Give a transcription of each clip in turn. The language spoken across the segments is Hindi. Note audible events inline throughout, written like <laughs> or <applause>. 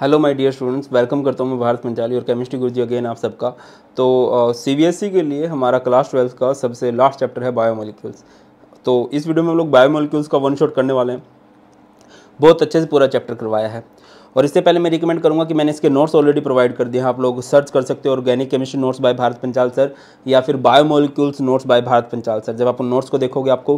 Hello my dear students welcome करता हूँ मैं भारत मंचाली और केमिस्ट्री गुरु जी अगेन आप सबका तो सीबीएसई uh, e के लिए हमारा क्लास ट्वेल्थ का सबसे लास्ट चैप्टर है बायोमोलिक्यूल्स तो इस वीडियो में हम लोग बायोमोलिक्यूल्स का वन शॉट करने वाले हैं बहुत अच्छे से पूरा चैप्टर करवाया है और इससे पहले मैं रिकमेंड करूंगा कि मैंने इसके नोट्स ऑलरेडी प्रोवाइड कर दिए हैं आप लोग सर्च कर सकते हो organic chemistry notes by Bharat Panchal sir या फिर biomolecules notes by Bharat Panchal sir जब आप नोट्स को देखोगे आपको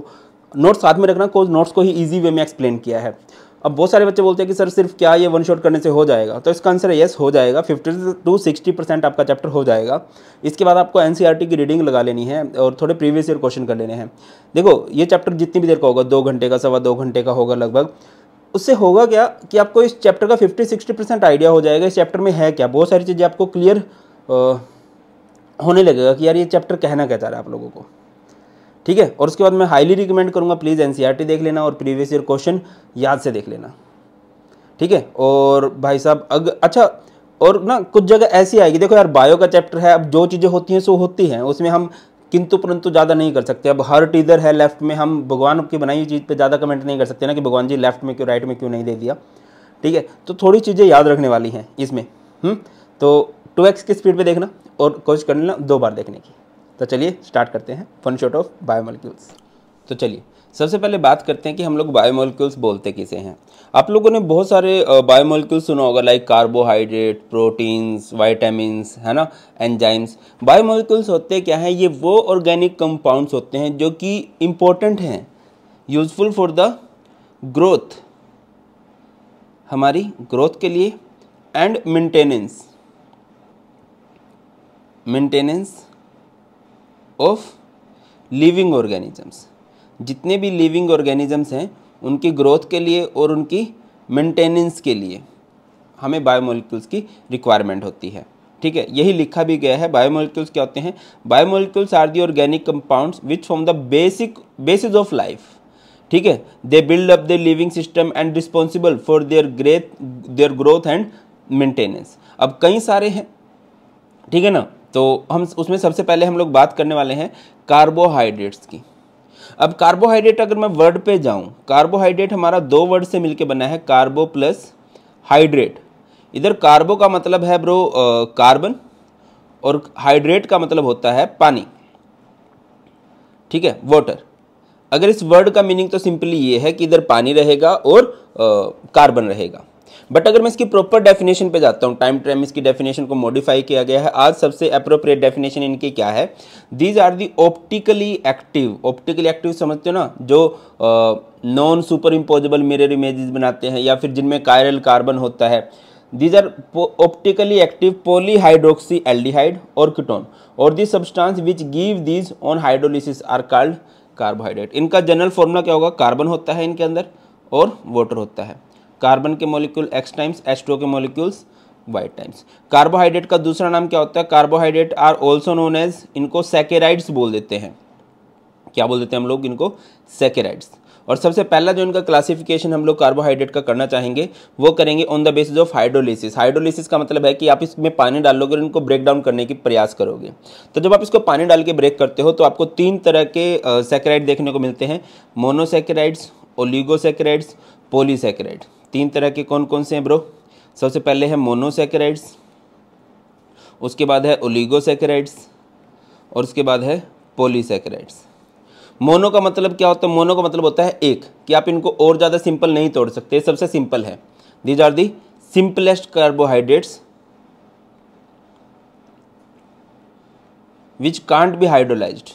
नोट्स साथ में रखना कोज नोट्स को ही ईजी वे में एक्सप्लेन किया है अब बहुत सारे बच्चे बोलते हैं कि सर सिर्फ क्या ये वन शॉट करने से हो जाएगा तो इसका आंसर येस हो जाएगा फिफ्टी टू सिक्सटी परसेंट आपका चैप्टर हो जाएगा इसके बाद आपको एन e की रीडिंग लगा लेनी है और थोड़े प्रीवियस ईयर क्वेश्चन कर लेने हैं देखो ये चैप्टर जितनी भी देर का होगा दो घंटे का सवा दो घंटे का होगा लगभग उससे होगा क्या कि आपको इस चैप्टर का फिफ्टी सिक्सटी परसेंट आइडिया हो जाएगा इस चैप्टर में है क्या बहुत सारी चीज़ें आपको क्लियर होने लगेगा कि यार ये चैप्टर कहना कहता चाह रहा है आप लोगों को ठीक है और उसके बाद मैं हाईली रिकमेंड करूँगा प्लीज़ एन देख लेना और प्रीवियस ईयर क्वेश्चन याद से देख लेना ठीक है और भाई साहब अग अच्छा और ना कुछ जगह ऐसी आएगी देखो यार बायो का चैप्टर है अब जो चीज़ें होती हैं सो होती हैं उसमें हम किंतु परंतु ज़्यादा नहीं कर सकते अब हर टीजर है लेफ्ट में हम भगवान की बनाई हुई चीज़ पे ज़्यादा कमेंट नहीं कर सकते ना कि भगवान जी लेफ्ट में क्यों राइट में क्यों नहीं दे दिया ठीक है तो थोड़ी चीज़ें याद रखने वाली हैं इसमें हुँ? हम्म? तो टू एक्स की स्पीड पर देखना और कोशिश कर लेना दो बार देखने की तो चलिए स्टार्ट करते हैं फन शॉट ऑफ बायोमोलिक्यूल्स तो चलिए सबसे पहले बात करते हैं कि हम लोग बायोमोलिक्यूल्स बोलते किसे हैं आप लोगों ने बहुत सारे बायोमोलिक्यूल्स सुना होगा लाइक कार्बोहाइड्रेट प्रोटीन्स वाइटामस है ना एंजाइम्स बायोमोलिक्यूल्स होते क्या हैं ये वो ऑर्गेनिक कंपाउंड्स होते हैं जो कि इम्पोर्टेंट हैं यूजफुल फॉर द ग्रोथ हमारी ग्रोथ के लिए and maintenance maintenance of living organisms जितने भी लिविंग ऑर्गेनिजम्स हैं उनकी ग्रोथ के लिए और उनकी मेंटेनेंस के लिए हमें बायोमोलिक्यूल्स की रिक्वायरमेंट होती है ठीक है यही लिखा भी गया है बायोमोलिक्यूल्स क्या होते हैं biomolecules are the organic compounds which from the basic basis of life ठीक है they build up the living system and responsible for their growth their growth and maintenance अब कई सारे हैं ठीक है ना तो हम उसमें सबसे पहले हम लोग बात करने वाले हैं कार्बोहाइड्रेट्स की अब कार्बोहाइड्रेट अगर मैं वर्ड पे जाऊं कार्बोहाइड्रेट हमारा दो वर्ड से मिलके बना है कार्बो प्लस हाइड्रेट इधर कार्बो का मतलब है ब्रो कार्बन और हाइड्रेट का मतलब होता है पानी ठीक है वाटर अगर इस वर्ड का मीनिंग तो सिंपली ये है कि इधर पानी रहेगा और कार्बन रहेगा बट अगर मैं इसकी प्रॉपर डेफिनेशन पे जाता हूँ टाइम ट्रेम इसकी डेफिनेशन को मॉडिफाई किया गया है आज सबसे अप्रोप्रिएट डेफिनेशन इनकी क्या है these are the optically active optically active समझते हो ना जो non superimposable mirror images बनाते हैं या फिर जिनमें कायरल कार्बन होता है these are optically active polyhydroxy aldehyde और किटोन और this substance which give these on hydrolysis are card carbohydrate इनका जनरल फॉर्मूला क्या होगा कार्बन होता है इनके अंदर और वाटर होता है कार्बन के molecule X times H two के मॉलिक्यूल्स वाई टाइम्स कार्बोहाइड्रेट का दूसरा नाम क्या होता है carbohydrate are also known as इनको सेकेराइड्स बोल देते हैं क्या बोल देते हैं हम लोग इनको सेकेराइड्स और सबसे पहला जो इनका क्लासिफिकेशन हम लोग कार्बोहाइड्रेट का करना चाहेंगे वो करेंगे on the basis of hydrolysis hydrolysis का मतलब है कि आप इसमें पानी डालोगे और इनको ब्रेक डाउन करने की प्रयास करोगे तो जब आप इसको पानी डाल के ब्रेक करते हो तो आपको तीन तरह के सेकेराइड देखने को मिलते हैं मोनोसेकेराइड्स ओलिगोसेकेराइड्स पोलीसेकेराइड्स तीन तरह के कौन कौन से हैं ब्रो सबसे पहले है मोनोसेक्राइड्स उसके बाद है ओलिगोसेक्राइड्स और उसके बाद है पोलीसेक्राइड्स मोनो का मतलब क्या होता है मोनो का मतलब होता है एक कि आप इनको और ज़्यादा सिंपल नहीं तोड़ सकते सबसे सिंपल है these are the simplest carbohydrates which can't be hydrolyse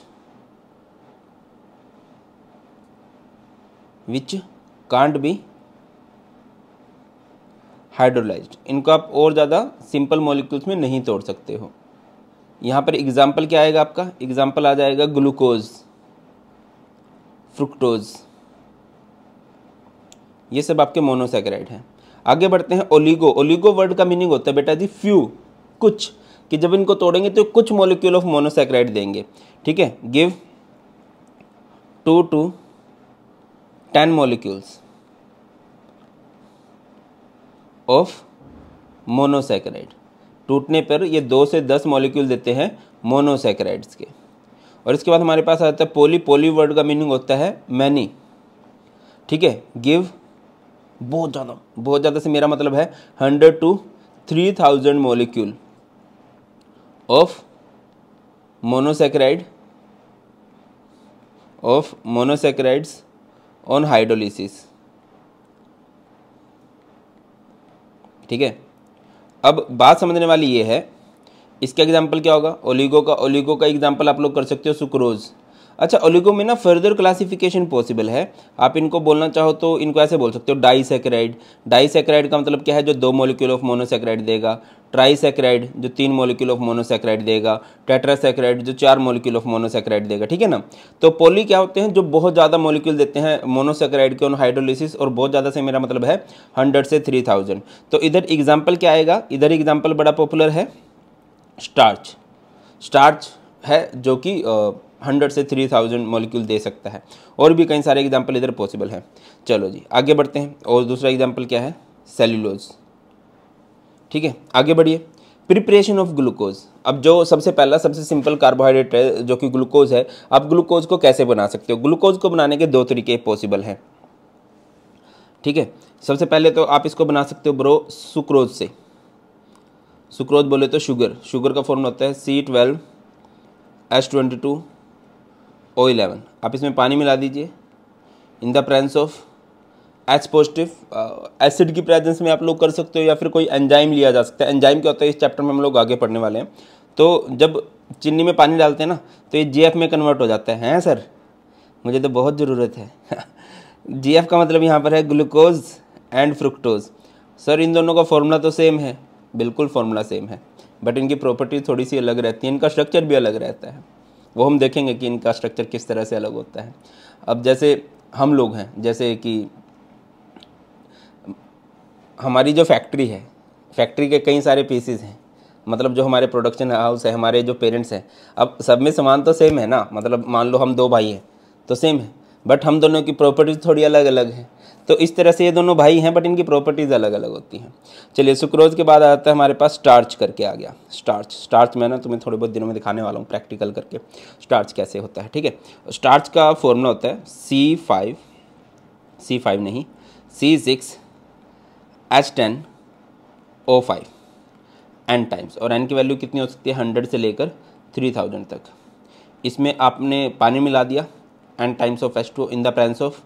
which can't be hydrolyse इनको आप और ज़्यादा सिंपल मॉलिक्यूल्स में नहीं तोड़ सकते हो यहाँ पर एग्जाम्पल क्या आएगा आपका एग्जाम्पल आ जाएगा ग्लूकोज फ्रुक्टोज ये सब आपके मोनोसेक्राइड हैं आगे बढ़ते हैं ओलिगो ओलिगो वर्ड का मीनिंग होता है बेटा जी फ्यू कुछ कि जब इनको तोड़ेंगे तो कुछ मोलिक्यूल ऑफ मोनोसेक्राइड देंगे ठीक है give two to ten molecules of monosaccharide टूटने पर ये दो से दस मॉलिक्यूल देते हैं मोनोसेक्राइड्स के और इसके बाद हमारे पास आ जाता है पोली पोली वर्ड का मीनिंग होता है मैनी ठीक है गिव बहुत ज़्यादा बहुत ज़्यादा से मेरा मतलब है hundred to three thousand molecule of monosaccharide of monosaccharides on hydrolysis ठीक है अब बात समझने वाली ये है इसका एग्जाम्पल क्या होगा ओलिगो का ओलिगो का एग्जाम्पल आप लोग कर सकते हो सुक्रोज़ अच्छा ओलिगो में ना फर्दर क्लासिफिकेशन पॉसिबल है आप इनको बोलना चाहो तो इनको ऐसे बोल सकते हो डाई सेक्राइड का मतलब क्या है जो दो मोलिक्यूल ऑफ मोनोसेक्राइड देगा ट्राईसेक्राइड जो तीन मोलिक्यूल ऑफ मोनोसेक्राइड देगा टेट्रासेक्राइड जो चार मोलिक्यूल ऑफ मोनोसेक्राइड देगा ठीक है ना तो पोली क्या होते हैं जो बहुत ज़्यादा मोलिक्यूल देते हैं मोनोसेक्राइड के उन हाइड्रोलिसिस और बहुत ज़्यादा से मेरा मतलब है हंड्रेड से थ्री थाउजेंड तो इधर एग्जाम्पल क्या आएगा इधर एग्जाम्पल बड़ा पॉपुलर है स्टार्च स्टार्च है जो कि हंड्रेड से थ्री थाउजेंड मॉलिक्यूल दे सकता है और भी कई सारे एग्जाम्पल इधर पॉसिबल हैं चलो जी आगे बढ़ते हैं और दूसरा एग्जाम्पल क्या है सेल्यूलोज ठीक है आगे बढ़िए प्रिपरेशन ऑफ ग्लूकोज अब जो सबसे पहला सबसे सिंपल कार्बोहाइड्रेट है जो कि ग्लूकोज है आप ग्लूकोज को कैसे बना सकते हो ग्लूकोज को बनाने के दो तरीके पॉसिबल हैं ठीक है सबसे पहले तो आप इसको बना सकते हो ब्रो सुक्रोज से सुक्रोज बोले तो शुगर शुगर का फॉर्म होता है C twelve S twenty two O eleven आप इसमें पानी मिला दीजिए in the presence of H positive acid की प्रेजेंस में आप लोग कर सकते हो या फिर कोई एंजाइम लिया जा सकता है एंजाइम क्या होता है इस चैप्टर में हम लोग आगे पढ़ने वाले हैं तो जब चीनी में पानी डालते हैं ना तो ये जी में कन्वर्ट हो जाता है हैं सर मुझे तो बहुत ज़रूरत है जी <laughs> का मतलब यहाँ पर है ग्लूकोज एंड फ्रुक्टोज सर इन दोनों का फॉर्मूला तो सेम है बिल्कुल फॉर्मूला सेम है बट इनकी प्रॉपर्टी थोड़ी सी अलग रहती है इनका स्ट्रक्चर भी अलग रहता है वो हम देखेंगे कि इनका स्ट्रक्चर किस तरह से अलग होता है अब जैसे हम लोग हैं जैसे कि हमारी जो फैक्ट्री है फैक्ट्री के कई सारे पीसीज हैं मतलब जो हमारे प्रोडक्शन हाउस है हमारे जो पेरेंट्स हैं अब सब में सामान तो सेम है ना मतलब मान लो हम दो भाई हैं तो सेम है बट हम दोनों की प्रॉपर्टीज थोड़ी अलग अलग हैं तो इस तरह से ये दोनों भाई हैं बट इनकी प्रॉपर्टीज़ अलग अलग होती हैं चलिए सुक्रोज के बाद आता है हमारे पास स्टार्च करके आ गया स्टार्च स्टार्च मैं ना तुम्हें थोड़े बहुत दिनों में दिखाने वाला हूँ प्रैक्टिकल करके स्टार्च कैसे होता है ठीक है स्टार्च का फॉर्मूला होता है सी फाइव सी फाइव नहीं C six H ten O five N times और एन की वैल्यू कितनी हो सकती है हंड्रेड से लेकर थ्री थाउजेंड तक इसमें आपने पानी मिला दिया N times of H two in the presence of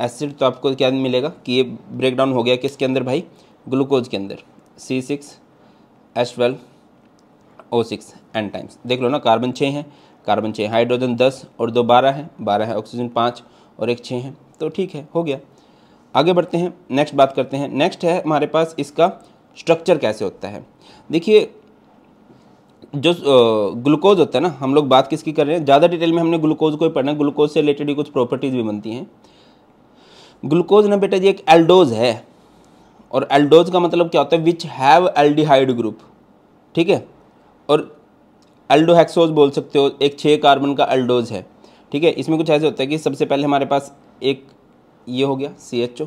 acid तो आपको क्या मिलेगा कि ये ब्रेक डाउन हो गया किसके अंदर भाई ग्लूकोज के अंदर C six H twelve O six N times देख लो ना कार्बन छः हैं कार्बन छः हाइड्रोजन दस और दो बारह हैं बारह है ऑक्सीजन पाँच और एक छः हैं तो ठीक है हो गया आगे बढ़ते हैं नेक्स्ट बात करते हैं नेक्स्ट है हमारे पास इसका स्ट्रक्चर कैसे होता है देखिए जो ग्लूकोज होता है ना हम लोग बात किसकी कर रहे हैं ज़्यादा डिटेल में हमने ग्लूकोज को ही पढ़ना है ग्लूकोज से रिलेटेड ही कुछ प्रॉपर्टीज़ भी बनती हैं ग्लूकोज ना बेटा जी एक एल्डोज है और एल्डोज का मतलब क्या होता है विच हैव एल्डिहाइड ग्रुप ठीक है और एल्डोहेक्सोज बोल सकते हो एक छः कार्बन का एल्डोज है ठीक है इसमें कुछ ऐसे होता है कि सबसे पहले हमारे पास एक ये हो गया सी एच ओ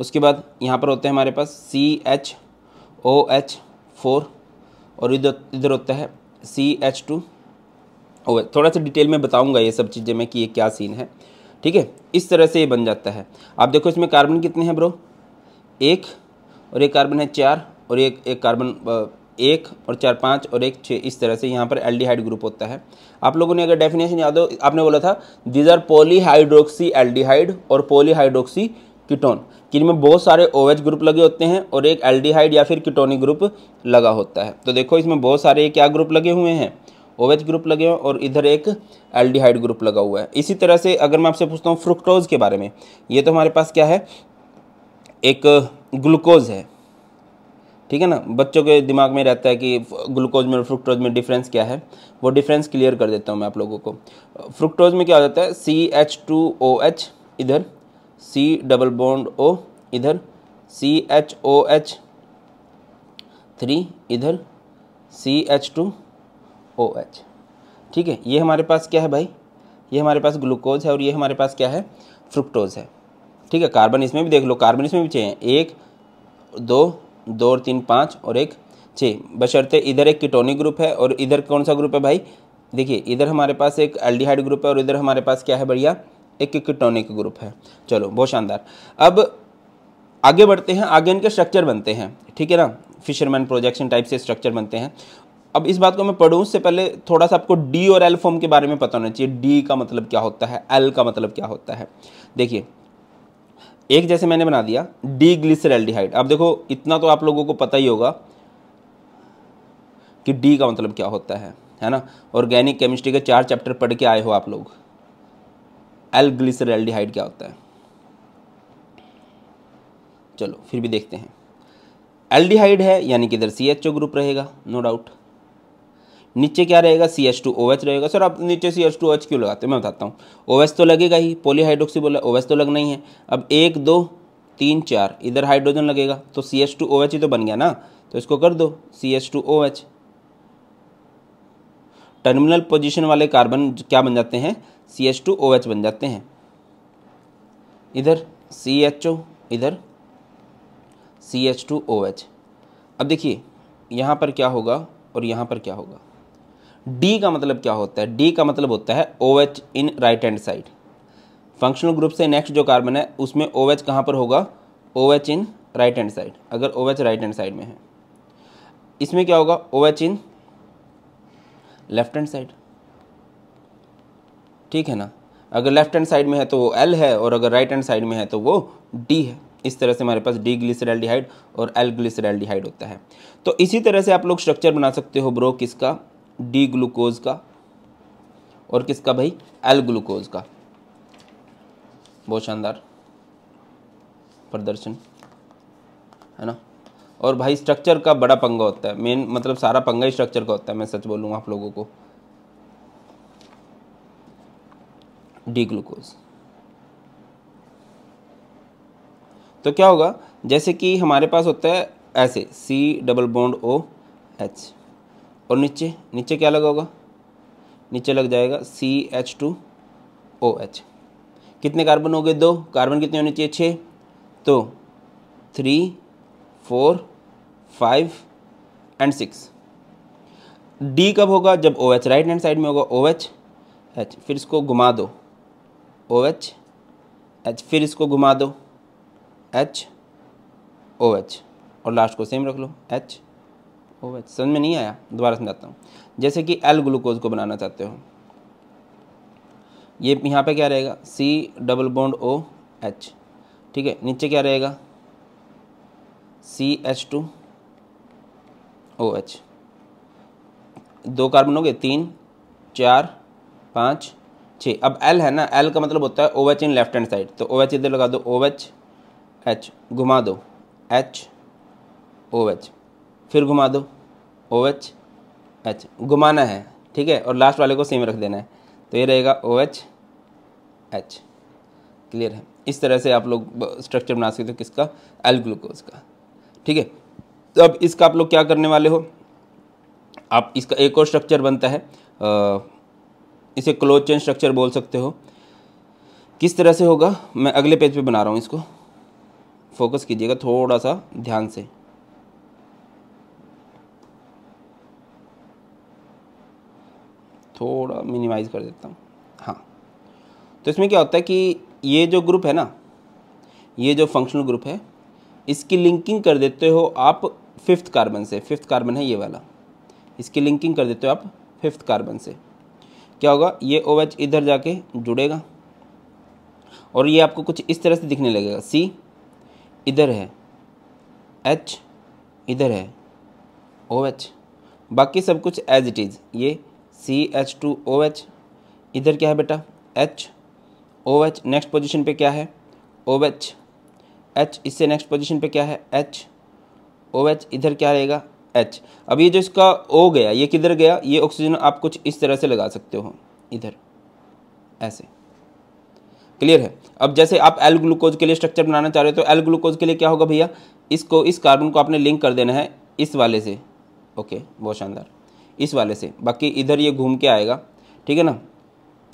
उसके बाद यहाँ पर होता है हमारे पास C H O H four और इधर इधर होता है सी एच टू ओ थोड़ा सा डिटेल में बताऊँगा ये सब चीज़ें में कि ये क्या सीन है ठीक है इस तरह से ये बन जाता है आप देखो इसमें कार्बन कितने हैं ब्रो एक और एक कार्बन है चार और एक एक कार्बन एक और चार पाँच और एक छः इस तरह से यहाँ पर एल्डिहाइड ग्रुप होता है आप लोगों ने अगर डेफिनेशन याद हो आपने बोला था दीज आर पोलीहाइड्रोक्सी एल्डिहाइड और पोलीहाइड्रोक्सी कीटोन जिनमें बहुत सारे ओ OH ग्रुप लगे होते हैं और एक एल्डिहाइड या फिर कीटोनिक ग्रुप लगा होता है तो देखो इसमें बहुत सारे क्या ग्रुप लगे हुए हैं ओवेज ग्रुप लगे हुए और इधर एक एल्डिहाइड ग्रुप लगा हुआ है इसी तरह से अगर मैं आपसे पूछता हूँ फ्रुक्टोज़ के बारे में ये तो हमारे पास क्या है एक ग्लूकोज़ है ठीक है ना बच्चों के दिमाग में रहता है कि ग्लूकोज में और फ्रुक्टोज में डिफरेंस क्या है वो डिफरेंस क्लियर कर देता हूँ मैं आप लोगों को फ्रुक्टोज में क्या हो जाता है C H two O H इधर सी डबल बॉन्ड ओ इधर C H O H three इधर C H two O H ठीक है ये हमारे पास क्या है भाई ये हमारे पास ग्लूकोज है और ये हमारे पास क्या है फ्रुक्टोज है ठीक है कार्बन इसमें भी देख लो कार्बन इसमें भी छः एक दो दो और तीन पाँच और एक छः बशर्ते इधर एक कीटोनिक ग्रुप है और इधर कौन सा ग्रुप है भाई देखिए इधर हमारे पास एक एल्डिहाइड ग्रुप है और इधर हमारे पास क्या है बढ़िया एक कीटोनिक ग्रुप है चलो बहुत शानदार अब आगे बढ़ते हैं आगे इनके स्ट्रक्चर बनते हैं ठीक है ना फिशरमैन प्रोजेक्शन टाइप से स्ट्रक्चर बनते हैं अब इस बात को मैं पढ़ूँ उससे पहले थोड़ा सा आपको डी और एल फॉर्म के बारे में पता होना चाहिए डी का मतलब क्या होता है एल का मतलब क्या होता है देखिए एक जैसे मैंने बना दिया डी ग्लिसरल्डिहाइड अब देखो इतना तो आप लोगों को पता ही होगा कि डी का मतलब क्या होता है है ना ऑर्गेनिक केमिस्ट्री के चार चैप्टर पढ़ के आए हो आप लोग एल ग्लिसरल्डिहाइड क्या होता है चलो फिर भी देखते हैं एल्डिहाइड है यानी कि इधर सी ग्रुप रहेगा नो डाउट नीचे क्या रहेगा C H two O H रहेगा सर आप नीचे सी एच टू एच क्यों लगाते हैं मैं बताता हूँ ओ एच तो लगेगा ही पोलीहाइड्रोक्सी बोला ओ एच तो लगना ही है अब एक दो तीन चार इधर हाइड्रोजन लगेगा तो C H two O H ही तो बन गया ना तो इसको कर दो C H two O H terminal position वाले कार्बन क्या बन जाते हैं C H two O H बन जाते हैं इधर सी एच ओ इधर C H two O H अब देखिए यहाँ पर क्या होगा और यहाँ पर क्या होगा डी का मतलब क्या होता है डी का मतलब होता है O OH in right hand side functional group से नेक्स्ट जो कार्बन है उसमें ओ OH कहाँ पर होगा O OH in right hand side अगर O OH right hand side में है इसमें क्या होगा O OH in left hand side ठीक है ना अगर लेफ्ट हैंड साइड में है तो वो एल है और अगर राइट हैंड साइड में है तो वो डी है इस तरह से हमारे पास डी ग्लिसरल्डिहाइड और एल ग्लिसरल्डिहाइड होता है तो इसी तरह से आप लोग स्ट्रक्चर बना सकते हो ब्रो किसका डी ग्लूकोज का और किसका भाई एल ग्लूकोज का बहुत शानदार प्रदर्शन है ना और भाई स्ट्रक्चर का बड़ा पंगा होता है मेन मतलब सारा पंगा ही स्ट्रक्चर का होता है मैं सच बोलूँगा आप लोगों को डी ग्लूकोज तो क्या होगा जैसे कि हमारे पास होता है ऐसे C double bond O H और नीचे नीचे क्या लगा होगा नीचे लग जाएगा C H two O H कितने कार्बन हो गए दो कार्बन कितने होने चाहिए छः तो three four five and six D कब होगा जब O H right hand side में होगा ओ एच एच फिर इसको घुमा दो ओ एच एच फिर इसको घुमा दो एच ओ एच और लास्ट को सेम रख लो एच ओ एच अच्छा, समझ में नहीं आया दोबारा समझाता हूँ जैसे कि एल ग्लूकोज को बनाना चाहते हो ये यहाँ पे क्या रहेगा C double bond O H ठीक है नीचे क्या रहेगा C H two O H दो कार्बन हो गए तीन चार पाँच छः अब एल है ना एल का मतलब होता है O H in left hand side तो ओ एच इधर लगा दो ओ एच एच घुमा दो एच ओ एच फिर घुमा दो ओ एच एच घुमाना है ठीक है और लास्ट वाले को सेम रख देना है तो ये रहेगा ओ एच एच क्लियर है इस तरह से आप लोग स्ट्रक्चर बना सकते हो किसका एल ग्लूकोज का ठीक है तो अब इसका आप लोग क्या करने वाले हो आप इसका एक और स्ट्रक्चर बनता है आ, इसे क्लोज चेन स्ट्रक्चर बोल सकते हो किस तरह से होगा मैं अगले पेज पे बना रहा हूँ इसको फोकस कीजिएगा थोड़ा सा ध्यान से थोड़ा मिनिमाइज़ कर देता हूँ हाँ तो इसमें क्या होता है कि ये जो ग्रुप है ना ये जो फंक्शनल ग्रुप है इसकी लिंकिंग कर देते हो आप फिफ्थ कार्बन से फिफ्थ कार्बन है ये वाला इसकी लिंकिंग कर देते हो आप फिफ्थ कार्बन से क्या होगा ये ओ OH इधर जाके जुड़ेगा और ये आपको कुछ इस तरह से दिखने लगेगा सी इधर है एच इधर है ओ OH बाकी सब कुछ एज इट इज़ ये C H two O H इधर क्या है बेटा H O H next position पर क्या है ओ एच एच इससे नेक्स्ट पोजिशन पर क्या है एच ओ एच इधर क्या रहेगा एच अब ये जो इसका ओ गया ये किधर गया ये ऑक्सीजन आप कुछ इस तरह से लगा सकते हो इधर ऐसे क्लियर है अब जैसे आप एल ग्लूकोज के लिए स्ट्रक्चर बनाना चाह रहे हो तो एल ग्लूकोज के लिए क्या होगा भैया इसको इस कार्बन को आपने लिंक कर देना है इस वाले से ओके बहुत शानदार इस वाले से बाकी इधर ये घूम के आएगा ठीक है ना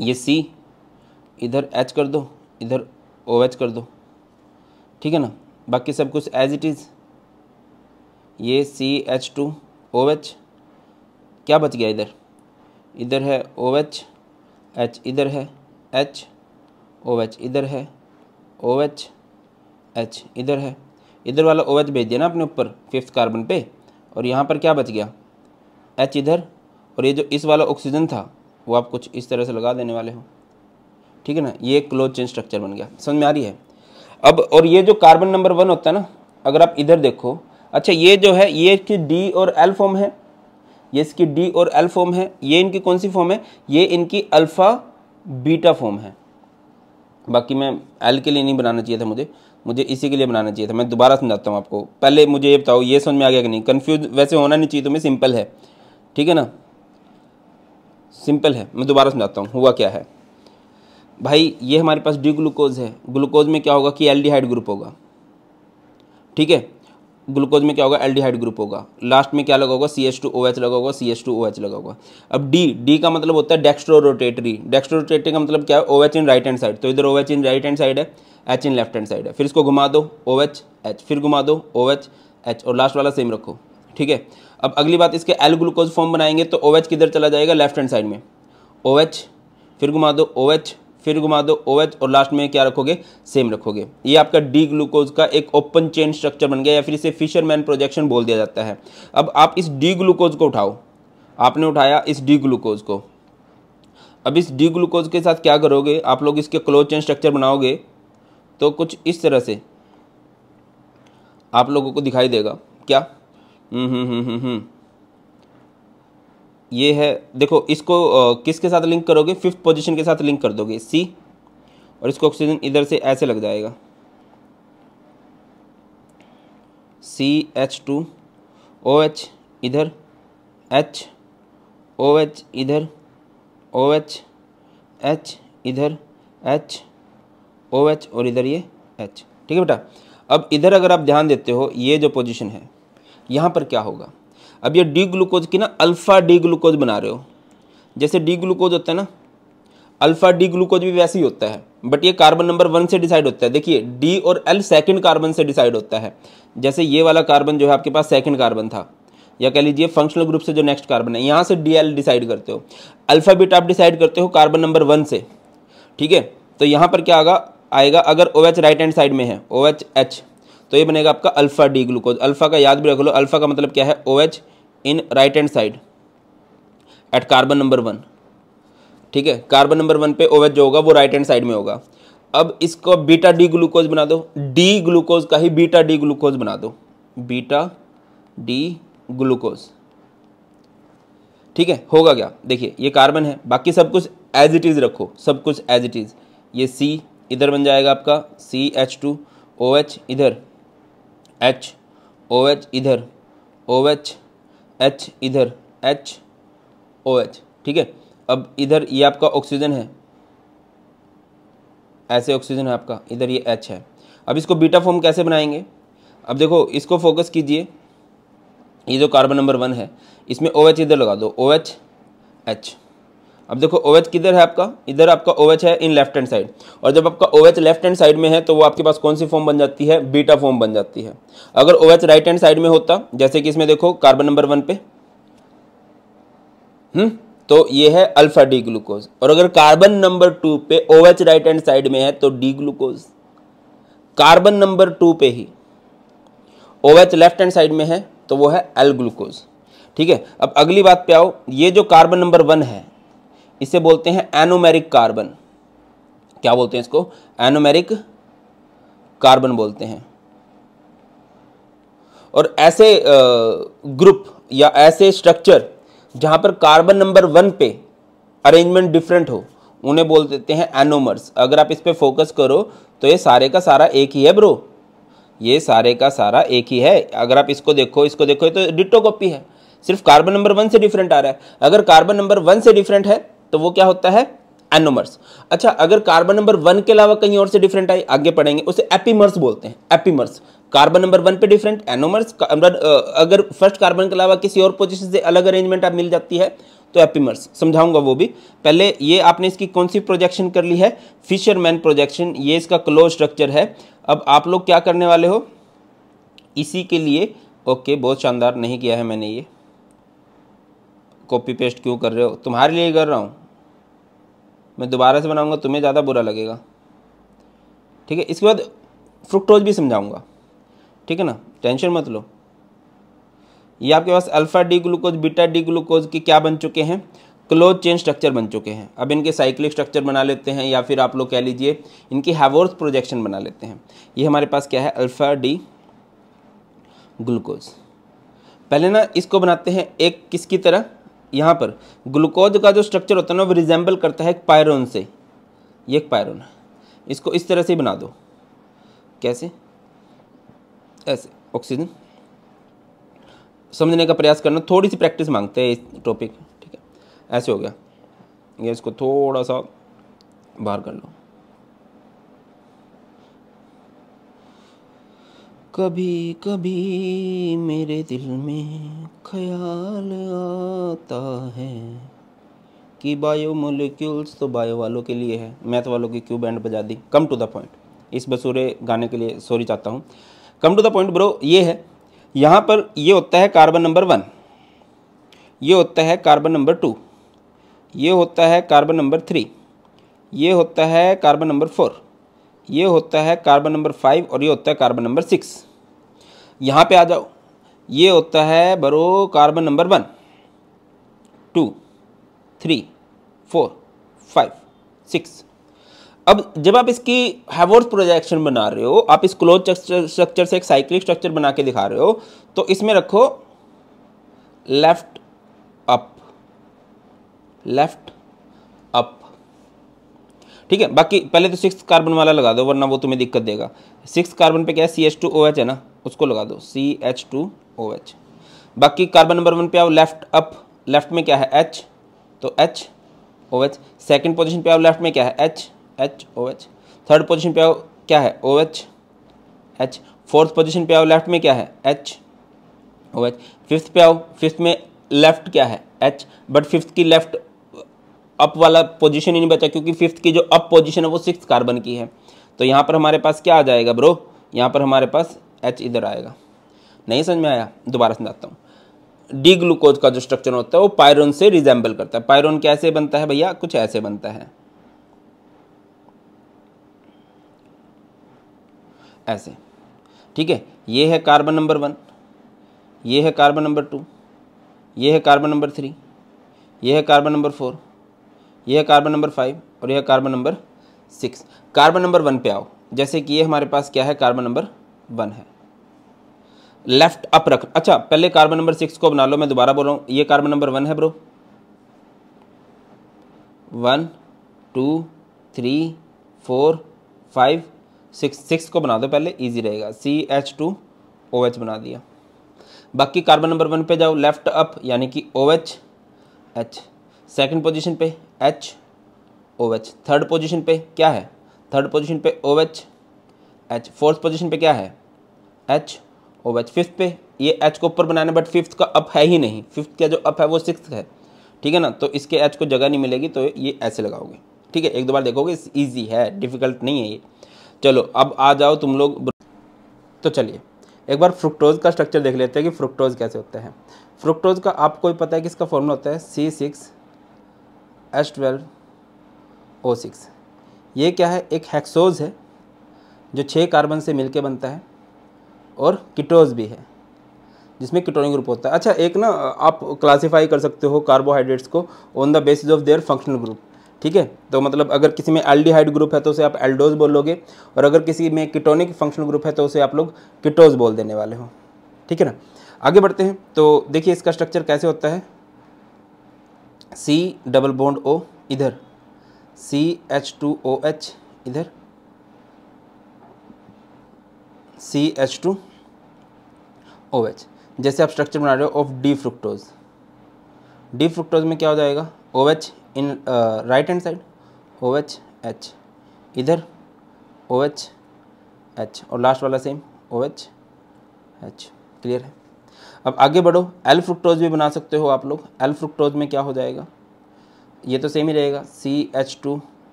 ये सी इधर एच कर दो इधर ओ एच कर दो ठीक है ना बाकी सब कुछ एज इट इज़ ये C H two O H क्या बच गया इधर इधर है ओ एच एच इधर है एच ओ एच इधर है ओ एच एच इधर है इधर वाला ओ एच भेज दिया ना अपने ऊपर फिफ्थ कार्बन पे और यहाँ पर क्या बच गया एच इधर और ये जो इस वाला ऑक्सीजन था वो आप कुछ इस तरह से लगा देने वाले हो ठीक है ना ये क्लोज चेन स्ट्रक्चर बन गया समझ में आ रही है अब और ये जो कार्बन नंबर वन होता है ना अगर आप इधर देखो अच्छा ये जो है ये इसकी डी और एल फॉर्म है ये इसकी डी और एल फॉर्म है ये इनकी कौन सी फॉर्म है ये इनकी अल्फ़ा बीटा फॉर्म है बाकी मैं एल के लिए नहीं बनाना चाहिए था मुझे मुझे इसी के लिए बनाना चाहिए था मैं दोबारा समझाता हूँ आपको पहले मुझे ये बताओ ये समझ में आ गया कि नहीं कन्फ्यूज वैसे होना नहीं चाहिए तुम्हें सिंपल है ठीक है ना सिंपल है मैं दोबारा समझाता हूँ हुआ क्या है भाई ये हमारे पास डी ग्लूकोज है ग्लूकोज में क्या होगा कि एल्डिहाइड ग्रुप होगा ठीक है ग्लूकोज में क्या होगा एल्डिहाइड ग्रुप होगा लास्ट में क्या लगा होगा C H two O H लगा होगा C H two O H लगा होगा अब डी डी का मतलब होता है डेक्स्ट्रो रोटेटरी डेक्स्ट्रो रोटेटरी का मतलब क्या है O H in right hand side तो इधर O H in right hand side है H in left hand side है फिर इसको घुमा दो ओ एच एच फिर घुमा दो ओ एच एच और लास्ट वाला सेम रखो ठीक है अब अगली बात इसके एल ग्लूकोज फॉर्म बनाएंगे तो ओ OH किधर चला जाएगा लेफ्ट हैंड साइड में ओ OH, फिर घुमा दो ओ OH, फिर घुमा दो ओ OH और लास्ट में क्या रखोगे सेम रखोगे ये आपका डी ग्लूकोज का एक ओपन चेन स्ट्रक्चर बन गया या फिर इसे फिशरमैन प्रोजेक्शन बोल दिया जाता है अब आप इस डी ग्लूकोज को उठाओ आपने उठाया इस डी ग्लूकोज को अब इस डी ग्लूकोज के साथ क्या करोगे आप लोग इसके क्लोज चेन स्ट्रक्चर बनाओगे तो कुछ इस तरह से आप लोगों को दिखाई देगा क्या हम्म, हम्म, हम्म, ये है देखो इसको किसके साथ लिंक करोगे फिफ्थ पोजीशन के साथ लिंक कर दोगे सी और इसको ऑक्सीजन इधर से ऐसे लग जाएगा C H two O H इधर एच ओ एच इधर ओ एच एच इधर एच ओ एच और इधर ये एच ठीक है बेटा अब इधर अगर आप ध्यान देते हो ये जो पोजीशन है यहाँ पर क्या होगा अब ये डी ग्लूकोज की ना अल्फ़ा डी ग्लूकोज बना रहे हो जैसे डी ग्लूकोज होता है ना अल्फ़ा डी ग्लूकोज भी वैसे ही होता है बट ये कार्बन नंबर वन से डिसाइड होता है देखिए डी और एल सेकेंड कार्बन से डिसाइड होता है जैसे ये वाला कार्बन जो है आपके पास सेकंड कार्बन था या कह लीजिए फंक्शनल ग्रुप से जो नेक्स्ट कार्बन है यहाँ से डी एल डिसाइड करते हो अल्फ़ा बीटा आप डिसाइड करते हो कार्बन नंबर वन से ठीक है तो यहाँ पर क्या आगा आएगा अगर O H right hand side में है ओ एच एच तो ये बनेगा आपका अल्फ़ा डी ग्लूकोज अल्फ़ा का याद भी रख लो अल्फ़ा का मतलब क्या है O H in right hand side at carbon number one ठीक है कार्बन नंबर वन पे ओ एच जो होगा वो राइट हैंड साइड में होगा अब इसको बीटा डी ग्लूकोज बना दो डी ग्लूकोज का ही बीटा डी ग्लूकोज बना दो बीटा डी ग्लूकोज ठीक है होगा क्या देखिए ये कार्बन है बाकी सब कुछ एज इट इज़ रखो सब कुछ एज इट इज़ ये सी इधर बन जाएगा आपका C H two O H इधर एच ओ एच इधर ओ एच एच इधर एच ओ एच ठीक है अब इधर ये आपका ऑक्सीजन है ऐसे ऑक्सीजन है आपका इधर ये एच है अब इसको बीटा फॉर्म कैसे बनाएंगे अब देखो इसको फोकस कीजिए ये जो कार्बन नंबर वन है इसमें ओ OH एच इधर लगा दो ओ एच एच अब देखो ओ किधर है आपका इधर आपका ओ है इन लेफ्ट हैंड साइड और जब आपका ओ लेफ्ट हैंड साइड में है तो वो आपके पास कौन सी फॉर्म बन जाती है बीटा फॉर्म बन जाती है अगर ओ राइट हैंड साइड में होता जैसे कि इसमें देखो कार्बन नंबर वन पे हम्म तो ये है अल्फा डी ग्लूकोज और अगर कार्बन नंबर टू पे ओ राइट हैंड साइड में है तो D glucose carbon number two पे ही ओ लेफ्ट हैंड साइड में है तो वो है एल ग्लूकोज ठीक है अब अगली बात पे आओ ये जो कार्बन नंबर वन है इसे बोलते हैं एनोमेरिक कार्बन क्या बोलते हैं इसको एनोमेरिक कार्बन बोलते हैं और ऐसे ग्रुप या ऐसे स्ट्रक्चर जहां पर कार्बन नंबर वन पे अरेंजमेंट डिफरेंट हो उन्हें बोल देते हैं एनोमर्स अगर आप इस पर फोकस करो तो ये सारे का सारा एक ही है ब्रो ये सारे का सारा एक ही है अगर आप इसको देखो इसको देखो तो डिटो कॉपी है सिर्फ कार्बन नंबर वन से डिफरेंट आ रहा है अगर कार्बन नंबर वन से डिफरेंट है तो वो क्या होता है एनोमर्स अच्छा अगर कार्बन नंबर वन के अलावा कहीं और से डिफरेंट आई आगे पढ़ेंगे उसे एपीमर्स बोलते हैं एपीमर्स कार्बन नंबर वन पे डिफरेंट एनोमर्स मतलब, अगर फर्स्ट कार्बन के अलावा किसी और पोजिशन से अलग अरेंजमेंट आप मिल जाती है तो एपीमर्स समझाऊंगा वो भी पहले ये आपने इसकी कौन सी प्रोजेक्शन कर ली है फिशरमैन प्रोजेक्शन ये इसका क्लोज स्ट्रक्चर है अब आप लोग क्या करने वाले हो इसी के लिए ओके बहुत शानदार नहीं किया है मैंने ये कॉपी पेस्ट क्यों कर रहे हो तुम्हारे लिए कर रहा हूँ मैं दोबारा से बनाऊंगा तुम्हें ज़्यादा बुरा लगेगा ठीक है इसके बाद फ्रुक्टोज भी समझाऊँगा ठीक है ना टेंशन मत लो ये आपके पास alpha D glucose beta D glucose के क्या बन चुके हैं क्लोज चेन स्ट्रक्चर बन चुके हैं अब इनके साइक्लिक स्ट्रक्चर बना लेते हैं या फिर आप लोग कह लीजिए इनकी हैवोर्स प्रोजेक्शन बना लेते हैं ये हमारे पास क्या है अल्फ़ा डी ग्लूकोज पहले ना इसको बनाते हैं एक किसकी तरह यहाँ पर ग्लूकोज का जो स्ट्रक्चर होता है ना वो रिजेंबल करता है एक पायरोन से ये एक पायरोन है इसको इस तरह से बना दो कैसे ऐसे ऑक्सीजन समझने का प्रयास करना थोड़ी सी प्रैक्टिस मांगते हैं इस टॉपिक ठीक है ऐसे हो गया ये इसको थोड़ा सा बाहर कर लो कभी कभी मेरे दिल में ख्याल आता है कि बायो मोलिक्यूल्स तो बायो वालों के लिए है मैथ वालों की क्यों बैंड बजा दी कम टू द पॉइंट इस बसूरे गाने के लिए सॉरी चाहता हूँ come to the point bro ये है यहाँ पर ये होता है कार्बन नंबर वन ये होता है कार्बन नंबर टू ये होता है कार्बन नंबर थ्री ये होता है कार्बन नंबर फोर ये होता है कार्बन नंबर फाइव और ये होता है कार्बन नंबर सिक्स यहाँ पे आ जाओ ये होता है bro carbon number one two three four five six अब जब आप इसकी हैवोर्स प्रोजेक्शन बना रहे हो आप इस क्लोज स्ट्रक्चर से एक साइक्लिक स्ट्रक्चर बना के दिखा रहे हो तो इसमें रखो लेफ्ट अप लेफ्ट ठीक है बाकी पहले तो सिक्स कार्बन वाला लगा दो वरना वो तुम्हें दिक्कत देगा सिक्स कार्बन पे क्या है C H two O H है ना उसको लगा दो C H two O H बाकी कार्बन नंबर वन पे आओ लेफ्ट अप लेफ्ट में क्या है एच तो H O H second position पे आओ लेफ्ट में क्या है H H O H third position पे आओ क्या है O H H fourth position पे आओ लेफ्ट में क्या है एच ओ एच फिफ्थ पे आओ फिफ्थ में लेफ्ट क्या है एच बट फिफ्थ की लेफ्ट अप वाला पोजीशन ही नहीं बचा क्योंकि फिफ्थ की जो अप पोजीशन है वो सिक्स कार्बन की है तो यहाँ पर हमारे पास क्या आ जाएगा ब्रो यहाँ पर हमारे पास एच इधर आएगा नहीं समझ में आया दोबारा समझाता हूँ डी ग्लूकोज का जो स्ट्रक्चर होता है वो पायरोन से रिजेंबल करता है पायरोन कैसे बनता है भैया कुछ ऐसे बनता है ऐसे ठीक है ये है कार्बन नंबर वन ये है कार्बन नंबर टू ये है कार्बन नंबर थ्री ये है कार्बन नंबर फोर यह है कार्बन नंबर फाइव और यह carbon number six carbon number one पे आओ जैसे कि ये हमारे पास क्या है कार्बन नंबर वन है लेफ्ट अप रख अच्छा पहले कार्बन नंबर सिक्स को बना लो मैं दोबारा बोल रहा हूँ ये कार्बन नंबर वन है bro one two three four five six six को बना दो पहले इजी रहेगा C H two O H बना दिया बाकी कार्बन नंबर वन पे जाओ लेफ्ट अप यानी कि O H H second position पे H O H third position पे क्या है थर्ड पोजीशन पे O H H fourth position पे क्या है एच ओ एच फिफ्थ पे ये एच को ऊपर बनाना बट फिफ्थ का अप है ही नहीं फिफ्थ का जो अप है वो सिक्स है ठीक है ना तो इसके एच को जगह नहीं मिलेगी तो ये ऐसे लगाओगे ठीक है एक दो बार देखोगे ईजी है डिफ़िकल्ट नहीं है ये चलो अब आ जाओ तुम लोग तो चलिए एक बार फ्रुक्टोज़ का स्ट्रक्चर देख लेते हैं कि फ्रुक्टोज़ कैसे होता है फ्रुक्टोज़ का आपको पता है कि इसका फॉर्मूला होता है C six S twelve O six ये क्या है एक हेक्सोज है जो छः कार्बन से मिलके बनता है और किटोज भी है जिसमें किटोनिक ग्रुप होता है अच्छा एक ना आप क्लासीफाई कर सकते हो कार्बोहाइड्रेट्स को on the basis of their functional group ठीक है तो मतलब अगर किसी में एल्डिहाइड ग्रुप है तो उसे आप एल्डोज बोलोगे और अगर किसी में किटोनिक फंक्शनल ग्रुप है तो उसे आप लोग किटोज बोल देने वाले हो ठीक है ना आगे बढ़ते हैं तो देखिए इसका स्ट्रक्चर कैसे होता है सी डबल बॉन्ड ओ इधर C H two O H इधर C H two O H जैसे आप स्ट्रक्चर बना रहे हो of D fructose D fructose में क्या हो जाएगा O H in right hand side O H H इधर ओ एच एच और लास्ट वाला same O H H clear है अब आगे बढ़ो एल फ्रुक्टोज भी बना सकते हो आप लोग एल फ्रुक्टोज में क्या हो जाएगा ये तो सेम ही रहेगा C H two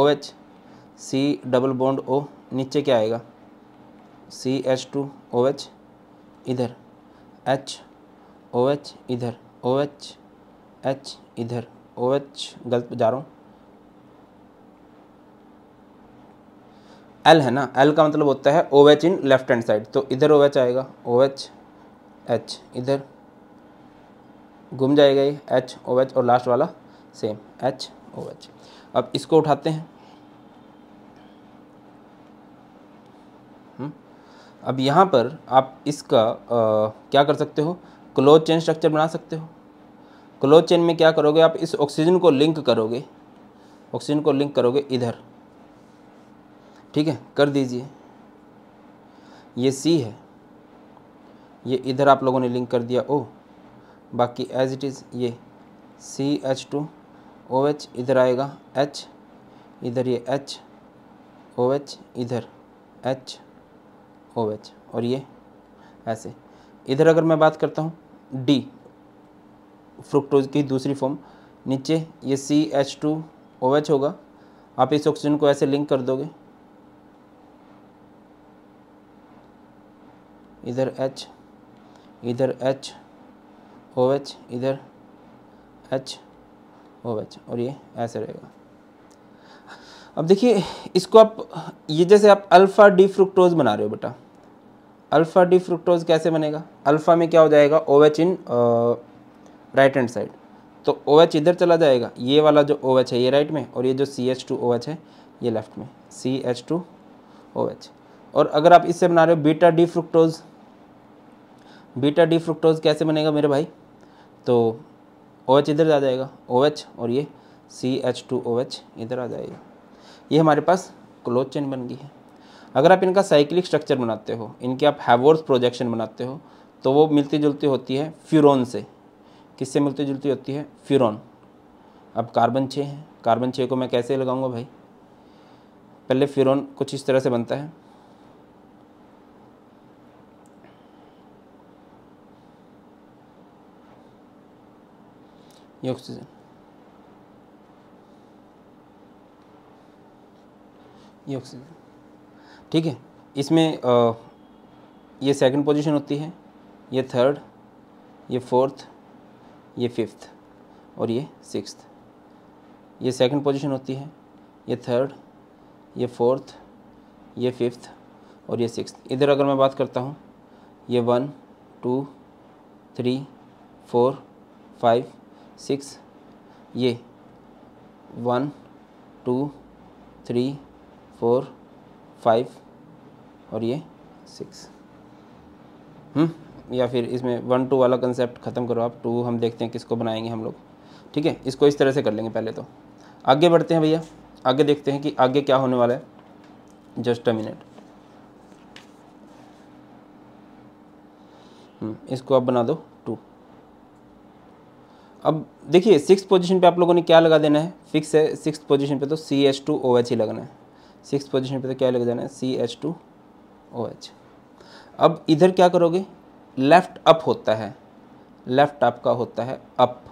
O H C double bond O नीचे क्या आएगा C H two O H इधर एच ओ एच इधर ओ एच एच इधर ओ एच गलत जा रहा हूँ एल है ना एल का मतलब होता है O H in left hand side तो इधर ओ एच आएगा ओ एच एच इधर घूम जाएगा ये एच ओ एच और लास्ट वाला सेम एच ओ एच अब इसको उठाते हैं हम्म। अब यहाँ पर आप इसका आ, क्या कर सकते हो क्लोज चेन स्ट्रक्चर बना सकते हो क्लोज चेन में क्या करोगे आप इस ऑक्सीजन को लिंक करोगे ऑक्सीजन को लिंक करोगे इधर ठीक है कर दीजिए ये सी है ये इधर आप लोगों ने लिंक कर दिया ओ बाकी एज इट इज़ ये C H two O H इधर आएगा एच इधर ये एच ओ एच इधर एच ओ एच और ये ऐसे इधर अगर मैं बात करता हूँ डी फ्रुक्टोज की दूसरी फॉर्म नीचे ये C H two O H होगा आप इस ऑक्सीजन को ऐसे लिंक कर दोगे इधर एच इधर एच ओ एच इधर एच ओ एच और ये ऐसे रहेगा अब देखिए इसको आप ये जैसे आप अल्फ़ा डी फ्रुक्टोज बना रहे हो बेटा अल्फ़ा डी फ्रुक्टोज कैसे बनेगा अल्फ़ा में क्या हो जाएगा O H in right hand side तो ओ एच इधर चला जाएगा ये वाला जो ओ एच है ये राइट में और ये जो C H two O H है ये लेफ्ट में C H two O H और अगर आप इससे बना रहे हो beta D fructose beta D fructose कैसे बनेगा मेरे भाई तो ओ OH इधर आ जाएगा ओ OH और ये C H two O H इधर आ जाएगा ये हमारे पास क्लोज चेन बन गई है अगर आप इनका साइक्लिक स्ट्रक्चर बनाते हो इनके आप हैवोर्स प्रोजेक्शन बनाते हो तो वो मिलती जुलती होती है फ्यूरोन से किससे मिलती जुलती होती है फ्यूरोन अब कार्बन छः है कार्बन छः को मैं कैसे लगाऊंगा भाई पहले फ्यूरोन कुछ इस तरह से बनता है ये ऑक्सीजन ये ऑक्सीजन ठीक है इसमें ये सेकंड पोजीशन होती है ये थर्ड ये फोर्थ ये फिफ्थ और ये सिक्स ये सेकंड पोजीशन होती है ये थर्ड ये फोर्थ ये फिफ्थ और ये सिक्स इधर अगर मैं बात करता हूँ ये one two three four five six ये one two three four five और ये सिक्स हम्म, या फिर इसमें वन टू वाला कंसेप्ट ख़त्म करो आप टू हम देखते हैं किसको बनाएंगे हम लोग ठीक है इसको इस तरह से कर लेंगे पहले तो आगे बढ़ते हैं भैया आगे देखते हैं कि आगे क्या होने वाला है जस्ट अ मिनट हम्म, इसको आप बना दो अब देखिए सिक्स पोजीशन पे आप लोगों ने क्या लगा देना है फिक्स है सिक्स पोजीशन पे तो C H two O H ही लगना है सिक्स पोजीशन पे तो क्या लगा देना है C H two O H अब इधर क्या करोगे लेफ़्ट अप होता है लेफ़्ट आपका होता है अप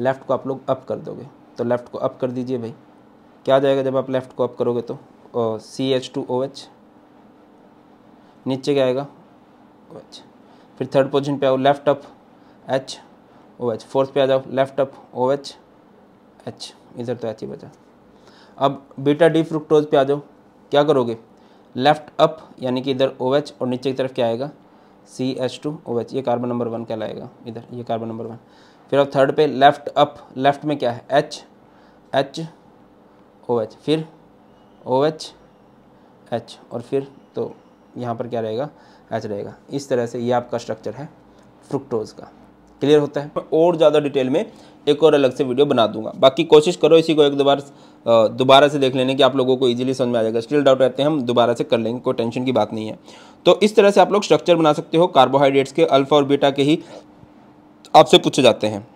लेफ़्ट को आप लोग अप कर दोगे तो लेफ़्ट को अप कर दीजिए भाई क्या जाएगा जब आप लेफ़्ट को अप करोगे तो C H two O H नीचे क्या आएगा ओ एच फिर थर्ड पोजिशन पर आओ left up H O H fourth पे आ जाओ left up O H H इधर तो एच ही बचा अब बीटा डी फ्रुक्टोज पे आ जाओ क्या करोगे लेफ्ट अप यानी कि इधर ओ एच और नीचे की तरफ क्या आएगा C H two O H ये कार्बन नंबर वन क्या लाएगा इधर ये कार्बन नंबर वन फिर अब थर्ड पे लेफ्ट अप लेफ्ट में क्या है एच एच ओ एच फिर ओ एच एच और फिर तो यहाँ पर क्या रहेगा एच रहेगा इस तरह से ये आपका स्ट्रक्चर है फ्रुक्टोज़ का क्लियर होता है और ज़्यादा डिटेल में एक और अलग से वीडियो बना दूंगा बाकी कोशिश करो इसी को एक दोबार दोबारा से देख लेने की आप लोगों को इजीली समझ में आ जाएगा स्टिल डाउट रहते हैं हम दोबारा से कर लेंगे कोई टेंशन की बात नहीं है तो इस तरह से आप लोग स्ट्रक्चर बना सकते हो कार्बोहाइड्रेट्स के अल्फा और बीटा के ही आपसे पूछे जाते हैं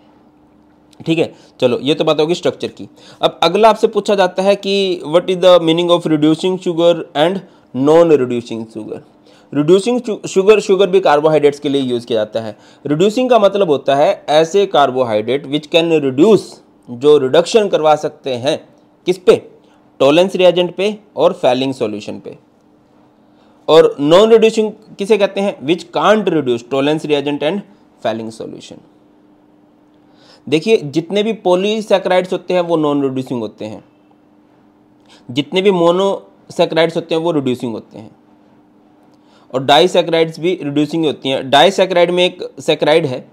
ठीक है चलो ये तो बात होगी स्ट्रक्चर की अब अगला आपसे पूछा जाता है कि what is the meaning of reducing sugar and non reducing sugar reducing sugar sugar भी कार्बोहाइड्रेट्स के लिए यूज़ किया जाता है रिड्यूसिंग का मतलब होता है ऐसे कार्बोहाइड्रेट विच कैन रिड्यूस जो रिडक्शन करवा सकते हैं किस पे टोलेंस रिएजेंट पे और फैलिंग सॉल्यूशन पे और नॉन रिड्यूसिंग किसे कहते हैं which can't reduce Tollens reagent and Fehling solution देखिए जितने भी पोलीसेक्राइड्स होते हैं वो नॉन रिड्यूसिंग होते हैं जितने भी मोनोसेक्राइड्स होते हैं वो रिड्यूसिंग होते हैं और डाईसेक्राइड्स भी रिड्यूसिंग होती हैं सेक्राइड में एक सेक्राइड है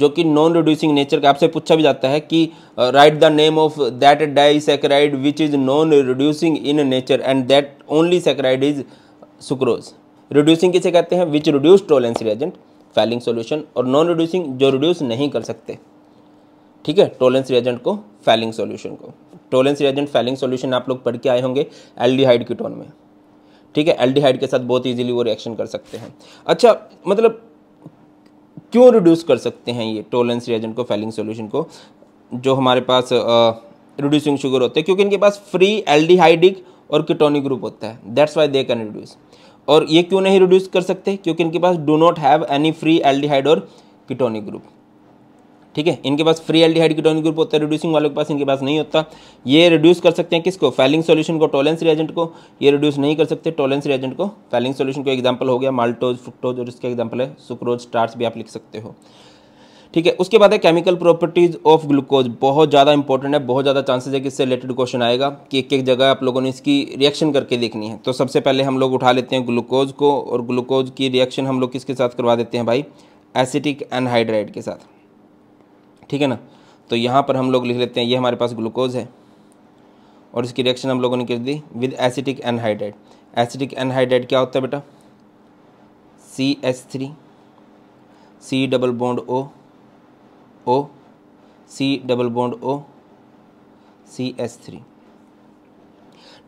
जो कि नॉन रिड्यूसिंग नेचर का आपसे पूछा भी जाता है कि write the name of that disaccharide which is non reducing in nature and that only saccharide is sucrose reducing किसे कहते हैं which reduce Tollens reagent Fehling solution और नॉन रिड्यूसिंग जो रिड्यूस नहीं कर सकते ठीक है टोलेंस रिएजेंट को फैलिंग सोल्यूशन को टोलेंस रिएजेंट फैलिंग सोल्यूशन आप लोग पढ़ के आए होंगे एल्डिहाइड टोन में ठीक है एल्डिहाइड के साथ बहुत ईजिली वो रिएक्शन कर सकते हैं अच्छा मतलब क्यों रिड्यूस कर सकते हैं ये टोलेंस रिएजेंट को फैलिंग सोल्यूशन को जो हमारे पास रिड्यूसिंग शुगर होते हैं क्योंकि इनके पास फ्री एल्डिहाइडिक और कीटोनिक ग्रुप होता है that's why they can reduce और ये क्यों नहीं रिड्यूस कर सकते क्योंकि इनके पास do not have any free aldehyde और कीटोनिक ग्रुप ठीक है इनके पास फ्री एल डी ग्रुप होता है रिड्यूसिंग वालों के पास इनके पास नहीं होता ये रिड्यूस कर सकते हैं किसको फैलिंग सॉल्यूशन को टोलेंस रिएजेंट को ये रिड्यूस नहीं कर सकते टोलेंस रिएजेंट को फैलिंग सॉल्यूशन को एग्जांपल हो गया माल्टोज फ्रुक्टोज और इसका एग्जाम्पल है सुक्रोज स्टार्स भी आप लिख सकते हो ठीक है उसके बाद है केमिकल प्रॉपर्टीज ऑफ ग्लूकोज बहुत ज़्यादा इंपॉर्टेंट है बहुत ज़्यादा चांसेस है कि इससे रिलेटेड क्वेश्चन आएगा कि एक एक जगह आप लोगों ने इसकी रिएक्शन करके देखनी है तो सबसे पहले हम लोग उठा लेते हैं ग्लूकोज को और ग्लूकोज की रिएक्शन हम लोग किसके साथ करवा देते हैं भाई एसिटिक एनहाइड्राइड के साथ ठीक है ना तो यहाँ पर हम लोग लिख लेते हैं ये हमारे पास ग्लूकोज है और इसकी रिएक्शन हम लोगों ने कर दी with acetic anhydride acetic anhydride क्या होता है बेटा C S three C double bond O O C double bond O C S three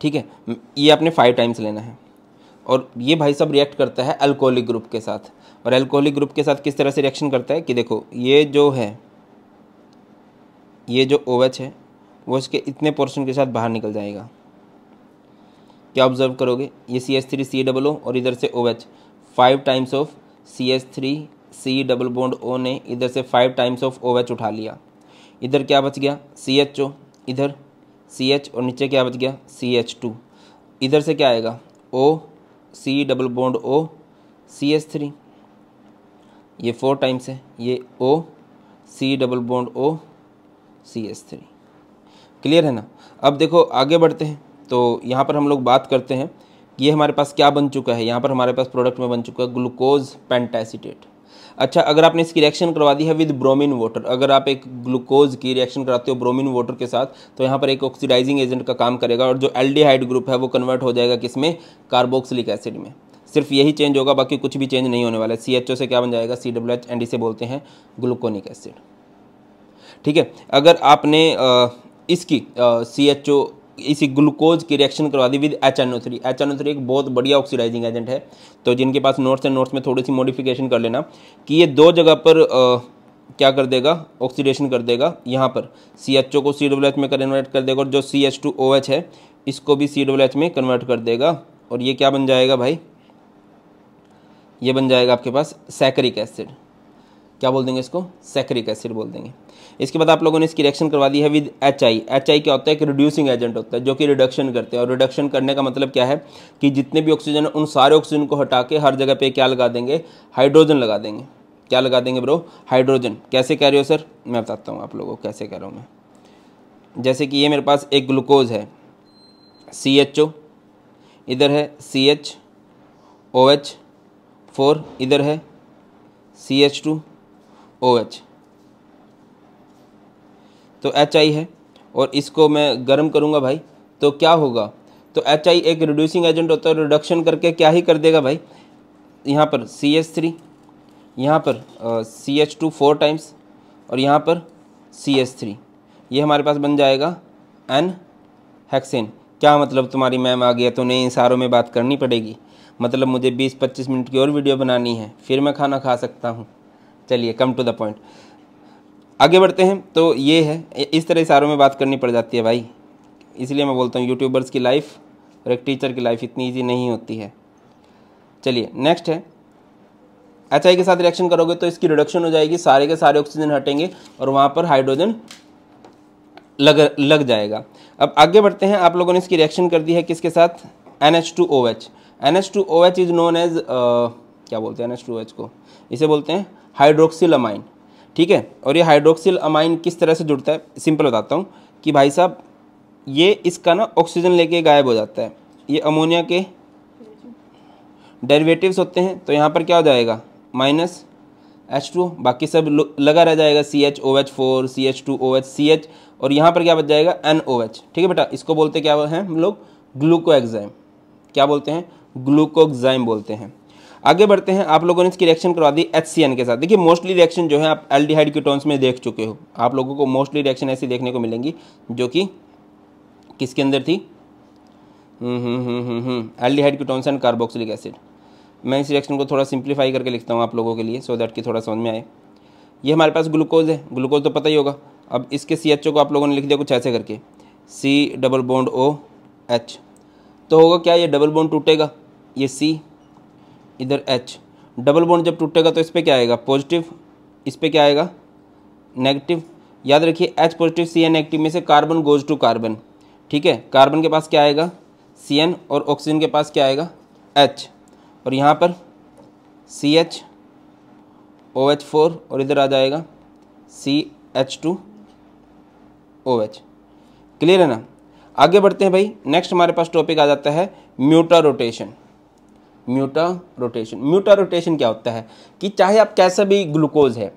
ठीक है ये आपने फाइव टाइम्स लेना है और ये भाई सब रिएक्ट करता है अल्कोहलिक ग्रुप के साथ और अल्कोहलिक ग्रुप के साथ किस तरह से रिएक्शन करता है कि देखो ये जो है ये जो ओ OH है वो इसके इतने पोर्शन के साथ बाहर निकल जाएगा क्या ऑब्जर्व करोगे ये C S three C double O और इधर से O H five times of C S three C double bond O ने इधर से five times of O H उठा लिया इधर क्या बच गया सी एच ओ इधर सी एच और नीचे क्या बच गया सी एच टू इधर से क्या आएगा O C double bond O C H three ये फोर टाइम्स है ये O C double bond O C S three clear है ना अब देखो आगे बढ़ते हैं तो यहाँ पर हम लोग बात करते हैं कि ये हमारे पास क्या बन चुका है यहाँ पर हमारे पास प्रोडक्ट में बन चुका है ग्लूकोज पेंटासीटेट अच्छा अगर आपने इसकी रिएक्शन करवा दी है विद ब्रोमीन वाटर अगर आप एक ग्लूकोज की रिएक्शन कराते हो ब्रोमीन वाटर के साथ तो यहाँ पर एक ऑक्सीडाइजिंग एजेंट का काम करेगा और जो एल्डिहाइड ग्रुप है वो कन्वर्ट हो जाएगा किसमें कार्बोक्सिलिक एसिड में सिर्फ यही चेंज होगा बाकी कुछ भी चेंज नहीं होने वाला है सी एच ओ से क्या बन जाएगा C W H N D से बोलते हैं ग्लूकोनिक एसिड ठीक है अगर आपने इसकी सी एच ओ इसी ग्लूकोज की रिएक्शन करवा दी with H N O three H N O three एक बहुत बढ़िया ऑक्सीडाइजिंग एजेंट है तो जिनके पास नोट्स एंड नोट्स में थोड़ी सी मॉडिफिकेशन कर लेना कि ये दो जगह पर आ, क्या कर देगा ऑक्सीडेशन कर देगा यहाँ पर सी एच ओ को सी डब्ल्यू एच में कन्वर्ट कर देगा और जो C H two O H है इसको भी सी डब्ल्यू एच में कन्वर्ट कर देगा और ये क्या बन जाएगा भाई ये बन जाएगा आपके पास सैकरिक एसिड क्या बोल देंगे इसको सैकरिक एसिड बोल देंगे इसके बाद आप लोगों ने इसकी रिएक्शन करवा दी है with H I H I क्या होता है कि रिड्यूसिंग एजेंट होता है जो कि रिडक्शन करते हैं और रिडक्शन करने का मतलब क्या है कि जितने भी ऑक्सीजन है उन सारे ऑक्सीजन को हटा के हर जगह पर क्या लगा देंगे हाइड्रोजन लगा देंगे क्या लगा देंगे ब्रो हाइड्रोजन कैसे कह रहे हो सर मैं बताता हूँ आप लोगों को कैसे कह रहा हूँ मैं जैसे कि ये मेरे पास एक ग्लूकोज है सी एच ओ इधर है C H O H four इधर है C H two O H तो एच आई है और इसको मैं गर्म करूँगा भाई तो क्या होगा तो एच आई एक रिड्यूसिंग एजेंट होता है रिडक्शन करके क्या ही कर देगा भाई यहाँ पर सी एच थ्री यहाँ पर C H two four times और यहाँ पर सी एच थ्री ये हमारे पास बन जाएगा एन हैक्सेन क्या मतलब तुम्हारी मैम आ गया तो नहीं इशारों में बात करनी पड़ेगी मतलब मुझे 20-25 मिनट की और वीडियो बनानी है फिर मैं खाना खा सकता हूँ चलिए कम टू द पॉइंट आगे बढ़ते हैं तो ये है इस तरह इशारों में बात करनी पड़ जाती है भाई इसलिए मैं बोलता हूँ यूट्यूबर्स की लाइफ और एक टीचर की लाइफ इतनी ईजी नहीं होती है चलिए नेक्स्ट है एच के साथ रिएक्शन करोगे तो इसकी रिडक्शन हो जाएगी सारे के सारे ऑक्सीजन हटेंगे और वहाँ पर हाइड्रोजन लग लग जाएगा अब आगे बढ़ते हैं आप लोगों ने इसकी रिएक्शन कर दी है किसके साथ N H two O H N H two O H is known as क्या बोलते हैं एन एच टू एच को इसे बोलते हैं हाइड्रोक्सिलमाइन ठीक है और ये हाइड्रोक्सिल अमाइन किस तरह से जुड़ता है सिंपल बताता हूँ कि भाई साहब ये इसका ना ऑक्सीजन लेके गायब हो जाता है ये अमोनिया के डेरिवेटिव्स होते हैं तो यहाँ पर क्या हो जाएगा माइनस एच टू बाकी सब लगा रह जाएगा C H O H four C H two O H C H और यहाँ पर क्या बच जाएगा एन ओ एच ठीक है बेटा इसको बोलते क्या हैं हम लोग ग्लूको एग्जाइम क्या बोलते हैं ग्लूकोग्जाइम बोलते हैं आगे बढ़ते हैं आप लोगों ने इसकी रिएक्शन करवा दी एच के साथ देखिए मोस्टली रिएक्शन जो है आप एल्डिहाइड कीटोन्स में देख चुके हो आप लोगों को मोस्टली रिएक्शन ऐसी देखने को मिलेंगी जो कि किसके अंदर थी aldehydes ketones and carboxylic acid मैं इस रिएक्शन को थोड़ा सिंप्लीफाई करके लिखता हूँ आप लोगों के लिए सो so दैट कि थोड़ा समझ में आए ये हमारे पास ग्लूकोज है ग्लूकोज तो पता ही होगा अब इसके सी एच ओ को आप लोगों ने लिख दिया कुछ ऐसे करके C double bond O H तो होगा क्या ये डबल बोंड टूटेगा ये सी इधर एच डबल बॉन्ड जब टूटेगा तो इस पर क्या आएगा पॉजिटिव इस पर क्या आएगा नेगेटिव याद रखिए H positive C N negative में से कार्बन गोज टू कार्बन ठीक है कार्बन के पास क्या आएगा सी एन और ऑक्सीजन के पास क्या आएगा एच और यहाँ पर C H O H four और इधर आ जाएगा C H two O H clear है ना आगे बढ़ते हैं भाई नेक्स्ट हमारे पास टॉपिक आ जाता है mutarotation mutarotation mutarotation क्या होता है कि चाहे आप कैसा भी ग्लूकोज है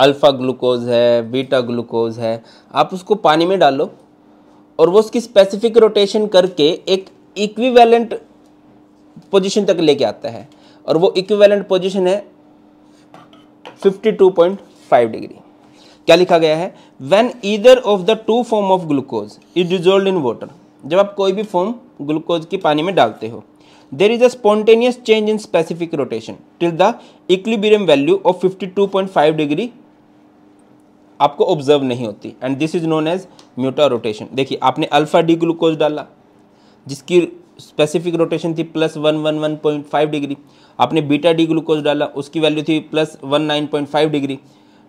अल्फ़ा ग्लूकोज है बीटा ग्लूकोज है आप उसको पानी में डालो और वो उसकी स्पेसिफिक रोटेशन करके एक इक्विवेलेंट पोजीशन तक लेके आता है और वो इक्विवेलेंट पोजीशन है 52.5 डिग्री क्या लिखा गया है when either of the two form of glucose is dissolved in water जब आप कोई भी फॉर्म ग्लूकोज की पानी में डालते हो there is a spontaneous change in specific rotation till the equilibrium value of 52.5 degree आपको ऑब्जर्व नहीं होती and this is known as mutarotation देखिए आपने अल्फा डी ग्लूकोज डाला जिसकी स्पेसिफिक रोटेशन थी plus one one one point five degree आपने बीटा डी ग्लूकोज डाला उसकी वैल्यू थी plus one nine point five degree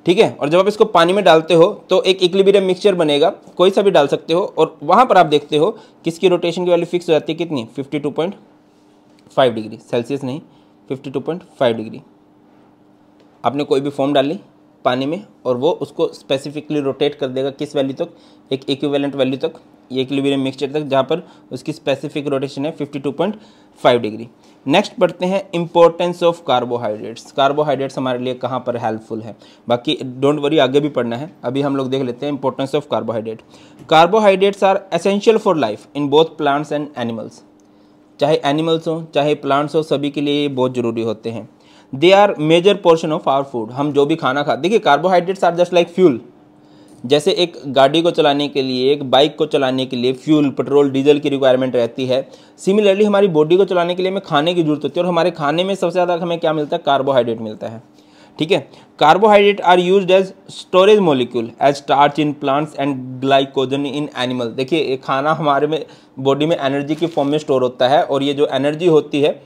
ठीक है और जब आप इसको पानी में डालते हो तो एक इक्लिबीरियम मिक्सचर बनेगा कोई सा भी डाल सकते हो और वहाँ पर आप देखते हो किसकी रोटेशन की वैल्यू फिक्स हो जाती है कितनी fifty two point five degree Celsius नहीं fifty two point five degree आपने कोई भी फॉर्म डाली पानी में और वो उसको स्पेसिफिकली रोटेट कर देगा किस वैल्यू तक एक इक्विवेलेंट वैल्यू तक ये इक्विलिब्रियम मिक्सचर तक जहाँ पर उसकी स्पेसिफिक रोटेशन है fifty two point five degree next पढ़ते हैं इंपॉर्टेंस ऑफ कार्बोहाइड्रेट्स कार्बोहाइड्रेट्स हमारे लिए कहाँ पर हेल्पफुल है बाकी डोंट वरी आगे भी पढ़ना है अभी हम लोग देख लेते हैं importance of carbohydrate carbohydrates are essential for life in both plants and animals चाहे एनिमल्स हों चाहे प्लांट्स हो सभी के लिए बहुत ज़रूरी होते हैं they are major portion of our food हम जो भी खाना खाते देखिए carbohydrates are just like fuel जैसे एक गाड़ी को चलाने के लिए एक बाइक को चलाने के लिए फ्यूल पेट्रोल डीजल की रिक्वायरमेंट रहती है सिमिलरली हमारी बॉडी को चलाने के लिए हमें खाने की जरूरत होती है और हमारे खाने में सबसे ज़्यादा हमें क्या मिलता है कार्बोहाइड्रेट मिलता है ठीक है carbohydrate are use as storage molecule as starch in plants and glycogen in animal देखिए ये खाना हमारे में बॉडी में एनर्जी के फॉर्म में स्टोर होता है और ये जो एनर्जी होती है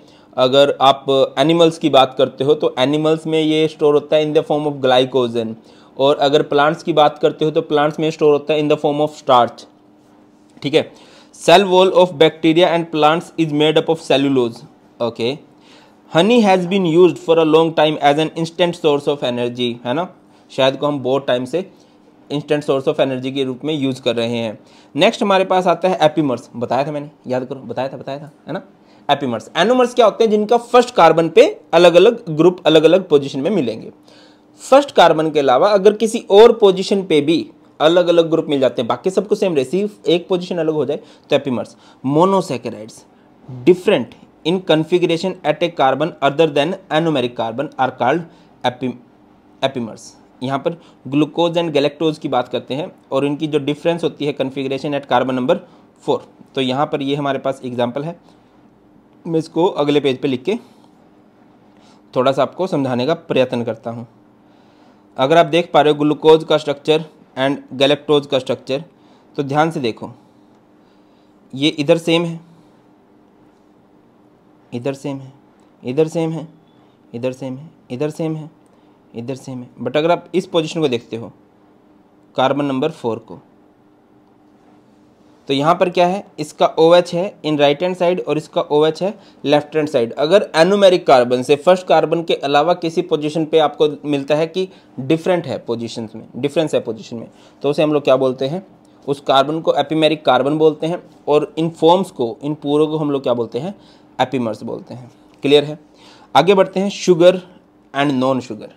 अगर आप एनिमल्स की बात करते हो तो एनिमल्स में ये स्टोर होता है in the form of glycogen और अगर प्लांट्स की बात करते हो तो प्लांट्स में स्टोर होता है in the form of starch ठीक है cell wall of bacteria and plants is made up of cellulose okay honey has been use for a long time as an instant source of energy है ना शायद को हम बहुत टाइम से इंस्टेंट सोर्स ऑफ एनर्जी के रूप में यूज़ कर रहे हैं नेक्स्ट हमारे पास आता है एपीमर्स बताया था मैंने याद करो बताया था बताया था है ना एपीमर्स एनोमर्स क्या होते हैं जिनका फर्स्ट कार्बन पे अलग अलग ग्रुप अलग अलग पोजिशन में मिलेंगे फर्स्ट कार्बन के अलावा अगर किसी और पोजिशन पे भी अलग अलग ग्रुप मिल जाते हैं बाकी सबको सेम रहे सिर्फ एक पोजिशन अलग हो जाए तो epimers monosaccharides different in configuration at a carbon other than anomeric carbon are called epimers यहाँ पर ग्लूकोज एंड गैलेक्टोज की बात करते हैं और इनकी जो डिफरेंस होती है configuration at carbon number four तो यहाँ पर ये हमारे पास एग्जाम्पल है मैं इसको अगले पेज पे लिख के थोड़ा सा आपको समझाने का प्रयत्न करता हूँ अगर आप देख पा रहे हो ग्लूकोज का स्ट्रक्चर एंड गैलेक्टोज का स्ट्रक्चर तो ध्यान से देखो ये इधर सेम है इधर सेम है इधर सेम है इधर सेम है इधर सेम है इधर सेम है बट अगर आप इस पोजीशन को देखते हो कार्बन नंबर फोर को तो यहाँ पर क्या है इसका ओ OH है इन राइट हैंड साइड और इसका ओ OH है लेफ्ट हैंड साइड अगर एनोमेरिक कार्बन से फर्स्ट कार्बन के अलावा किसी पोजीशन पे आपको मिलता है कि डिफरेंट है पोजिशन में डिफरेंस है पोजिशन में तो उसे हम लोग क्या बोलते हैं उस कार्बन को एपीमेरिक कार्बन बोलते हैं और इन फॉर्म्स को इन पूरों को हम लोग क्या बोलते हैं एपीमर्स बोलते हैं क्लियर है आगे बढ़ते हैं sugar and non sugar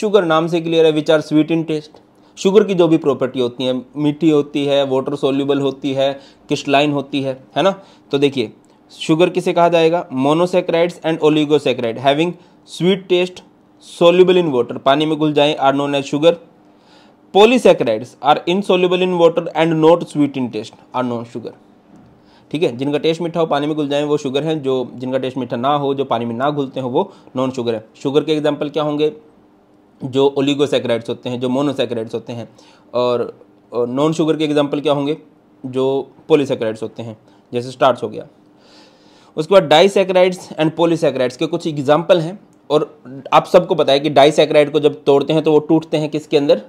sugar नाम से क्लियर है which are sweet in taste sugar की जो भी प्रॉपर्टी होती है मीठी होती है वाटर सोल्यूबल होती है क्रिस्टलाइन होती है है ना तो देखिए शुगर किसे कहा जाएगा monosaccharides and oligosaccharide having sweet taste soluble in water पानी में घुल जाए are known as sugar polysaccharides are insoluble in water and not sweet in taste are non sugar ठीक है जिनका टेस्ट मीठा हो पानी में घुल जाए वो शुगर है जो जिनका टेस्ट मीठा ना हो जो पानी में ना घुलते हो वो नॉन शुगर है शुगर के एग्जाम्पल क्या होंगे जो ओलिगोसेक्राइड्स होते हैं जो मोनोसेक्राइड्स होते हैं और नॉन शुगर के एग्जाम्पल क्या होंगे जो पोलीसेक्राइड्स होते हैं जैसे स्टार्च हो गया उसके बाद सेक्राइड्स एंड पोलीसेक्राइड्स के कुछ एग्जाम्पल हैं और आप सबको पता है कि डाईसेक्राइड को जब तोड़ते हैं तो वो टूटते हैं किसके अंदर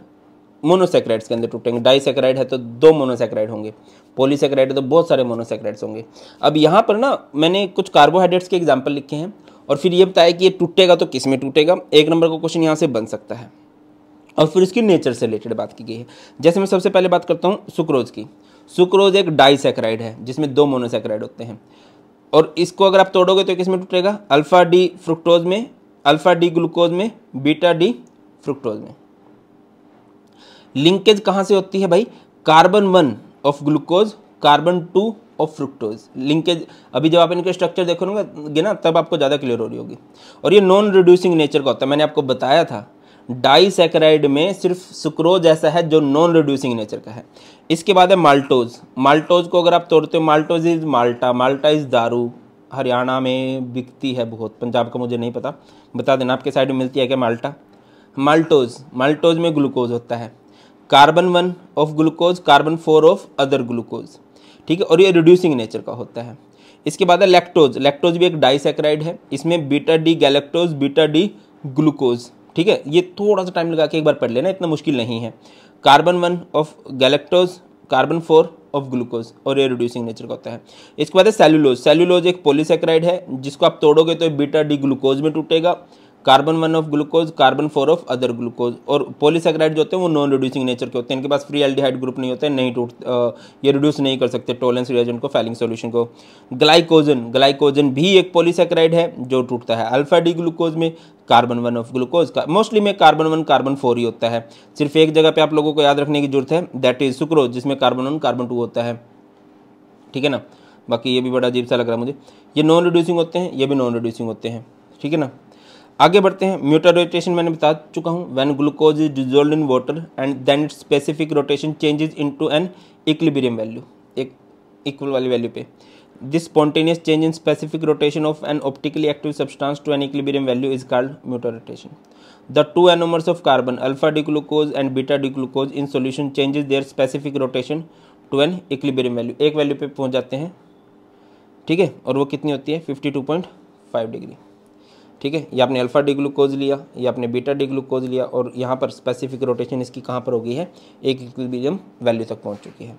मोनोसेक्राइड्स के अंदर टूटेंगे सेक्राइड है तो दो मोनोसेक्राइड होंगे पोलीसेक्राइड है तो बहुत सारे मोनोसेक्राइड्स होंगे अब यहाँ पर ना मैंने कुछ कार्बोहाइड्रेट्स के एग्जाम्पल लिखे हैं और फिर ये बताया कि ये टूटेगा तो किस में टूटेगा एक नंबर का क्वेश्चन यहाँ से बन सकता है और फिर उसकी नेचर से रिलेटेड बात की गई है जैसे मैं सबसे पहले बात करता हूँ सुक्रोज की सुक्रोज एक सेक्राइड है जिसमें दो मोनोसेक्राइड होते हैं और इसको अगर आप तोड़ोगे तो किस में टूटेगा अल्फ़ा डी फ्रुक्टोज में अल्फ़ा डी ग्लूकोज में बीटा डी फ्रुक्टोज में लिंकेज कहाँ से होती है भाई carbon one of glucose carbon two of fructose linkage अभी जब आप इनके स्ट्रक्चर देखोगे ना तब आपको ज़्यादा क्लियर हो रही होगी और ये नॉन रिड्यूसिंग नेचर का होता है मैंने आपको बताया था सेक्राइड में सिर्फ सुक्रोज ऐसा है जो नॉन रिड्यूसिंग नेचर का है इसके बाद है माल्टोज माल्टोज को अगर आप तोड़ते हो maltose is Malta Malta is दारू हरियाणा में बिकती है बहुत पंजाब का मुझे नहीं पता बता देना आपके साइड में मिलती है क्या माल्टा माल्टोज माल्टोज में ग्लूकोज होता है carbon one of glucose carbon four of other glucose ठीक है और ये रिड्यूसिंग नेचर का होता है इसके बाद है लैक्टोज लैक्टोज भी एक डाइसेक्राइड है इसमें beta D galactose beta D glucose ठीक है ये थोड़ा सा टाइम लगा के एक बार पढ़ लेना इतना मुश्किल नहीं है carbon one of galactose carbon four of glucose और ये रिड्यूसिंग नेचर का होता है इसके बाद है सेलुलोज सेलुलोज एक पोलिसक्राइड है जिसको आप तोड़ोगे तो बीटा डी ग्लूकोज में टूटेगा carbon one of glucose carbon four of other glucose और पोलिसैक्राइड जो होते हैं वो नॉन रिड्यूसिंग नेचर के होते हैं इनके पास फ्री एल्डिहाइड ग्रुप नहीं होते नहीं टूट ये रिड्यूस नहीं कर सकते टोलेंस रिएजेंट को फैलिंग सोल्यूशन को ग्लाइकोजन ग्लाइकोजन भी एक पोलिसक्राइड है जो टूटता है अल्फा डी ग्लूकोज में कार्बन वन ऑफ ग्लूकोज का मोस्टली में कार्बन वन कार्बन फोर ही होता है सिर्फ एक जगह पे आप लोगों को याद रखने की जरूरत है दैट इज सुक्रोज जिसमें कार्बन वन कार्बन टू होता है ठीक है ना बाकी ये भी बड़ा अजीब सा लग रहा है मुझे ये नॉन रिड्यूसिंग होते हैं ये भी नॉन रिड्यूसिंग होते हैं ठीक है ना आगे बढ़ते हैं म्यूटर रोटेशन मैंने बता चुका हूँ when glucose is dissolve in water and then specific rotation changes into an equilibrium value एक इक्वल वाली वैल्यू पे this spontaneous change in specific rotation of an optically active substance to an equilibrium value is called mutarotation the two anomers of carbon alpha glucose and beta glucose in solution changes their specific rotation to an equilibrium value एक वैल्यू पे पहुंच जाते हैं ठीक है और वो कितनी होती है fifty two point five degree ठीक है ये आपने अल्फ़ा डी ग्लूकोज लिया ये आपने बीटा डी ग्लूकोज लिया और यहाँ पर स्पेसिफिक रोटेशन इसकी कहाँ पर हो गई है एक इक्विलिब्रियम वैल्यू तक पहुँच चुकी है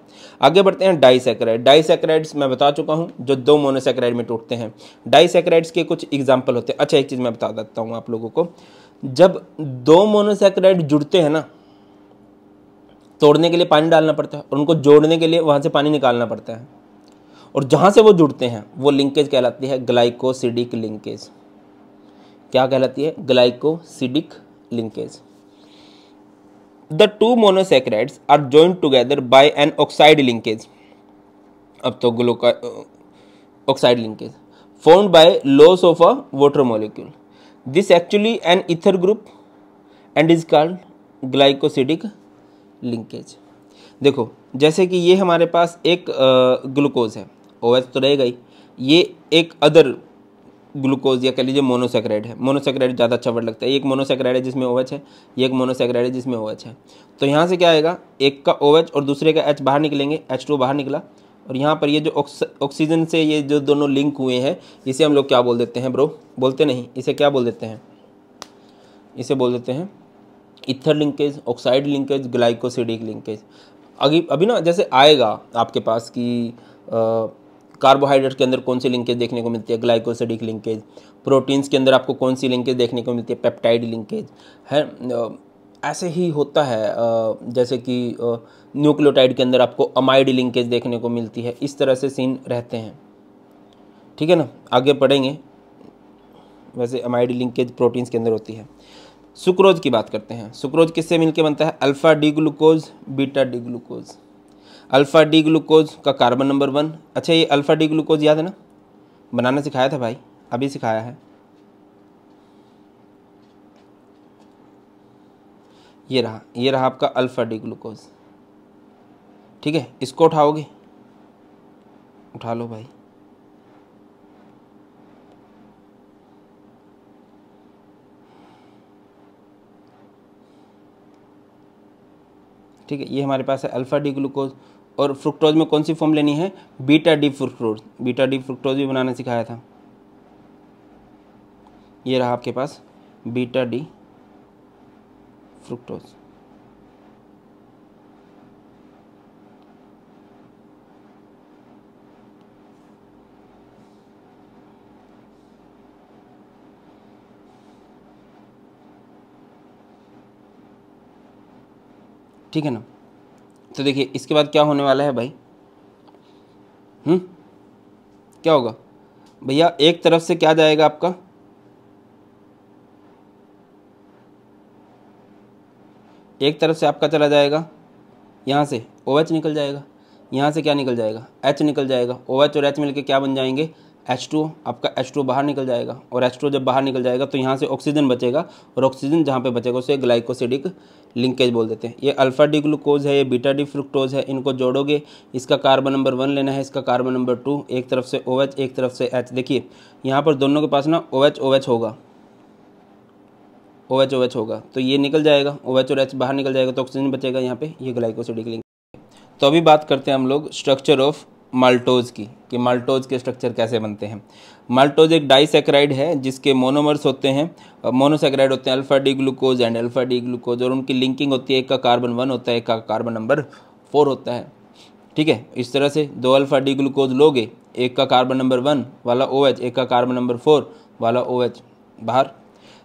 आगे बढ़ते हैं डाइसेक्राइड डाइसेक्राइड्स मैं बता चुका हूँ जो दो मोनोसेक्राइड में टूटते हैं डाइसेक्राइड्स के कुछ एग्जाम्पल होते हैं अच्छा एक चीज़ मैं बता देता हूँ आप लोगों को जब दो मोनोसेक्राइड जुड़ते हैं ना तोड़ने के लिए पानी डालना पड़ता है और उनको जोड़ने के लिए वहाँ से पानी निकालना पड़ता है और जहाँ से वो जुड़ते हैं वो लिंकेज कहलाती है ग्लाइकोसिडिक लिंकेज क्या कहलाती है glycosidic linkage the two monosaccharides are joined together by an oxide linkage अब तो ग्लूका oxide linkage formed by loss of a water molecule this actually an ether group and is called glycosidic linkage देखो जैसे कि ये हमारे पास एक ग्लूकोज है ओ OH तो रहेगा ही ये एक अदर ग्लूकोज या कह लीजिए मोनोसेक्राइड है मोनोसेक्राइड ज़्यादा अच्छा वर्ड लगता है एक मोनोसेक्राइड है जिसमें ओएच है है एक मोनोसेक्राइड है जिसमें ओ है तो यहाँ से क्या आएगा एक का ओ और दूसरे का एच बाहर निकलेंगे एच टू बाहर निकला और यहाँ पर ये जो ऑक्सीजन से ये जो दोनों लिंक हुए हैं इसे हम लोग क्या बोल देते हैं ब्रो बोलते नहीं इसे क्या बोल देते हैं इसे बोल देते हैं ether linkage oxide linkage glycosidic linkage अभी अभी ना जैसे आएगा आपके पास कि कार्बोहाइड्रेट के अंदर कौन सी लिंकेज देखने को मिलती है ग्लाइकोसिडिक लिंकेज प्रोटीन्स के अंदर आपको कौन सी लिंकेज देखने को मिलती है पेप्टाइड लिंकेज है ऐसे ही होता है जैसे कि न्यूक्लियोटाइड के अंदर आपको अमाइड लिंकेज देखने को मिलती है इस तरह से सीन रहते हैं ठीक है ना आगे पढ़ेंगे वैसे अमाइड लिंकेज प्रोटीन्स के अंदर होती है सुक्रोज की बात करते हैं सुक्रोज किससे मिलके बनता है alpha D glucose beta D glucose alpha D glucose का कार्बन नंबर वन अच्छा ये अल्फ़ा डी ग्लूकोज याद है ना बनाना सिखाया था भाई अभी सिखाया है ये रहा ये रहा आपका अल्फ़ा डी ग्लूकोज ठीक है इसको उठाओगे उठा लो भाई ठीक है ये हमारे पास है अल्फ़ा डी ग्लूकोज और फ्रुक्टोज में कौन सी फॉर्म लेनी है beta D fructose beta D fructose भी बनाना सिखाया था ये रहा आपके पास बीटा डी फ्रुक्टोज ठीक है ना तो देखिए इसके बाद क्या होने वाला है भाई हम्म क्या होगा भैया एक तरफ से क्या जाएगा आपका एक तरफ से आपका चला जाएगा यहाँ से ओ OH निकल जाएगा यहाँ से क्या निकल जाएगा एच निकल जाएगा ओ OH और एच मिलके क्या बन जाएंगे एच टू आपका एच टू बाहर निकल जाएगा और एच टू जब बाहर निकल जाएगा तो यहाँ से ऑक्सीजन बचेगा और ऑक्सीजन जहाँ पे बचेगा उसे ग्लाइकोसिडिक लिंकेज बोल देते हैं ये अल्फ़ा डी ग्लूकोज है ये बीटा डी फ्रुक्टोज है इनको जोड़ोगे इसका कार्बन नंबर वन लेना है इसका कार्बन नंबर टू एक तरफ से ओ OH, एक तरफ से एच देखिए यहाँ पर दोनों के पास ना ओ ओ एच होगा ओ ओ एच होगा तो ये निकल जाएगा ओ एच और एच बाहर निकल जाएगा तो ऑक्सीजन बचेगा यहाँ पे ये ग्लाइकोसिडिक लिंक तो अभी बात करते हैं हम लोग स्ट्रक्चर ऑफ माल्टोज की कि माल्टोज के स्ट्रक्चर कैसे बनते हैं माल्टोज एक डाइसेक्राइड है जिसके मोनोमर्स होते हैं मोनोसेक्राइड होते हैं alpha D glucose and alpha D glucose और उनकी लिंकिंग होती है एक का कार्बन वन होता है एक का कार्बन नंबर फोर होता है ठीक है इस तरह से दो अल्फा डी ग्लूकोज लोगे एक का कार्बन नंबर वन वाला ओ एच एक का कार्बन नंबर फोर वाला ओ एच बाहर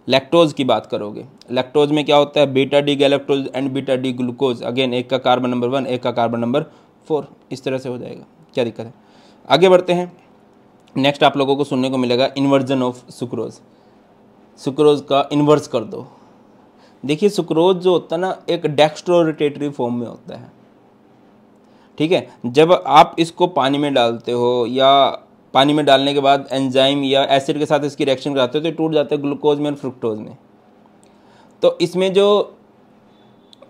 लैक्टोज की बात करोगे लैक्टोज में क्या होता है beta D galactose and beta D glucose again एक का कार्बन नंबर वन एक का कार्बन नंबर फोर इस तरह से हो जाएगा क्या दिक्कत है आगे बढ़ते हैं नेक्स्ट आप लोगों को सुनने को मिलेगा इन्वर्जन ऑफ सुक्रोज सुक्रोज का इन्वर्स कर दो देखिए सुक्रोज जो होता है ना एक डेक्स्ट्रोरिटेटरी फॉर्म में होता है ठीक है जब आप इसको पानी में डालते हो या पानी में डालने के बाद एंजाइम या एसिड के साथ इसकी रिएक्शन कराते हो तो टूट जाता है ग्लूकोज में और फ्रुक्टोज में तो इसमें जो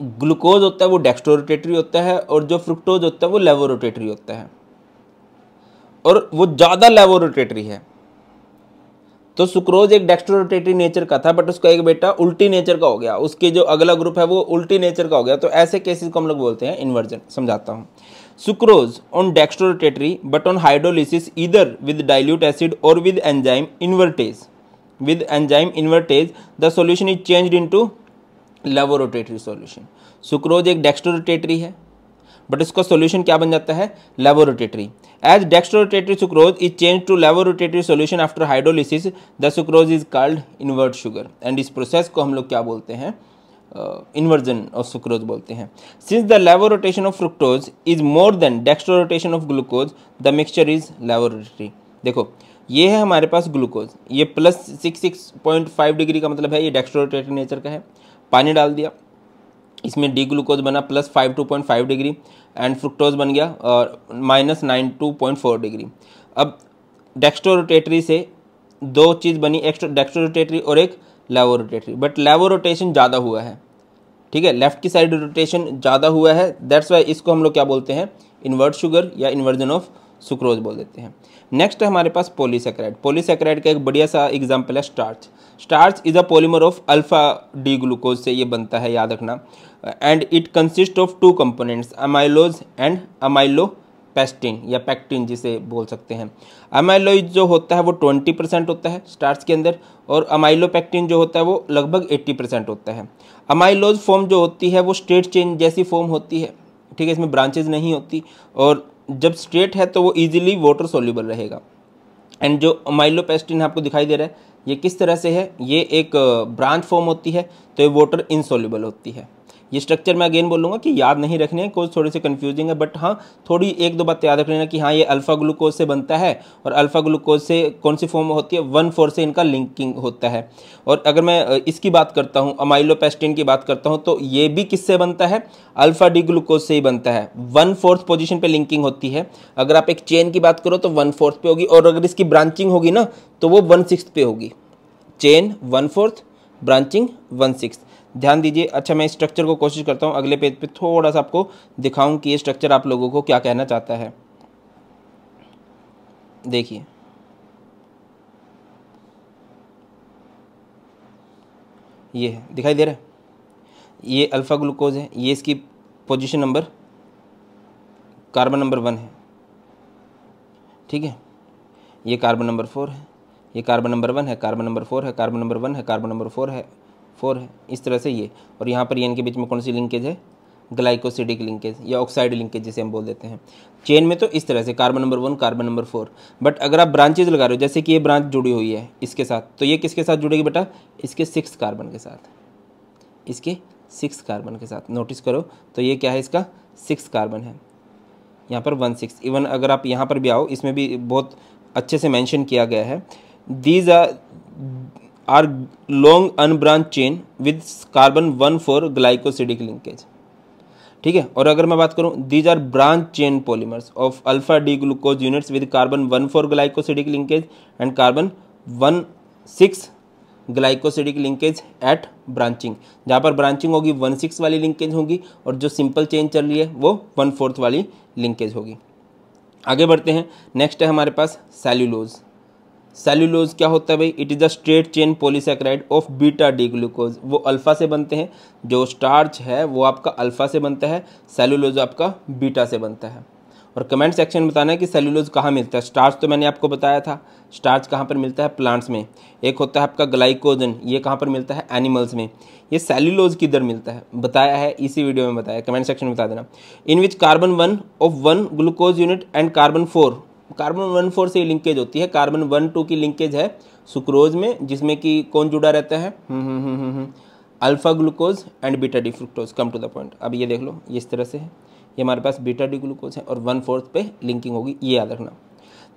ग्लूकोज होता है वो डेक्स्ट्रोरोटेटरी होता है और जो फ्रुक्टोज होता है वो लेवोरोटेटरी होता है और वो ज़्यादा लेबोरोटेटरी है तो सुक्रोज एक डेक्स्ट्रोरोटेटरी नेचर का था बट उसका एक बेटा उल्टी नेचर का हो गया उसके जो अगला ग्रुप है वो उल्टी नेचर का हो गया तो ऐसे केसेस को हम लोग बोलते हैं इन्वर्जन समझाता हूँ sucrose on dextrorotatory but on hydrolysis इधर विद डाइल्यूट एसिड और with enzyme invertase with enzyme invertase the solution is changed into levorotatory solution sucrose एक dextrorotatory है बट इसका सोल्यूशन क्या बन जाता है levorotatory as dextrorotatory sucrose is change to levorotatory solution after hydrolysis the sucrose is called invert sugar and इस प्रोसेस को हम लोग क्या बोलते हैं इन्वर्जन ऑफ सुक्रोज बोलते हैं since the levorotation of fructose is more than dextrorotation of glucose the mixture is levorotatory देखो ये है हमारे पास ग्लूकोज ये plus six six point five degree का मतलब है ये डेक्स्ट्रोटेटेड नेचर का है पानी डाल दिया इसमें डी ग्लूकोज बना plus five two point five degree and fructose बन गया और minus nine two point four degree अब डेक्स्ट्रोरोटेटरी से दो चीज़ बनी एक्स्ट्रो तो डेक्स्ट्रोरोटेटरी और एक लेवोरोटेटरी बट लेवोरोटेशन ज़्यादा हुआ है ठीक है लेफ्ट की साइड रोटेशन ज़्यादा हुआ है दैट्स वाई इसको हम लोग क्या बोलते हैं इन्वर्ट शुगर या इन्वर्जन ऑफ सुक्रोज बोल देते हैं नेक्स्ट हमारे पास पोलीसेक्राइड पोलीसेक्राइड का एक बढ़िया सा एग्जाम्पल है starch starch is a polymer of alpha D glucose से ये बनता है याद रखना and it consist of two components amylose and amylopectin या पैक्टिन जिसे बोल सकते हैं अमाइलोइज जो होता है वो ट्वेंटी परसेंट होता है स्टार्च के अंदर और अमाइलोपैक्टिन जो होता है वो लगभग एट्टी परसेंट होता है अमाइलोज फॉर्म जो होती है वो स्ट्रेट चेन जैसी फॉर्म होती है ठीक है इसमें ब्रांचेज नहीं होती और जब स्ट्रेट है तो वो ईजिली वाटर सोल्यूबल रहेगा एंड जो माइलोपेस्टिन आपको दिखाई दे रहा है ये किस तरह से है ये एक ब्रांच फॉर्म होती है तो ये वाटर इनसोल्यूबल होती है ये स्ट्रक्चर मैं अगेन बोलूँगा कि याद नहीं रखने कोज थोड़े से कन्फ्यूजिंग है बट हाँ थोड़ी एक दो बात याद रख लेना कि हाँ ये अल्फ़ा ग्लूकोज से बनता है और अल्फ़ा ग्लूकोज से कौन सी फॉर्म होती है वन फोर से इनका लिंकिंग होता है और अगर मैं इसकी बात करता हूँ अमाइलोपेस्टिन की बात करता हूँ तो ये भी किससे बनता है अल्फ़ा डी ग्लूकोज से ही बनता है वन फोर्थ पोजिशन पर लिंकिंग होती है अगर आप एक चेन की बात करो तो वन फोर्थ पे होगी और अगर इसकी ब्रांचिंग होगी ना तो वो वन सिक्स पे होगी chain one fourth branching one six ध्यान दीजिए अच्छा मैं स्ट्रक्चर को कोशिश करता हूँ अगले पेज पे थोड़ा सा आपको दिखाऊं कि ये स्ट्रक्चर आप लोगों को क्या कहना चाहता है देखिए ये है दिखाई दे रहा है ये अल्फ़ा ग्लूकोज है ये इसकी position number carbon number one है ठीक है ये कार्बन नंबर फोर है ये कार्बन नंबर वन है कार्बन नंबर फोर है कार्बन नंबर वन है कार्बन नंबर फोर है फोर है इस तरह से ये और यहाँ पर ये इनके बीच में कौन सी लिंकेज है ग्लाइकोसिडिक लिंकेज या ऑक्साइड लिंकेज जिसे हम बोल देते हैं चेन में तो इस तरह से carbon number one carbon number four but अगर आप ब्रांचेज लगा रहे हो जैसे कि ये ब्रांच जुड़ी हुई है इसके साथ तो ये किसके साथ जुड़ेगी बेटा इसके सिक्स कार्बन के साथ इसके सिक्स कार्बन के साथ नोटिस करो तो ये क्या है इसका सिक्स कार्बन है यहाँ पर वन सिक्स इवन अगर आप यहाँ पर भी आओ इसमें भी बहुत अच्छे से मैंशन किया गया है these are are long unbranch chain with carbon one four glycosidic linkage ठीक है और अगर मैं बात करूं these are branch chain polymers of alpha D glucose units with carbon one four glycosidic linkage and carbon one six glycosidic linkage at branching जहाँ पर ब्रांचिंग होगी वन सिक्स वाली लिंकेज होगी और जो सिंपल चेन चल रही है वो वन फोर्थ वाली लिंकेज होगी आगे बढ़ते हैं नेक्स्ट है हमारे पास सेल्यूलोज़ सेल्यूलोज क्या होता है भाई it is a straight chain polysaccharide of beta D glucose वो अल्फ़ा से बनते हैं जो स्टार्च है वो आपका अल्फ़ा से बनता है सेल्यूलोज आपका बीटा से बनता है और कमेंट सेक्शन में बताना है कि सेल्यूलोज कहाँ मिलता है स्टार्च तो मैंने आपको बताया था स्टार्च कहाँ पर मिलता है प्लांट्स में एक होता है आपका ग्लाइकोजन ये कहाँ पर मिलता है एनिमल्स में ये सेल्यूलोज किधर मिलता है बताया है इसी वीडियो में बताया कमेंट सेक्शन में बता देना in which carbon one of one glucose unit and carbon four carbon one four से लिंकेज होती है कार्बन वन टू की लिंकेज है सुक्रोज में जिसमें कि कौन जुड़ा रहता है hmm, hmm, hmm, alpha glucose and beta D fructose come to the point अब ये देख लो ये इस तरह से है ये हमारे पास बीटा डी ग्लूकोज है और वन फोर्थ पे लिंकिंग होगी ये याद रखना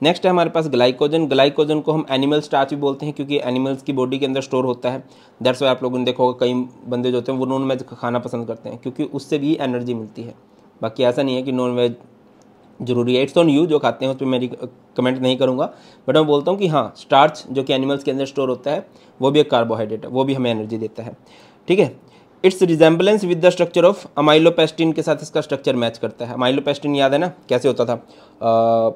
नेक्स्ट है हमारे पास ग्लाइकोजन ग्लाइकोजन को हम एनिमल स्टार्च भी बोलते हैं क्योंकि एनिमल्स की बॉडी के अंदर स्टोर होता है दरअसल आप लोगों ने देखोगे कई बंदे जो होते हैं वो नॉन वेज खाना पसंद करते हैं क्योंकि उससे भी एनर्जी मिलती है बाकी ऐसा नहीं है कि नॉन वेज जरूरी है इट्स ऑन यू जो खाते हैं उस पर मेरी कमेंट नहीं करूँगा बट मैं बोलता हूँ कि हाँ स्टार्च जो कि एनिमल्स के अंदर स्टोर होता है वो भी एक कार्बोहाइड्रेट है वो भी हमें एनर्जी देता है ठीक है it's resemblance with the structure of amylopectin के साथ इसका स्ट्रक्चर मैच करता है अमाइलोपेस्टिन याद है ना कैसे होता था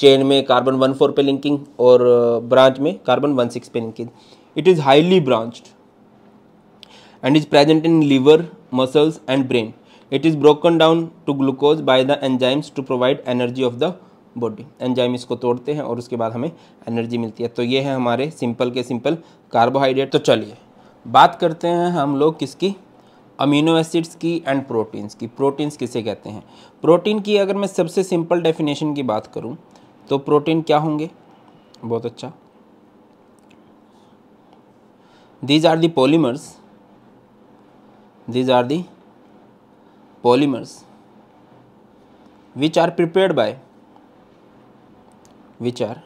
चेन में कार्बन वन फोर पे लिंकिंग और ब्रांच में कार्बन वन सिक्स पे linking it is highly branched and is present in liver muscles and brain It is broken down to glucose by the enzymes to provide energy of the body enzyme इसको तोड़ते हैं और उसके बाद हमें एनर्जी मिलती है तो ये है हमारे सिंपल के सिंपल कार्बोहाइड्रेट तो चलिए बात करते हैं हम लोग किसकी अमीनो एसिड्स की एंड प्रोटीन्स की प्रोटीन्स किसे कहते हैं प्रोटीन की अगर मैं सबसे सिंपल डेफिनेशन की बात करूं तो प्रोटीन क्या होंगे बहुत अच्छा these are the polymers these are the polymers which are prepared by which are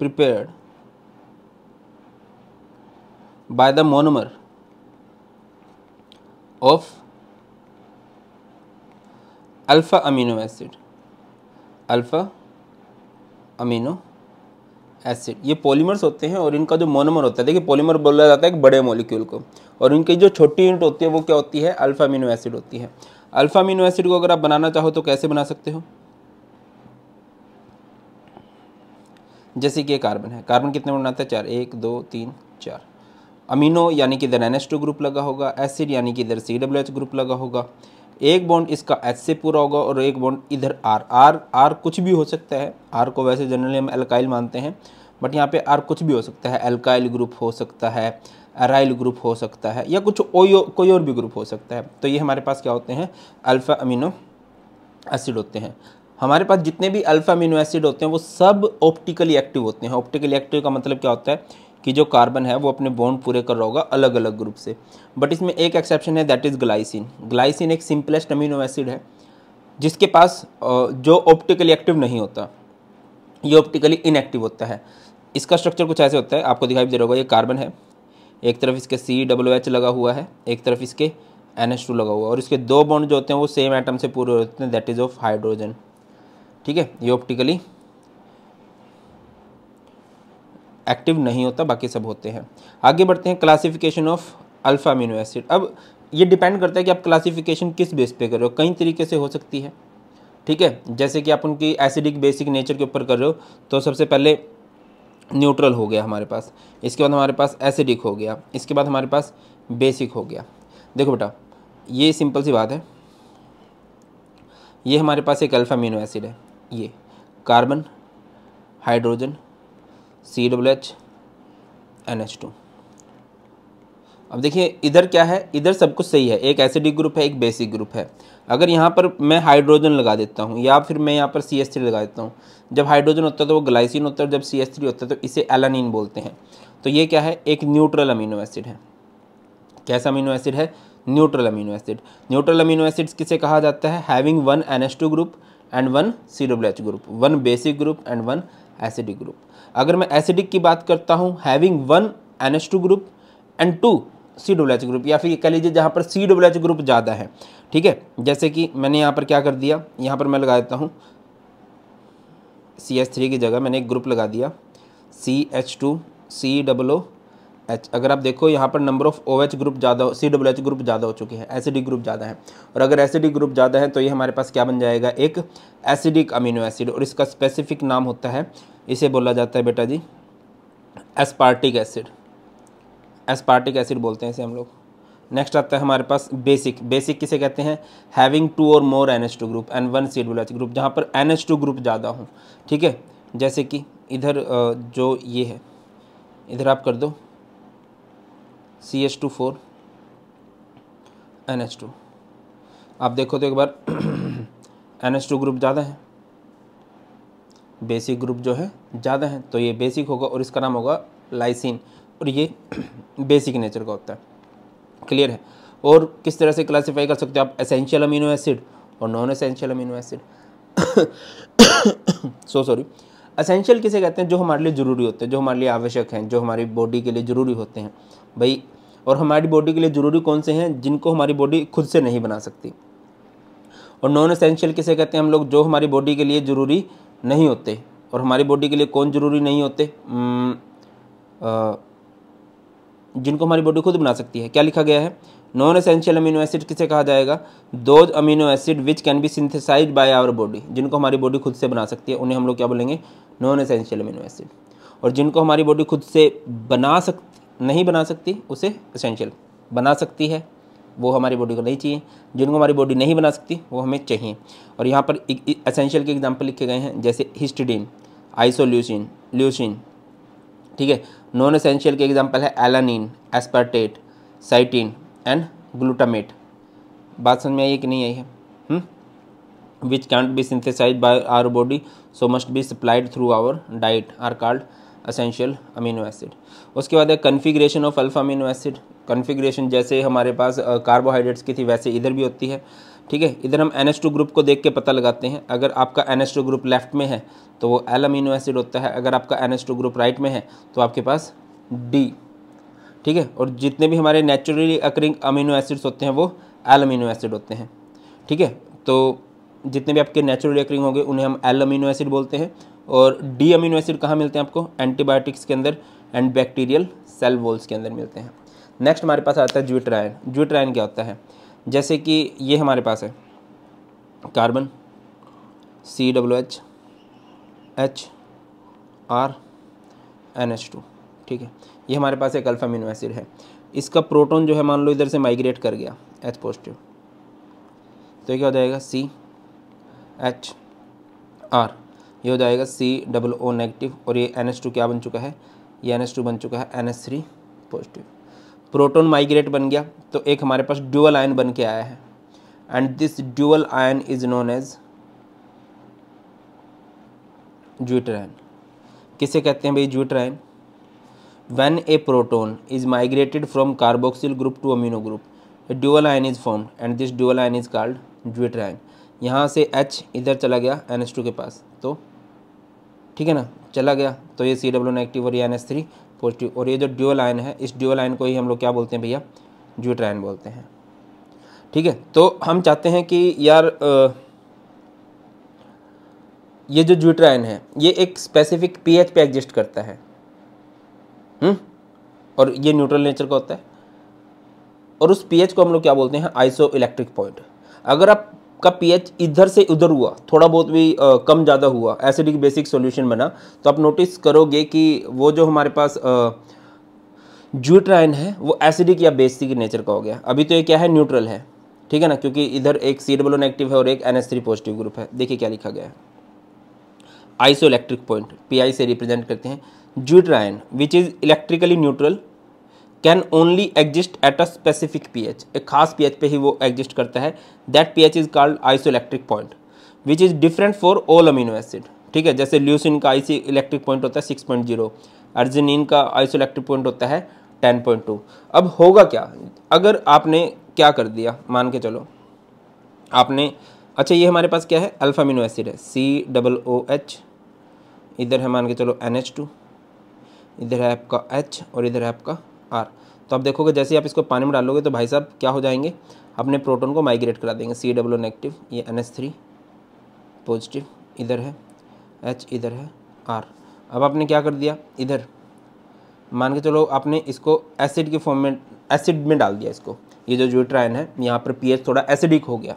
prepared by the monomer of alpha amino acid alpha amino acid ये पॉलीमर्स होते हैं और इनका जो मोनोमर होता है देखिए पॉलीमर बोला जाता है एक बड़े मॉलिक्यूल को और इनकी जो छोटी यूनिट होती है वो क्या होती है अल्फा अमीनो एसिड होती है अल्फा अमीनो एसिड को अगर आप बनाना चाहो तो कैसे बना सकते हो जैसे कि ये कार्बन है कार्बन कितने में बनाता है चार एक दो तीन चार अमीनो यानी कि इधर एन ग्रुप लगा होगा एसिड यानी कि इधर सी ग्रुप लगा होगा एक बॉन्ड इसका एच से पूरा होगा और एक बॉन्ड इधर आर आर आर कुछ भी हो सकता है आर को वैसे जनरली हम एल्काइल मानते हैं बट यहाँ पे आर कुछ भी हो सकता है एल्काइल ग्रुप हो सकता है अराइल ग्रुप हो सकता है या कुछ ओयो कोई और भी ग्रुप हो सकता है तो ये हमारे पास क्या होते हैं अल्फ़ा अमीनो एसिड होते हैं हमारे पास जितने भी अल्फ़ा अमीनो एसिड होते हैं वो सब ऑप्टिकली एक्टिव होते हैं ऑप्टिकली एक्टिव का मतलब क्या होता है कि जो कार्बन है वो अपने बॉन्ड पूरे कर रहा होगा अलग अलग ग्रुप से बट इसमें एक एक्सेप्शन है दैट इज़ ग्लाइसिन ग्लाइसिन एक सिंपलेस्ट अमीनो एसिड है जिसके पास जो ऑप्टिकली एक्टिव नहीं होता ये ऑप्टिकली इनएक्टिव होता है इसका स्ट्रक्चर कुछ ऐसे होता है आपको दिखाई दे रहा होगा ये कार्बन है एक तरफ इसके सी डब्ल्यू एच लगा हुआ है एक तरफ इसके एन एच टू लगा हुआ है और इसके दो बॉन्ड जो होते हैं वो सेम आइटम से पूरे होते हैं दैट इज़ ऑफ हाइड्रोजन ठीक है ये ऑप्टिकली एक्टिव नहीं होता बाकी सब होते हैं आगे बढ़ते हैं classification of alpha amino acid अब ये डिपेंड करता है कि आप क्लासिफिकेशन किस बेस पे कर रहे हो कई तरीके से हो सकती है ठीक है जैसे कि आप उनकी एसिडिक बेसिक नेचर के ऊपर कर रहे हो तो सबसे पहले न्यूट्रल हो गया हमारे पास इसके बाद हमारे पास एसिडिक हो गया इसके बाद हमारे पास बेसिक हो गया देखो बेटा ये सिंपल सी बात है ये हमारे पास एक अल्फ़ा अमीनो एसिड है ये carbon hydrogen C W H N H two अब देखिए इधर क्या है इधर सब कुछ सही है एक एसिडिक ग्रुप है एक बेसिक ग्रुप है अगर यहाँ पर मैं हाइड्रोजन लगा देता हूँ या फिर मैं यहाँ पर सी एस थ्री लगा देता हूँ जब हाइड्रोजन होता है तो वो ग्लाइसिन होता है जब सी एस थ्री होता है तो इसे एलानिन बोलते हैं तो ये क्या है एक न्यूट्रल अमीनो एसिड है कैसा अमीनो एसिड है neutral amino acid neutral amino acids किसे कहा जाता है having one N S two group and one C W H group one basic group and one acidic group अगर मैं एसिडिक की बात करता हूँ having one N S two group and two C W H group या फिर कह लीजिए जहाँ पर सी डब्ल्यू एच ग्रुप ज़्यादा है ठीक है जैसे कि मैंने यहाँ पर क्या कर दिया यहाँ पर मैं लगा देता हूँ सी एच थ्री की जगह मैंने एक ग्रुप लगा दिया C H two C W H अगर आप देखो यहाँ पर number of O H group ज़्यादा सी डब्लो एच ग्रुप ज़्यादा हो चुके हैं एसिडिक ग्रुप ज़्यादा है और अगर एसिडिक ग्रुप ज़्यादा है तो ये हमारे पास क्या बन जाएगा एक एसिडिक अमीनो एसिड और इसका स्पेसिफिक नाम होता है इसे बोला जाता है बेटा जी एस्पार्टिक एसिड एस्पार्टिक एसिड बोलते हैं इसे हम लोग नेक्स्ट आता है हमारे पास बेसिक बेसिक किसे कहते हैं हैविंग टू और more N H two group and one W H group जहाँ पर एन एच टू ग्रुप ज़्यादा हो ठीक है जैसे कि इधर जो ये है इधर आप कर दो C H two four N H two आप देखो तो एक बार एन एच टू ग्रुप ज़्यादा है बेसिक ग्रुप जो है ज़्यादा है तो ये बेसिक होगा और इसका नाम होगा लाइसिन और ये बेसिक <clears throat> नेचर का होता है क्लियर है और किस तरह से क्लासीफाई कर सकते हो आप एसेंशियल अमीनो एसिड और non essential amino acid so sorry essential किसे कहते हैं जो हमारे लिए ज़रूरी होते हैं जो हमारे लिए आवश्यक हैं जो हमारी बॉडी के लिए ज़रूरी होते हैं भाई और हमारी बॉडी के लिए ज़रूरी कौन से हैं जिनको हमारी बॉडी खुद से नहीं बना सकती और नॉन असेंशियल किसे कहते हैं हम लोग जो हमारी बॉडी के लिए ज़रूरी नहीं होते और हमारी बॉडी के लिए कौन ज़रूरी नहीं होते आ, हम्म, जिनको हमारी बॉडी खुद बना सकती है क्या लिखा गया है नॉन एसेंशियल अमीनो एसिड किसे कहा जाएगा those amino acid which can be synthesize by our body जिनको हमारी बॉडी खुद से बना सकती है उन्हें हम लोग क्या बोलेंगे नॉन एसेंशियल अमीनो एसिड और जिनको हमारी बॉडी खुद से बना सक नहीं बना सकती उसे असेंशियल बना सकती है वो हमारी बॉडी को नहीं चाहिए जिनको हमारी बॉडी नहीं बना सकती वो हमें चाहिए और यहाँ पर असेंशियल के एग्जाम्पल लिखे गए हैं जैसे हिस्टडीन आइसोल्यूसिन ल्यूसिन ठीक है नॉन एसेंशियल के एग्जांपल है alanine aspartate cysteine and glutamate बात समझ में आई है कि नहीं आई है which can't be synthesize by our body so must be supplied through our diet are called essential amino acid उसके बाद है configuration of alpha amino acid configuration जैसे हमारे पास कार्बोहाइड्रेट्स की थी वैसे इधर भी होती है ठीक है इधर हम एन ग्रुप को देख के पता लगाते हैं अगर आपका एन ग्रुप लेफ्ट में है तो वो एल अमीनो एसिड होता है अगर आपका एन ग्रुप राइट में है तो आपके पास डी ठीक है और जितने भी हमारे नेचुरली अकरिंग अमीनो एसिड्स होते हैं वो एल अमीनो एसिड होते हैं ठीक है तो जितने भी आपके नेचुरली अकरिंग होंगे उन्हें हम एल अमीनो एसिड बोलते हैं और डी अमीनो एसिड कहाँ मिलते हैं आपको एंटीबायोटिक्स के अंदर एंड बैक्टीरियल सेल वॉल्स के अंदर मिलते हैं नेक्स्ट हमारे पास आता है ज्यूट्रायन ज्यूट्रायन क्या होता है जैसे कि ये हमारे पास है carbon C W H H R N H two ठीक है ये हमारे पास एक अल्फा अमीनो एसिड है इसका प्रोटॉन जो है मान लो इधर से माइग्रेट कर गया एच पॉजिटिव तो क्या हो जाएगा सी एच आर ये हो जाएगा सी डब्लू ओ नेगेटिव और ये एन एच टू क्या बन चुका है ये एन एच टू बन चुका है N H three positive proton migrate बन गया तो एक हमारे पास ड्यूअल आयन बन के आया है and this dual ion is known as zwitterion किसे कहते हैं भाई zwitterion when a proton is migrated from carboxyl group to amino group dual ion is form and this dual ion is called called deuterion यहाँ से एच इधर चला गया NH2 के पास तो ठीक है ना चला गया तो ये सी डब्ल्यू नेगेटिव और एन एस थ्री पॉजिटिव और ये जो ड्यूल आयन है इस ड्यूल आयन को ही हम लोग क्या बोलते हैं भैया ज्यूट ज्यूट्राइन बोलते हैं ठीक है तो हम चाहते हैं कि यार आ, ये जो ज्यूट ज्यूट्राइन है ये एक स्पेसिफिक पीएच पे एग्जिस्ट करता है हुँ? हम्म? और ये न्यूट्रल नेचर का होता है और उस पीएच को हम लोग क्या बोलते हैं आइसो इलेक्ट्रिक पॉइंट अगर आप का पीएच इधर से उधर हुआ थोड़ा बहुत भी आ, कम ज़्यादा हुआ एसिडिक बेसिक सॉल्यूशन बना तो आप नोटिस करोगे कि वो जो हमारे पास आ, है वो एसिडिक या बेसिक नेचर का हो गया अभी तो ये क्या है न्यूट्रल है ठीक है ना क्योंकि इधर एक सी डब्लो नेगेटिव है और एक N S three positive group है देखिए क्या लिखा गया है isoelectric point P I से रिप्रेजेंट करते हैं zwitterion which is electrically neutral can only exist at a specific H एक खास एच पे ही वो एग्जिस्ट करता है that H is called isoelectric point which is different for all amino acid ठीक है जैसे ल्यूसिन का आईसी इलेक्ट्रिक पॉइंट होता है 6.0 अर्जिनिन का इलेक्ट्रिक पॉइंट होता है 10.2 अब होगा क्या अगर आपने क्या कर दिया मान के चलो आपने अच्छा ये हमारे पास क्या है अल्फा अमीनो एसिड है सी डबल ओ एच इधर है मान के चलो एन एच टू इधर है आपका एच और इधर है आपका आर तो आप देखोगे जैसे ही आप इसको पानी में डालोगे तो भाई साहब क्या हो जाएंगे अपने प्रोटोन को माइग्रेट करा देंगे सी डब्ल्यू नेगेटिव ये एन एस थ्री पॉजिटिव इधर है एच इधर है आर अब आपने क्या कर दिया इधर मान के चलो आपने इसको एसिड के फॉर्म में एसिड में डाल दिया इसको ये जो ज्यूट्राइन है यहाँ पर पीएच थोड़ा एसिडिक हो गया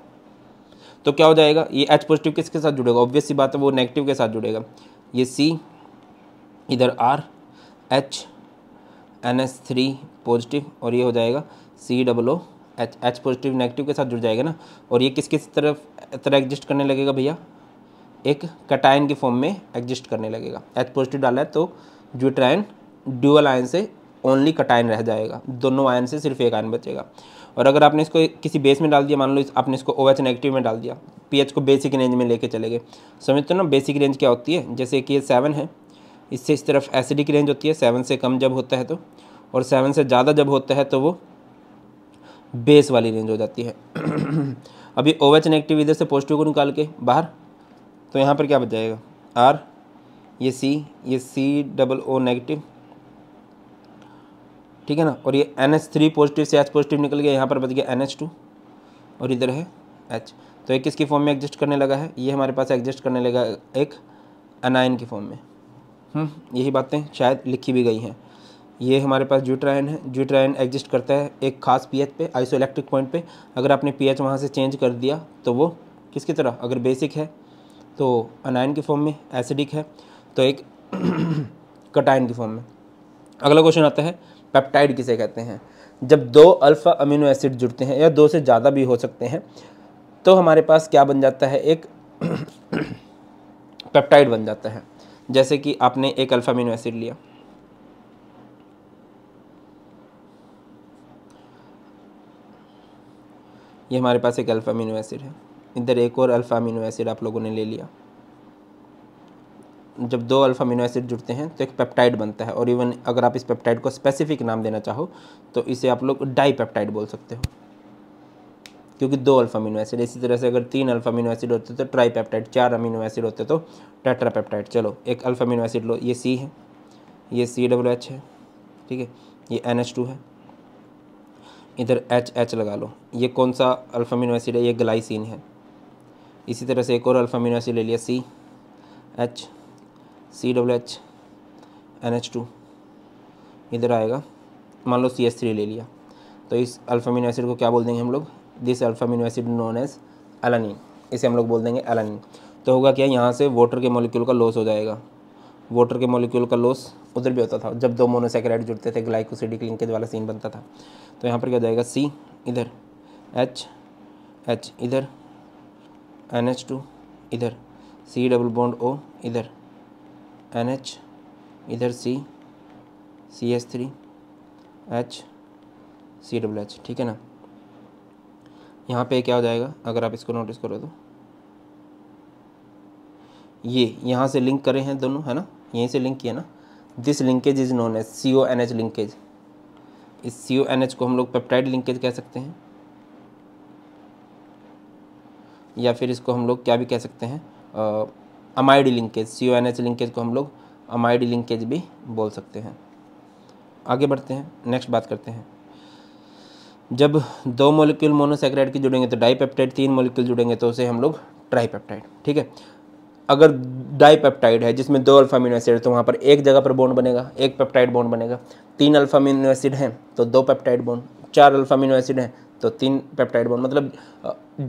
तो क्या हो जाएगा ये एच पॉजिटिव किसके साथ जुड़ेगा ऑब्वियस सी बात है वो नेगेटिव के साथ जुड़ेगा ये सी इधर R H N S three positive और ये हो जाएगा C double O H H positive negative के साथ जुड़ जाएगा ना और ये किस किस तरफ तरह एग्जिस्ट करने लगेगा भैया एक कटायन के फॉर्म में एग्जिस्ट करने लगेगा एच पॉजिटिव डाला है तो ज्यूट्राइन ड्यूअल आयन से ओनली कटायन रह जाएगा दोनों आयन से सिर्फ एक आयन बचेगा और अगर आपने इसको किसी बेस में डाल दिया मान लो आपने इसको ओ OH नेगेटिव में डाल दिया एच को बेसिक रेंज में लेके चले गए समझते हो ना बेसिक रेंज क्या होती है जैसे कि ये सेवन है इससे इस तरफ एसिडिक रेंज होती है सेवन से कम जब होता है तो और सेवन से ज़्यादा जब होता है तो वो बेस वाली रेंज हो जाती है अभी ओ एच नेगेटिव इधर से पॉजिटिव को निकाल के बाहर तो यहाँ पर क्या बच जाएगा आर ये सी ये सी डबल ओ नेगेटिव ठीक है ना और ये एन एच थ्री पॉजिटिव से एच पॉजिटिव निकल गया यहाँ पर बच गया एन एच टू और इधर है एच तो एक किसकी फॉर्म में एग्जिस्ट करने लगा है ये हमारे पास एग्जिस्ट करने लगा एक अनाइन की फॉर्म में हम्म, यही बातें शायद लिखी भी गई हैं ये हमारे पास ज्यूट्राइन है ज्यूट्राइन एग्जिस्ट करता है एक खास पीएच पे आइसो इलेक्ट्रिक पॉइंट पे अगर आपने पीएच वहाँ से चेंज कर दिया तो वो किसकी तरह अगर बेसिक है तो अनायन के फॉर्म में एसिडिक है तो एक कटायन <clears throat> के फॉर्म में अगला क्वेश्चन आता है पेप्टाइड किसे कहते हैं जब दो अल्फ़ा अमीनो एसिड जुड़ते हैं या दो से ज़्यादा भी हो सकते हैं तो हमारे पास क्या बन जाता है एक पेप्टाइड <clears throat> बन जाता है जैसे कि आपने एक अल्फ़ा अमीनो एसिड लिया ये हमारे पास एक अल्फ़ा अमीनो एसिड है इधर एक और अल्फ़ा अमीनो एसिड आप लोगों ने ले लिया जब दो अल्फ़ा अमीनो एसिड जुड़ते हैं तो एक पेप्टाइड बनता है और इवन अगर आप इस पेप्टाइड को स्पेसिफिक नाम देना चाहो तो इसे आप लोग डाई पेप्टाइड बोल सकते हो क्योंकि दो अल्फा अमीनो एसिड इसी तरह से अगर तीन अल्फा अमीनो एसिड होते तो ट्राईपेप्टाइड चार अमीनो एसिड होते तो टेट्रापेप्टाइड चलो एक अल्फा अमीनो एसिड लो ये सी है ये सी डब्ल्यू एच है ठीक है ये एन एच टू है इधर एच एच लगा लो ये कौन सा अल्फा अमीनो एसिड है ये ग्लाइसिन है इसी तरह से एक और अल्फा अमीनो एसिड ले लिया C H C W H N H two इधर आएगा मान लो सी एस थ्री ले लिया तो इस अल्फा अमीनो एसिड को क्या बोल देंगे हम लोग this alpha amino acid known as alanine इसे हम लोग बोल देंगे एलानिन तो होगा क्या यहाँ से वाटर के मोलिक्यूल का लॉस हो जाएगा वाटर के मोलिक्यूल का लॉस उधर भी होता था जब दो मोनोसेक्राइड जुड़ते थे ग्लाइकोसिडिक लिंकेज वाला सीन बनता था तो यहाँ पर क्या हो जाएगा सी इधर एच एच इधर एन एच टू इधर सी डबल बॉन्ड ओ इधर एन एच इधर C C S three H C W H ठीक है ना यहाँ पे क्या हो जाएगा अगर आप इसको नोटिस करो तो ये यहाँ से लिंक करे हैं दोनों है ना यहीं से लिंक किया ना this linkage is known as C O N H linkage इस सी ओ एन एच को हम लोग पेप्टाइड लिंकेज कह सकते हैं या फिर इसको हम लोग क्या भी कह सकते हैं amide linkage C O N H linkage को हम लोग अमाइड लिंकेज भी बोल सकते हैं आगे बढ़ते हैं नेक्स्ट बात करते हैं जब दो मोलिक्यूल मोनोसेक्राइड की जुड़ेंगे तो डाईपेप्टाइड तीन मोलिक्यूल जुड़ेंगे तो उसे हम लोग ट्राईपेप्टाइड ठीक है अगर डाईपेप्टाइड है जिसमें दो अल्फा अमीनो एसिड तो वहाँ पर एक जगह पर बॉन्ड बनेगा एक पेप्टाइड बॉन्ड बनेगा तीन अल्फा अमीनो एसिड हैं तो दो पेप्टाइड बॉन्ड चार अल्फा अमीनो एसिड हैं तो तीन पेप्टाइड बॉन्ड मतलब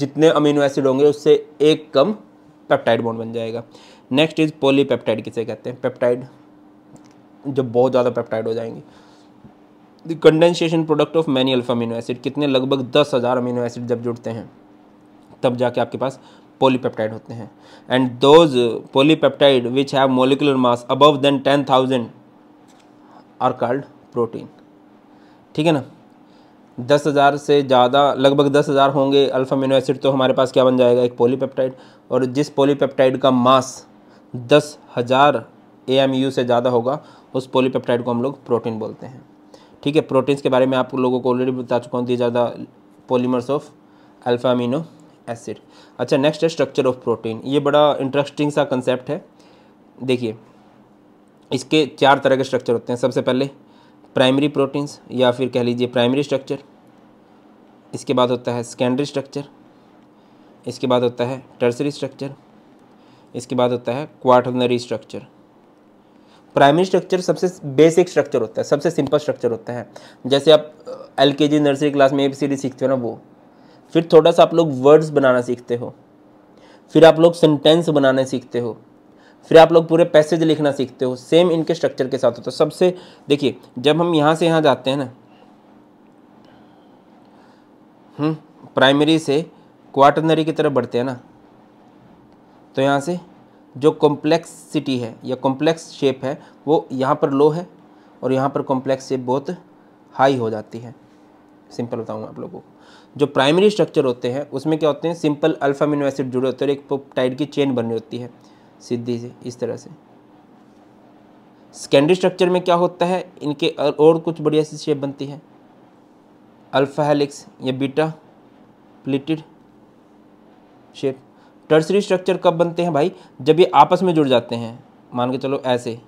जितने अमीनो एसिड होंगे उससे एक कम पेप्टाइड बॉन्ड बन जाएगा नेक्स्ट इज पोलीपेप्टाइड किसे कहते हैं पेप्टाइड जो बहुत ज़्यादा पेप्टाइड हो जाएंगे the condensation product of many alpha amino acid कितने लगभग दस हज़ार अमीनो एसिड जब जुड़ते हैं तब जाके आपके पास पॉलीपेप्टाइड होते हैं and those polypeptide which have molecular mass above than ten thousand are called protein ठीक है ना दस हज़ार से ज़्यादा लगभग दस हज़ार होंगे अल्फा अमीनो एसिड तो हमारे पास क्या बन जाएगा एक पॉलीपेप्टाइड और जिस पॉलीपेप्टाइड का मास दस हज़ार ए एम यू से ज़्यादा होगा उस पॉलीपेप्टाइड को हम लोग प्रोटीन बोलते हैं ठीक है प्रोटीन्स के बारे में आप लोगों को ऑलरेडी बता चुका हूँ दी ज़्यादा the polymers of alpha amino acid अच्छा नेक्स्ट है स्ट्रक्चर ऑफ प्रोटीन ये बड़ा इंटरेस्टिंग सा कंसेप्ट है देखिए इसके चार तरह के स्ट्रक्चर होते हैं सबसे पहले प्राइमरी प्रोटीन्स या फिर कह लीजिए प्राइमरी स्ट्रक्चर इसके बाद होता है सेकेंडरी स्ट्रक्चर इसके बाद होता है टर्सरी स्ट्रक्चर इसके बाद होता है क्वार्टनरी स्ट्रक्चर प्राइमरी स्ट्रक्चर सबसे बेसिक स्ट्रक्चर होता है सबसे सिंपल स्ट्रक्चर होता है जैसे आप एल के जी नर्सरी क्लास में ए बी सी डी सीखते हो ना वो फिर थोड़ा सा आप लोग वर्ड्स बनाना सीखते हो फिर आप लोग सेंटेंस बनाना सीखते हो फिर आप लोग पूरे पैसेज लिखना सीखते हो सेम इनके स्ट्रक्चर के साथ होता है सबसे देखिए जब हम यहाँ से यहाँ जाते हैं ना हम्म, प्राइमरी से क्वाटरनरी की तरफ बढ़ते हैं ना तो यहाँ से जो कॉम्प्लेक्सिटी है या कॉम्प्लेक्स शेप है वो यहाँ पर लो है और यहाँ पर कॉम्प्लेक्स शेप बहुत हाई हो जाती है सिंपल बताऊँगा आप लोगों को जो प्राइमरी स्ट्रक्चर होते हैं उसमें क्या होते हैं सिंपल अल्फा मिनो एसिड जुड़े होते हैं एक पोपटाइड की चेन बनी होती है सीधी से इस तरह से सेकेंडरी स्ट्रक्चर में क्या होता है इनके और कुछ बढ़िया सी शेप बनती है अल्फा हेलिक्स या beta pleated shape tertiary structure कब बनते हैं भाई जब ये आपस में जुड़ जाते हैं मान के चलो ऐसे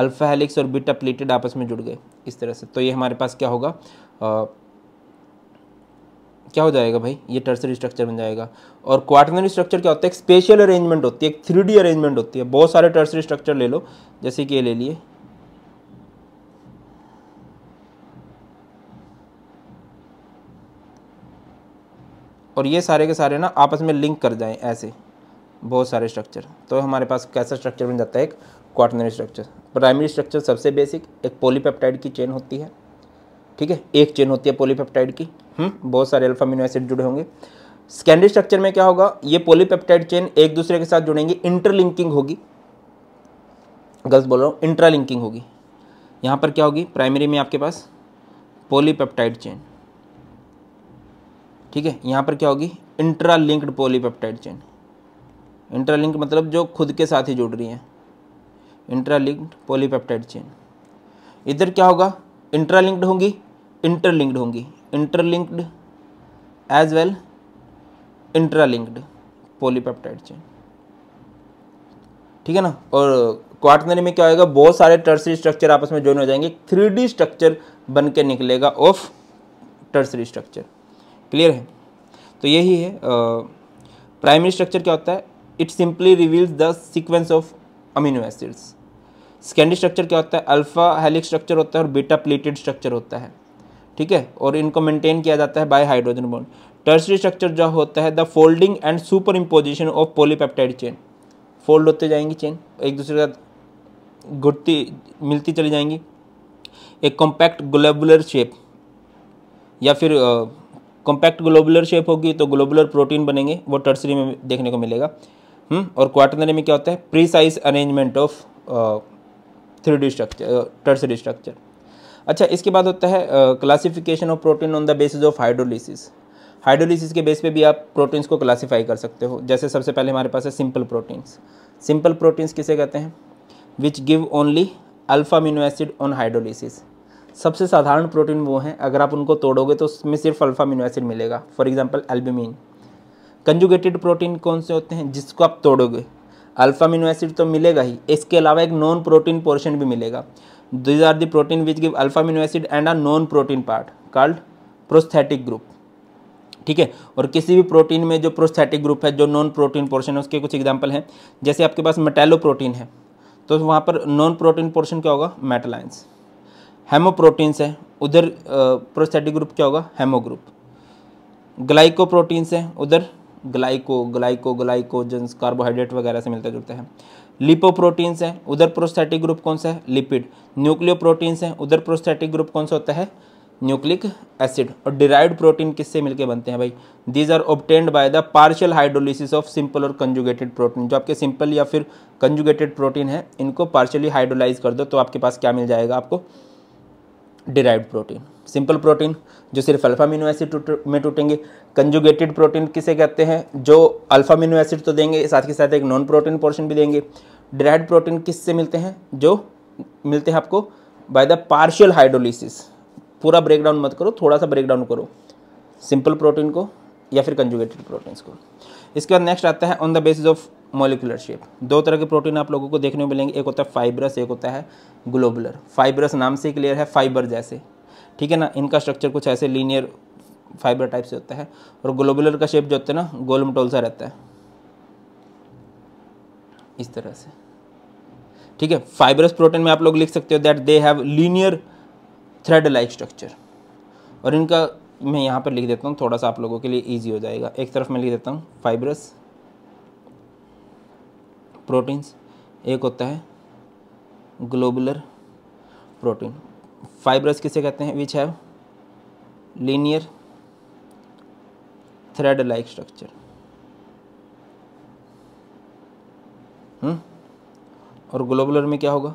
अल्फा हेलिक्स और बीटा प्लेटेड आपस में जुड़ गए इस तरह से तो ये हमारे पास क्या होगा आ, क्या हो जाएगा भाई ये टर्सरी स्ट्रक्चर बन जाएगा और क्वार्टनरी स्ट्रक्चर क्या होता है एक स्पेशल अरेंजमेंट होती है एक थ्री अरेंजमेंट होती है बहुत सारे टर्सरी स्ट्रक्चर ले लो जैसे कि ये ले लिए और ये सारे के सारे ना आपस में लिंक कर जाएँ ऐसे बहुत सारे स्ट्रक्चर तो हमारे पास कैसा स्ट्रक्चर बन जाता है एक क्वार्टनरी स्ट्रक्चर प्राइमरी स्ट्रक्चर सबसे बेसिक एक पोलीपेप्टाइड की चेन होती है ठीक है एक चेन होती है पोलीपेप्टाइड की हम्म? बहुत सारे अल्फामिनो एसिड जुड़े होंगे सेकेंडरी स्ट्रक्चर में क्या होगा ये पोलीपेप्टाइड चेन एक दूसरे के साथ जुड़ेंगे इंटरलिंकिंग होगी गलत बोल रहा हूँ इंट्रालिंकिंग होगी यहाँ पर क्या होगी प्राइमरी में आपके पास पोलीपेप्टाइड चेन ठीक है यहाँ पर क्या होगी intra linked polypeptide chain intra link मतलब जो खुद के साथ ही जुड़ रही हैं इंट्रा लिंक्ड पॉलीपेप्टाइड चेन इधर क्या होगा इंट्रा लिंक्ड होंगी इंटरलिंक्ड होंगी interlinked as well intra linked polypeptide chain ठीक है ना और क्वार्टनरी में क्या होगा बहुत सारे टर्सरी स्ट्रक्चर आपस में ज्वाइन हो जाएंगे थ्री स्ट्रक्चर बन के निकलेगा ऑफ टर्सरी स्ट्रक्चर क्लियर है तो यही है प्राइमरी स्ट्रक्चर क्या होता है it simply reveals the sequence of amino acids secondary structure क्या होता है अल्फा हेलिक स्ट्रक्चर होता है और बीटा प्लेटेड स्ट्रक्चर होता है ठीक है और इनको मेंटेन किया जाता है by hydrogen bond tertiary structure जो होता है the folding and superimposition of polypeptide chain fold होते जाएंगी चेन एक दूसरे के साथ घुटती मिलती चली जाएंगी एक कॉम्पैक्ट ग्लोबुलर शेप या फिर कॉम्पैक्ट ग्लोबुलर शेप होगी तो ग्लोबुलर प्रोटीन बनेंगे वो टर्सरी में देखने को मिलेगा हुँ? हम्म, और क्वार्टनरी में क्या होता है precise arrangement of three D structure tertiary structure अच्छा इसके बाद होता है classification of protein on the basis of hydrolysis hydrolysis के बेस पे भी आप प्रोटीन्स को क्लासिफाई कर सकते हो जैसे सबसे पहले हमारे पास है सिंपल प्रोटीन्स सिंपल प्रोटीन्स किसे कहते हैं which give only alpha amino acid on hydrolysis सबसे साधारण प्रोटीन वो हैं अगर आप उनको तोड़ोगे तो उसमें सिर्फ अल्फा अमीनो एसिड मिलेगा for example albumin conjugated protein कौन से होते हैं जिसको आप तोड़ोगे अल्फा अमीनो एसिड तो मिलेगा ही इसके अलावा एक नॉन प्रोटीन पोर्शन भी मिलेगा these are the protein which give alpha amino acid and a non protein part called prosthetic group ठीक है और किसी भी प्रोटीन में जो प्रोस्थेटिक ग्रुप है जो नॉन प्रोटीन पोर्शन है उसके कुछ एग्जाम्पल हैं जैसे आपके पास मेटेलो प्रोटीन है तो वहाँ पर नॉन प्रोटीन पोर्शन क्या होगा मेटलाइंस हेमोप्रोटीन्स है उधर प्रोस्थेटिक ग्रुप क्या होगा हेमो ग्रुप ग्लाइको प्रोटीन्स है उधर ग्लाइको ग्लाइको ग्लाइकोजन्स कार्बोहाइड्रेट वगैरह से मिलता जुलता है लिपोप्रोटीन्स हैं उधर प्रोस्थेटिक ग्रुप कौन सा है लिपिड न्यूक्लियो प्रोटीन्स है उधर प्रोस्थेटिक ग्रुप कौन सा होता है न्यूक्लिक एसिड और डिराइड प्रोटीन किससे मिलके बनते हैं भाई these are obtained by the partial hydrolysis of simple और कंजुगेटेड प्रोटीन जो आपके सिंपल या फिर कंजुगेटेड प्रोटीन है इनको पार्शियली हाइड्रोलाइज कर दो तो आपके पास क्या मिल जाएगा आपको डिराइव प्रोटीन सिंपल प्रोटीन जो सिर्फ अल्फा अमीनो एसिड में टूटेंगे कंजुगेटेड प्रोटीन किसे कहते हैं जो अल्फा अमीनो एसिड तो देंगे साथ के साथ एक नॉन प्रोटीन पोर्शन भी देंगे डिराइड प्रोटीन किससे मिलते हैं जो मिलते हैं आपको बाय द पार्शियल हाइड्रोलिसिस पूरा ब्रेकडाउन मत करो थोड़ा सा ब्रेकडाउन करो सिंपल प्रोटीन को या फिर कंजुगेटेड प्रोटीन्स को इसके बाद नेक्स्ट आता है on the basis of molecular shape दो तरह के प्रोटीन आप लोगों को देखने को मिलेंगे एक होता है फाइब्रस एक होता है ग्लोबुलर फाइब्रस नाम से क्लियर है फाइबर जैसे ठीक है ना इनका स्ट्रक्चर कुछ ऐसे लीनियर फाइबर टाइप से होता है और ग्लोबुलर का शेप जो होता है ना गोलमटोल सा रहता है इस तरह से ठीक है फाइबरस प्रोटीन में आप लोग लिख सकते हो that they have linear thread like structure और इनका मैं यहाँ पर लिख देता हूँ थोड़ा सा आप लोगों के लिए ईजी हो जाएगा एक तरफ मैं लिख देता हूँ फाइब्रस प्रोटीन्स एक होता है ग्लोबुलर प्रोटीन फाइब्रस किसे कहते हैं which have linear thread like structure और ग्लोबुलर में क्या होगा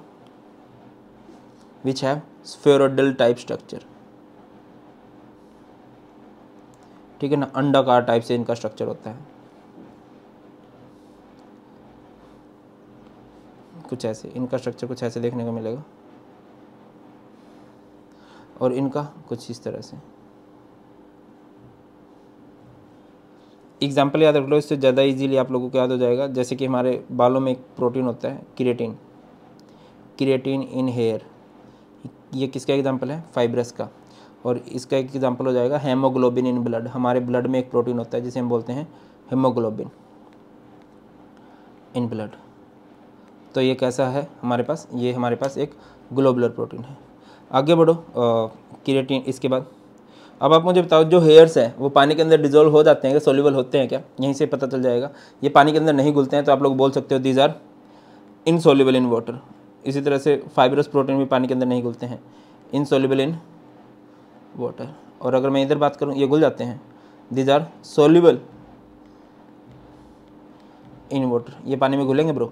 which have spheroidal type structure ठीक है ना अंडाकार टाइप से इनका स्ट्रक्चर होता है कुछ ऐसे इनका स्ट्रक्चर कुछ ऐसे देखने को मिलेगा और इनका कुछ इस तरह से एग्जाम्पल याद रख लो इससे ज़्यादा इजीली आप लोगों को याद हो जाएगा जैसे कि हमारे बालों में एक प्रोटीन होता है क्रिएटिन क्रिएटिन इन हेयर ये किसका एग्जाम्पल है फाइब्रस का और इसका एक एग्जाम्पल हो जाएगा हेमोग्लोबिन इन ब्लड हमारे ब्लड में एक प्रोटीन होता है जिसे हम बोलते हैं हेमोग्लोबिन इन ब्लड तो ये कैसा है हमारे पास ये हमारे पास एक ग्लोबुलर प्रोटीन है आगे बढ़ो क्रिएटिन इसके बाद अब आप मुझे बताओ जो हेयर्स हैं वो पानी के अंदर डिजोल्व हो जाते हैं क्या सोल्यूबल होते हैं क्या यहीं से पता चल जाएगा ये पानी के अंदर नहीं घुलते हैं तो आप लोग बोल सकते हो these are insoluble in water इसी तरह से फाइबरस प्रोटीन भी पानी के अंदर नहीं घुलते हैं इनसोल्यूबल इन वाटर और अगर मैं इधर बात करूँ ये घुल जाते हैं these are soluble in water ये पानी में घुलेंगे ब्रो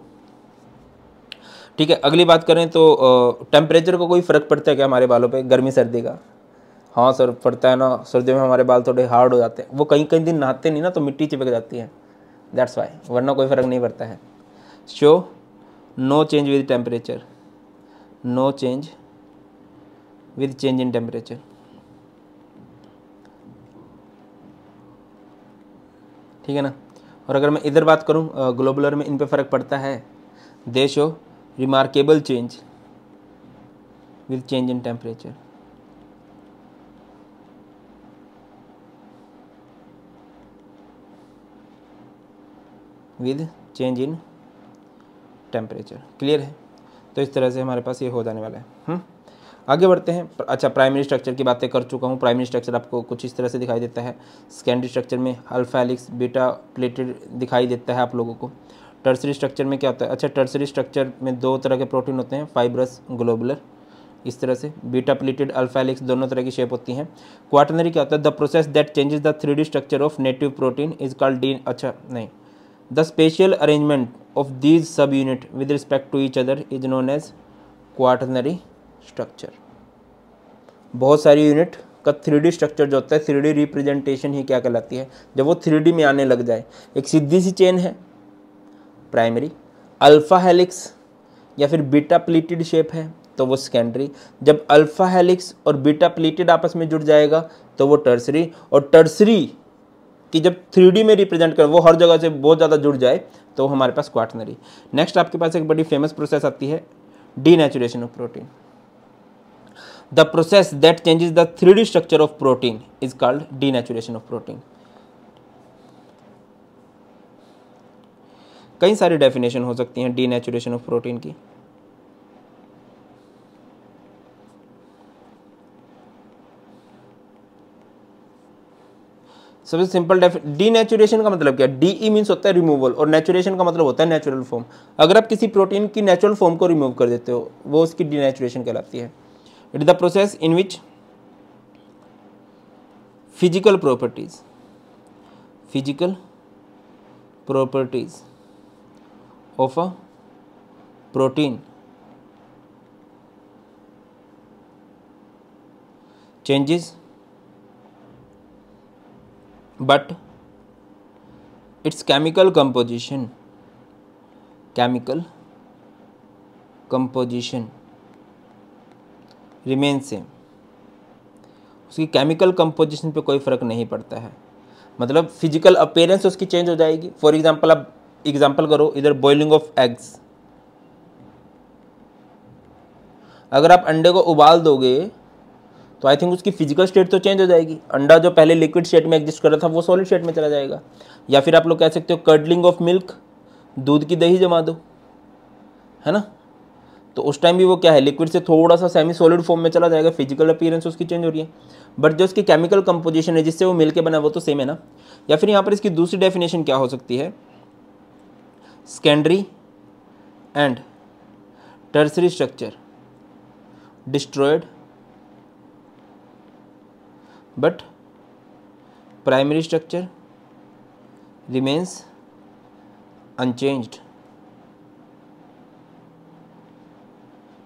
ठीक है अगली बात करें तो टेम्परेचर को कोई फ़र्क पड़ता है क्या हमारे बालों पे गर्मी सर्दी का हाँ सर पड़ता है ना सर्दियों में हमारे बाल थोड़े हार्ड हो जाते हैं वो कहीं कहीं दिन नहाते नहीं ना तो मिट्टी चिपक जाती है दैट्स वाई वरना कोई फ़र्क नहीं पड़ता है show no change with temperature no change with change in temperature ठीक है ना और अगर मैं इधर बात करूँ ग्लोबलर में इन पर फ़र्क पड़ता है they show remarkable change with change in temperature with change in temperature clear है तो इस तरह से हमारे पास ये हो जाने वाला है हुँ? हम्म? आगे बढ़ते हैं अच्छा प्राइमरी स्ट्रक्चर की बातें कर चुका हूँ प्राइमरी स्ट्रक्चर आपको कुछ इस तरह से दिखाई देता है सेकेंडरी स्ट्रक्चर में अल्फेलिक्स बीटा प्लेटेड दिखाई देता है आप लोगों को टर्सरी स्ट्रक्चर में क्या होता है अच्छा टर्सरी स्ट्रक्चर में दो तरह के प्रोटीन होते हैं फाइब्रस ग्लोबुलर इस तरह से बीटा प्लेटेड अल्फेलिक्स दोनों तरह की शेप होती हैं क्वाटनरी क्या होता है the process that changes the three D structure of native protein is called D अच्छा नहीं the spatial arrangement of these subunit with respect to each other is known as quaternary structure बहुत सारी यूनिट का थ्री स्ट्रक्चर जो होता है थ्री रिप्रेजेंटेशन ही क्या कहलाती है जब वो थ्री में आने लग जाए एक सीधी सी चेन है प्राइमरी अल्फ़ा हेलिक्स या फिर बीटा प्लीटेड शेप है तो वो सेकेंडरी जब अल्फ़ा हेलिक्स और बीटा प्लीटेड आपस में जुड़ जाएगा तो वो टर्सरी और टर्सरी कि जब थ्री में रिप्रेजेंट कर वो हर जगह से बहुत ज़्यादा जुड़ जाए तो हमारे पास क्वाटनरी नेक्स्ट आपके पास एक बड़ी फेमस प्रोसेस आती है D of protein the process that changes the 3d structure of protein is called denaturation of protein कई सारी डेफिनेशन हो सकती हैं डीनेचुरेशन ऑफ प्रोटीन की सबसे सिंपल डीनेचुरेशन का मतलब क्या डी ई मीन्स होता है रिमूवल और नेचुरेशन का मतलब होता है नेचुरल फॉर्म अगर आप किसी प्रोटीन की नेचुरल फॉर्म को रिमूव कर देते हो वो उसकी डीनेचुरेशन कहलाती है It is the process in which physical properties, physical properties of a protein changes but its chemical composition chemical composition remain same उसकी केमिकल कंपोजिशन पे कोई फ़र्क नहीं पड़ता है मतलब फिजिकल अपेयरेंस उसकी चेंज हो जाएगी फॉर एग्जाम्पल आप एग्जाम्पल करो इधर बॉइलिंग ऑफ एग्स अगर आप अंडे को उबाल दोगे तो आई थिंक उसकी फिजिकल स्टेट तो चेंज हो जाएगी अंडा जो पहले लिक्विड स्टेट में एग्जिस्ट कर रहा था वो सॉलिड स्टेट में चला जाएगा या फिर आप लोग कह सकते हो कर्डलिंग ऑफ मिल्क दूध की दही जमा दो है ना तो उस टाइम भी वो क्या है लिक्विड से थोड़ा सा सेमी सॉलिड फॉर्म में चला जाएगा फिजिकल अपीयरेंस उसकी चेंज हो रही है बट जो उसकी केमिकल कंपोजिशन है जिससे वो मिलके बना वो तो सेम है ना या फिर यहाँ पर इसकी दूसरी डेफिनेशन क्या हो सकती है secondary and tertiary structure destroyed but primary structure remains unchanged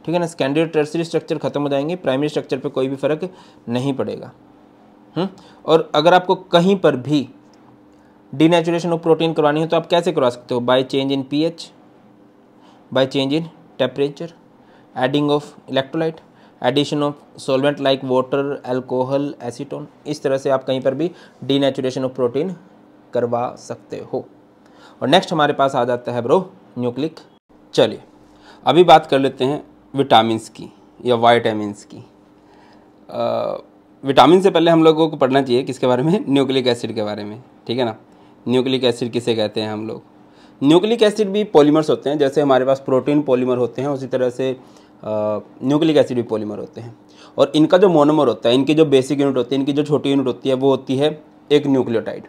ठीक है ना स्कैंडरी टर्सरी स्ट्रक्चर खत्म हो जाएंगे प्राइमरी स्ट्रक्चर पर कोई भी फ़र्क नहीं पड़ेगा हुँ? हम्म? और अगर आपको कहीं पर भी नेचुरेशन ऑफ प्रोटीन करवानी हो तो आप कैसे करवा सकते हो by change in pH by change in temperature adding of electrolyte addition of solvent like water alcohol acetone इस तरह से आप कहीं पर भी डीनेचुरेशन ऑफ प्रोटीन करवा सकते हो और नेक्स्ट हमारे पास आ जाता है ब्रो न्यूक्लिक चलिए अभी बात कर लेते हैं विटामिन की या वाइटामिन की विटामिन से पहले हम लोगों को पढ़ना चाहिए किसके बारे में <laughs> न्यूक्लिक एसिड के बारे में ठीक है ना न्यूक्लिक एसिड किसे कहते हैं हम लोग न्यूक्लिक एसिड भी पॉलीमर्स होते हैं जैसे हमारे पास प्रोटीन पॉलीमर होते हैं उसी तरह से न्यूक्लिक एसिड भी पॉलीमर होते हैं और इनका जो मोनोमर होता है इनकी जो बेसिक यूनिट होती है इनकी जो छोटी यूनिट होती है वो होती है एक न्यूक्लियोटाइड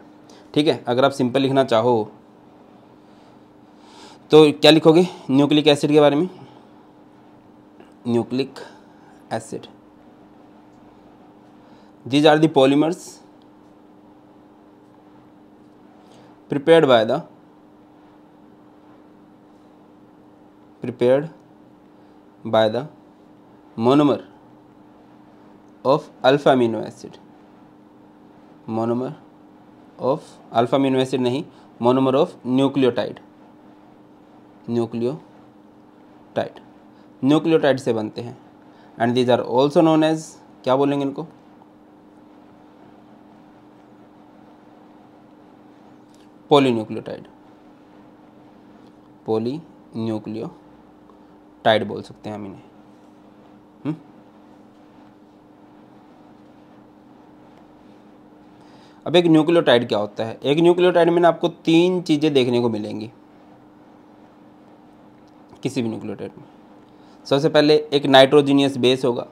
ठीक है अगर आप सिंपल लिखना चाहो तो क्या लिखोगे न्यूक्लिक एसिड के बारे में nucleic acid these are the polymers prepared by the prepared by the monomer of alpha amino acid monomer of alpha amino acid नहीं monomer of nucleotide nucleotide nucleotide से बनते हैं and these are also known as क्या बोलेंगे इनको polynucleotide polynucleotide बोल सकते हैं हम इन्हें हम्म? अब एक न्यूक्लियोटाइड क्या होता है एक न्यूक्लियोटाइड में ना आपको तीन चीज़ें देखने को मिलेंगी किसी भी न्यूक्लियोटाइड में सबसे पहले एक नाइट्रोजीनियस बेस होगा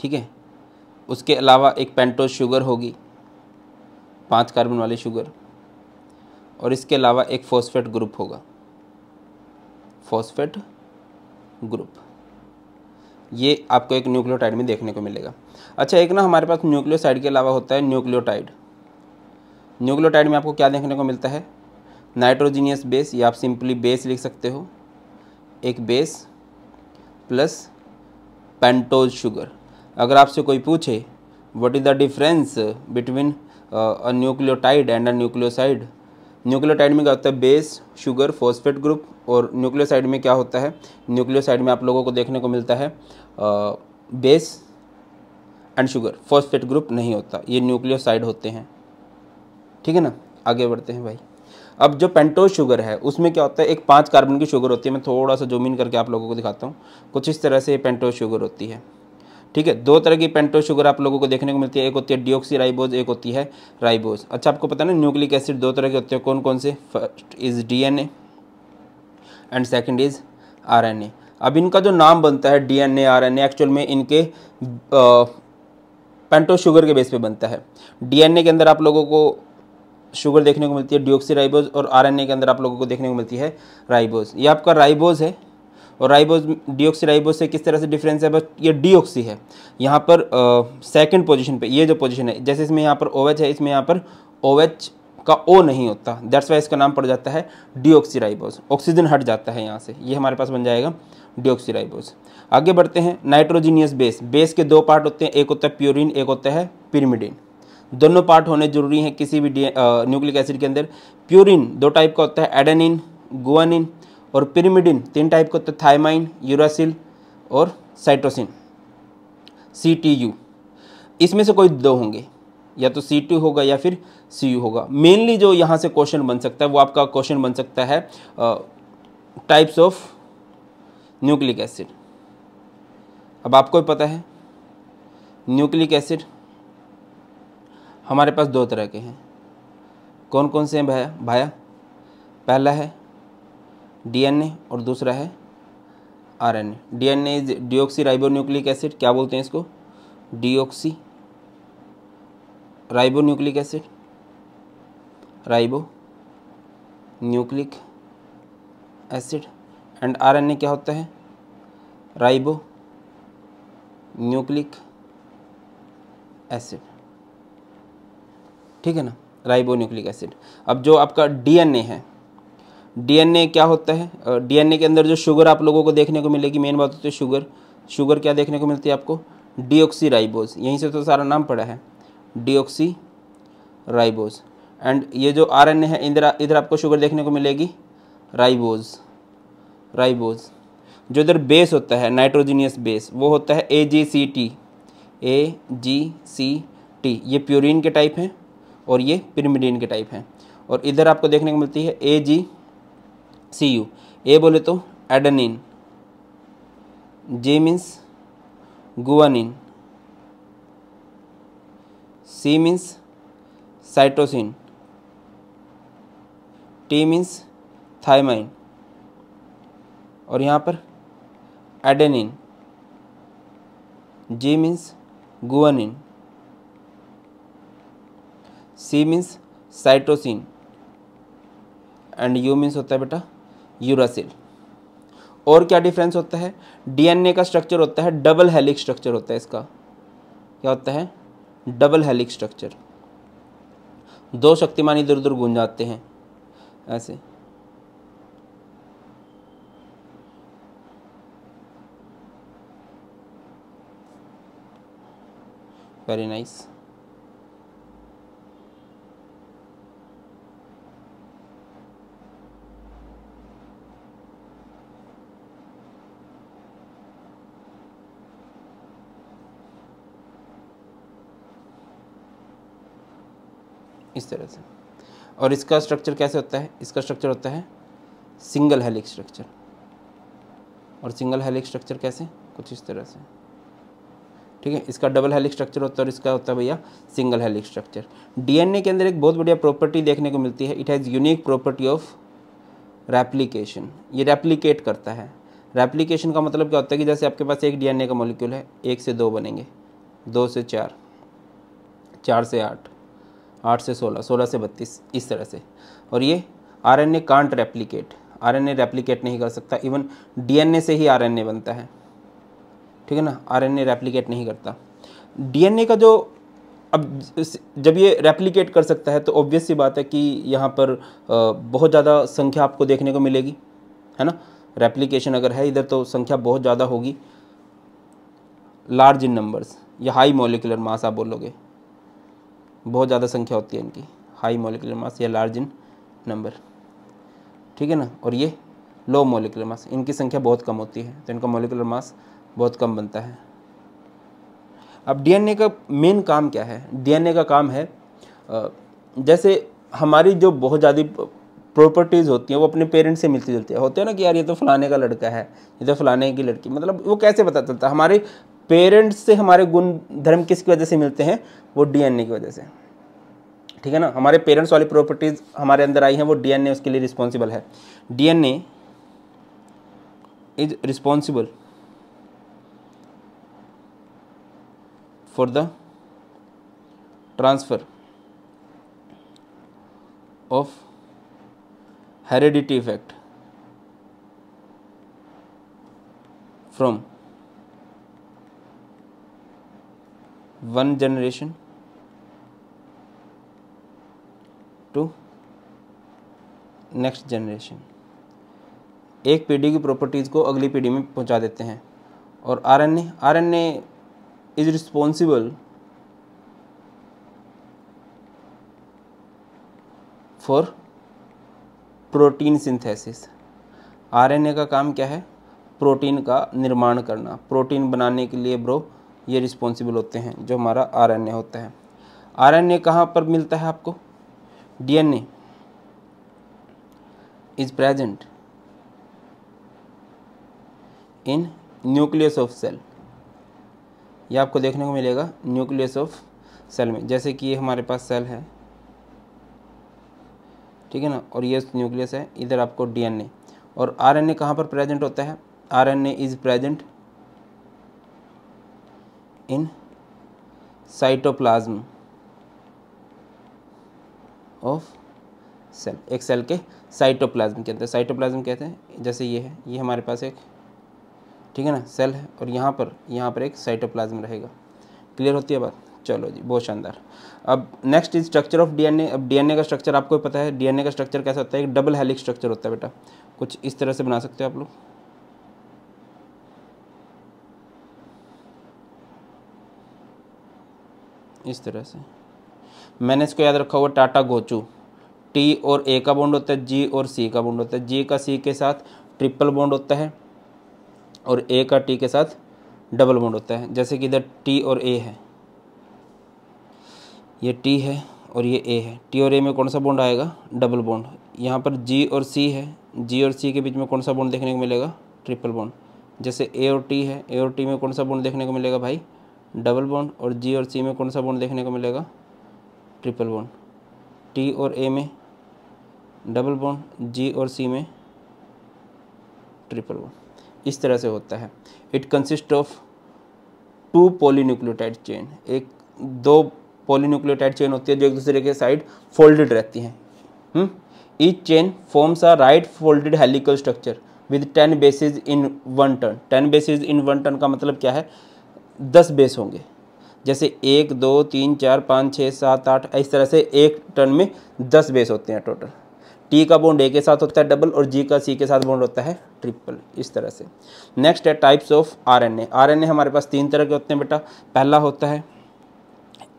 ठीक है उसके अलावा एक पेंटोज शुगर होगी पांच कार्बन वाली शुगर और इसके अलावा एक फॉस्फेट ग्रुप होगा फॉस्फेट ग्रुप ये आपको एक न्यूक्लियोटाइड में देखने को मिलेगा अच्छा एक ना हमारे पास न्यूक्लियोसाइड के अलावा होता है न्यूक्लियोटाइड न्यूक्लियोटाइड में आपको क्या देखने को मिलता है नाइट्रोजीनियस बेस या आप सिंपली बेस लिख सकते हो एक बेस प्लस पेंटोज शुगर अगर आपसे कोई पूछे what is the difference between a nucleotide and a nucleoside nucleotide में क्या होता है बेस शुगर फॉस्फेट ग्रुप और न्यूक्लियोसाइड में क्या होता है न्यूक्लियोसाइड में आप लोगों को देखने को मिलता है uh, base and sugar phosphate group नहीं होता ये न्यूक्लियोसाइड होते हैं ठीक है ना आगे बढ़ते हैं भाई अब जो पेंटोज शुगर है उसमें क्या होता है एक पाँच कार्बन की शुगर होती है मैं थोड़ा सा जूम इन करके आप लोगों को दिखाता हूँ कुछ इस तरह से पेंटोज शुगर होती है ठीक है दो तरह की पेंटोज शुगर आप लोगों को देखने को मिलती है एक होती है डिओक्सी राइबोज एक होती है राइबोज अच्छा आपको पता ना न्यूक्लिक एसिड दो तरह के होते हैं कौन कौन से first is N and second is R अब इनका जो नाम बनता है डी एन एक्चुअल में इनके पेंटो शुगर के बेस पे बनता है डीएनए के अंदर आप लोगों को शुगर देखने को मिलती है डिओक्सी राइबोज और आरएनए के अंदर आप लोगों को देखने को मिलती है राइबोज ये आपका राइबोज है और राइबोज डिओक्सी राइबोज से किस तरह से डिफरेंस है बस ये डिओक्सी है यहाँ पर सेकंड पोजीशन पे ये जो पोजीशन है जैसे इसमें यहाँ पर ओएच है इसमें यहाँ पर ओएच का ओ नहीं होता दैट्स वाई इसका नाम पड़ जाता है डीओक्सी राइबोज ऑक्सीजन हट जाता है यहाँ से ये हमारे पास बन जाएगा डीओक्सी राइबोज आगे बढ़ते हैं नाइट्रोजीनियस बेस बेस के दो पार्ट होते हैं एक होता है प्योरिन एक होता है पिरिमिडिन दोनों पार्ट होने जरूरी हैं किसी भी न्यूक्लिक एसिड के अंदर प्यूरिन दो टाइप का होता है एडेनिन गुआनिन और पिरिमिडिन तीन टाइप का होता है थायमाइन यूरासिल और साइटोसिन सी टी यू इसमें से कोई दो होंगे या तो सी टू होगा या फिर सी यू होगा मेनली जो यहाँ से क्वेश्चन बन सकता है वो आपका क्वेश्चन बन सकता है टाइप्स ऑफ न्यूक्लिक एसिड अब आपको भी पता है न्यूक्लिक एसिड हमारे पास दो तरह के हैं कौन कौन से हैं भाया पहला है डीएनए और दूसरा है RNA DNA is ribo ribonucleic acid क्या बोलते हैं इसको ribo ribonucleic acid ribonucleic acid and RNA क्या होता है राइबो न्यूक्लिक एसिड ठीक है ना राइबोन्यूक्लिक एसिड अब जो आपका डीएनए है डीएनए क्या होता है डीएनए के अंदर जो शुगर आप लोगों को देखने को मिलेगी मेन बात होती है शुगर शुगर क्या देखने को मिलती है आपको डीऑक्सी राइबोज यहीं से तो सारा नाम पड़ा है डीऑक्सी राइबोज एंड ये जो आर एन ए है इधर इधर आपको शुगर देखने को मिलेगी राइबोज राइबोज जो इधर बेस होता है नाइट्रोजीनियस बेस वो होता है A G C T A G C T ये प्योरिन के टाइप हैं और ये पिरिमिडीन के टाइप हैं और इधर आपको देखने को मिलती है A G C you A बोले तो adenine G means guanine C means cytosine T means thymine और यहाँ पर adenine G means guanine C means cytosine and U means होता है बेटा यूरासिल और क्या डिफरेंस होता है डीएनए का स्ट्रक्चर होता है डबल हेलिक स्ट्रक्चर होता है इसका क्या होता है डबल हेलिक स्ट्रक्चर दो शक्तिमानी इधर उधर गूंज जाते हैं ऐसे वेरी नाइस nice. इस तरह से और इसका स्ट्रक्चर कैसे होता है इसका स्ट्रक्चर होता है सिंगल हेलिक स्ट्रक्चर और सिंगल हेलिक स्ट्रक्चर कैसे कुछ इस तरह से ठीक है इसका डबल हेलिक स्ट्रक्चर होता है और इसका होता है भैया सिंगल हेलिक स्ट्रक्चर डीएनए के अंदर एक बहुत बढ़िया प्रॉपर्टी देखने को मिलती है it has unique property of replication ये रेप्लीकेट करता है रेप्लीकेशन का मतलब क्या होता है कि जैसे आपके पास एक डीएनए का मॉलिक्यूल है एक से दो बनेंगे दो से चार चार से आठ आठ से सोलह सोलह से बत्तीस इस तरह से और ये R N A can't replicate R N A replicate नहीं कर सकता इवन डी एन ए से ही आर एन ए बनता है ठीक है ना आर एन ए रेप्लीकेट नहीं करता डी एन ए का जो अब जब ये रेप्लीकेट कर सकता है तो ऑब्वियस सी बात है कि यहाँ पर बहुत ज़्यादा संख्या आपको देखने को मिलेगी है ना रेप्लीकेशन अगर है इधर तो संख्या बहुत ज़्यादा होगी लार्ज इन नंबर्स या हाई मोलिकुलर मास आप बोलोगे बहुत ज़्यादा संख्या होती है इनकी हाई मोलिकुलर मास या लार्ज इन नंबर ठीक है ना और ये लो मोलिकुलर मास इनकी संख्या बहुत कम होती है तो इनका मोलिकुलर मास बहुत कम बनता है अब डीएनए का मेन काम क्या है डीएनए का काम है जैसे हमारी जो बहुत ज़्यादा प्रॉपर्टीज़ होती हैं वो अपने पेरेंट्स से मिलती जुलती है होते हैं ना कि यार ये तो फलाने का लड़का है ये तो फलाने की लड़की मतलब वो कैसे पता चलता है हमारे पेरेंट्स से हमारे गुण धर्म किसकी वजह से मिलते हैं वो डीएनए की वजह से ठीक है ना हमारे पेरेंट्स वाली प्रॉपर्टीज़ हमारे अंदर आई हैं वो डीएनए उसके लिए रिस्पॉन्सिबल है DNA is responsible for the transfer of heredity effect from one generation to next generation एक पीढ़ी की प्रॉपर्टीज़ को अगली पीढ़ी में पहुंचा देते हैं और R N A R N is responsible for protein synthesis RNA का काम क्या है प्रोटीन का निर्माण करना प्रोटीन बनाने के लिए ब्रो ये रिस्पॉन्सिबल होते हैं जो हमारा आरएनए होता है आरएनए कहाँ पर मिलता है आपको DNA is present in nucleus of cell ये आपको देखने को मिलेगा न्यूक्लियस ऑफ सेल में जैसे कि ये हमारे पास सेल है ठीक है ना और ये न्यूक्लियस है इधर आपको डीएनए और आरएनए कहाँ पर प्रेजेंट होता है RNA is present in cytoplasm of cell एक सेल के साइटोप्लाज्म के अंदर साइटोप्लाज्म कहते हैं जैसे ये है ये हमारे पास एक ठीक है ना सेल है और यहाँ पर यहाँ पर एक साइटोप्लाज्म रहेगा क्लियर होती है बात चलो जी बहुत शानदार अब next is structure of DNA अब डीएनए का स्ट्रक्चर आपको पता है डीएनए का स्ट्रक्चर कैसा होता है एक डबल हेलिक स्ट्रक्चर होता है बेटा कुछ इस तरह से बना सकते हो आप लोग इस तरह से मैंने इसको याद रखा हुआ टाटा गोचू टी और ए का बॉन्ड होता है जी और सी का बॉन्ड होता है जी का सी के साथ ट्रिपल बॉन्ड होता है और ए का टी के साथ डबल बॉन्ड होता है जैसे कि इधर टी और ए है ये टी है और ये ए है टी और ए में कौन सा बॉन्ड आएगा डबल बॉन्ड यहाँ पर जी और सी है जी और सी के बीच में कौन सा बॉन्ड देखने को मिलेगा ट्रिपल बॉन्ड जैसे ए और टी है ए और टी में कौन सा बॉन्ड देखने को मिलेगा भाई डबल बॉन्ड और जी और सी में कौन सा बॉन्ड देखने को मिलेगा ट्रिपल बॉन्ड टी और ए में डबल बॉन्ड जी और सी में ट्रिपल बॉन्ड इस तरह से होता है it consist of two polynucleotide chain एक दो पॉलीन्यूक्लियोटाइड चेन होती है जो एक दूसरे के साइड फोल्डेड रहती हैं each chain forms a right folded helical structure with ten bases in one turn ten bases in one turn का मतलब क्या है दस बेस होंगे जैसे एक दो तीन चार पाँच छः सात आठ इस तरह से एक टन में दस बेस होते हैं टोटल टी का बॉन्ड ए के साथ होता है डबल और जी का सी के साथ बॉन्ड होता है ट्रिपल इस तरह से नेक्स्ट है टाइप्स ऑफ आरएनए आरएनए हमारे पास तीन तरह के होते हैं बेटा पहला होता है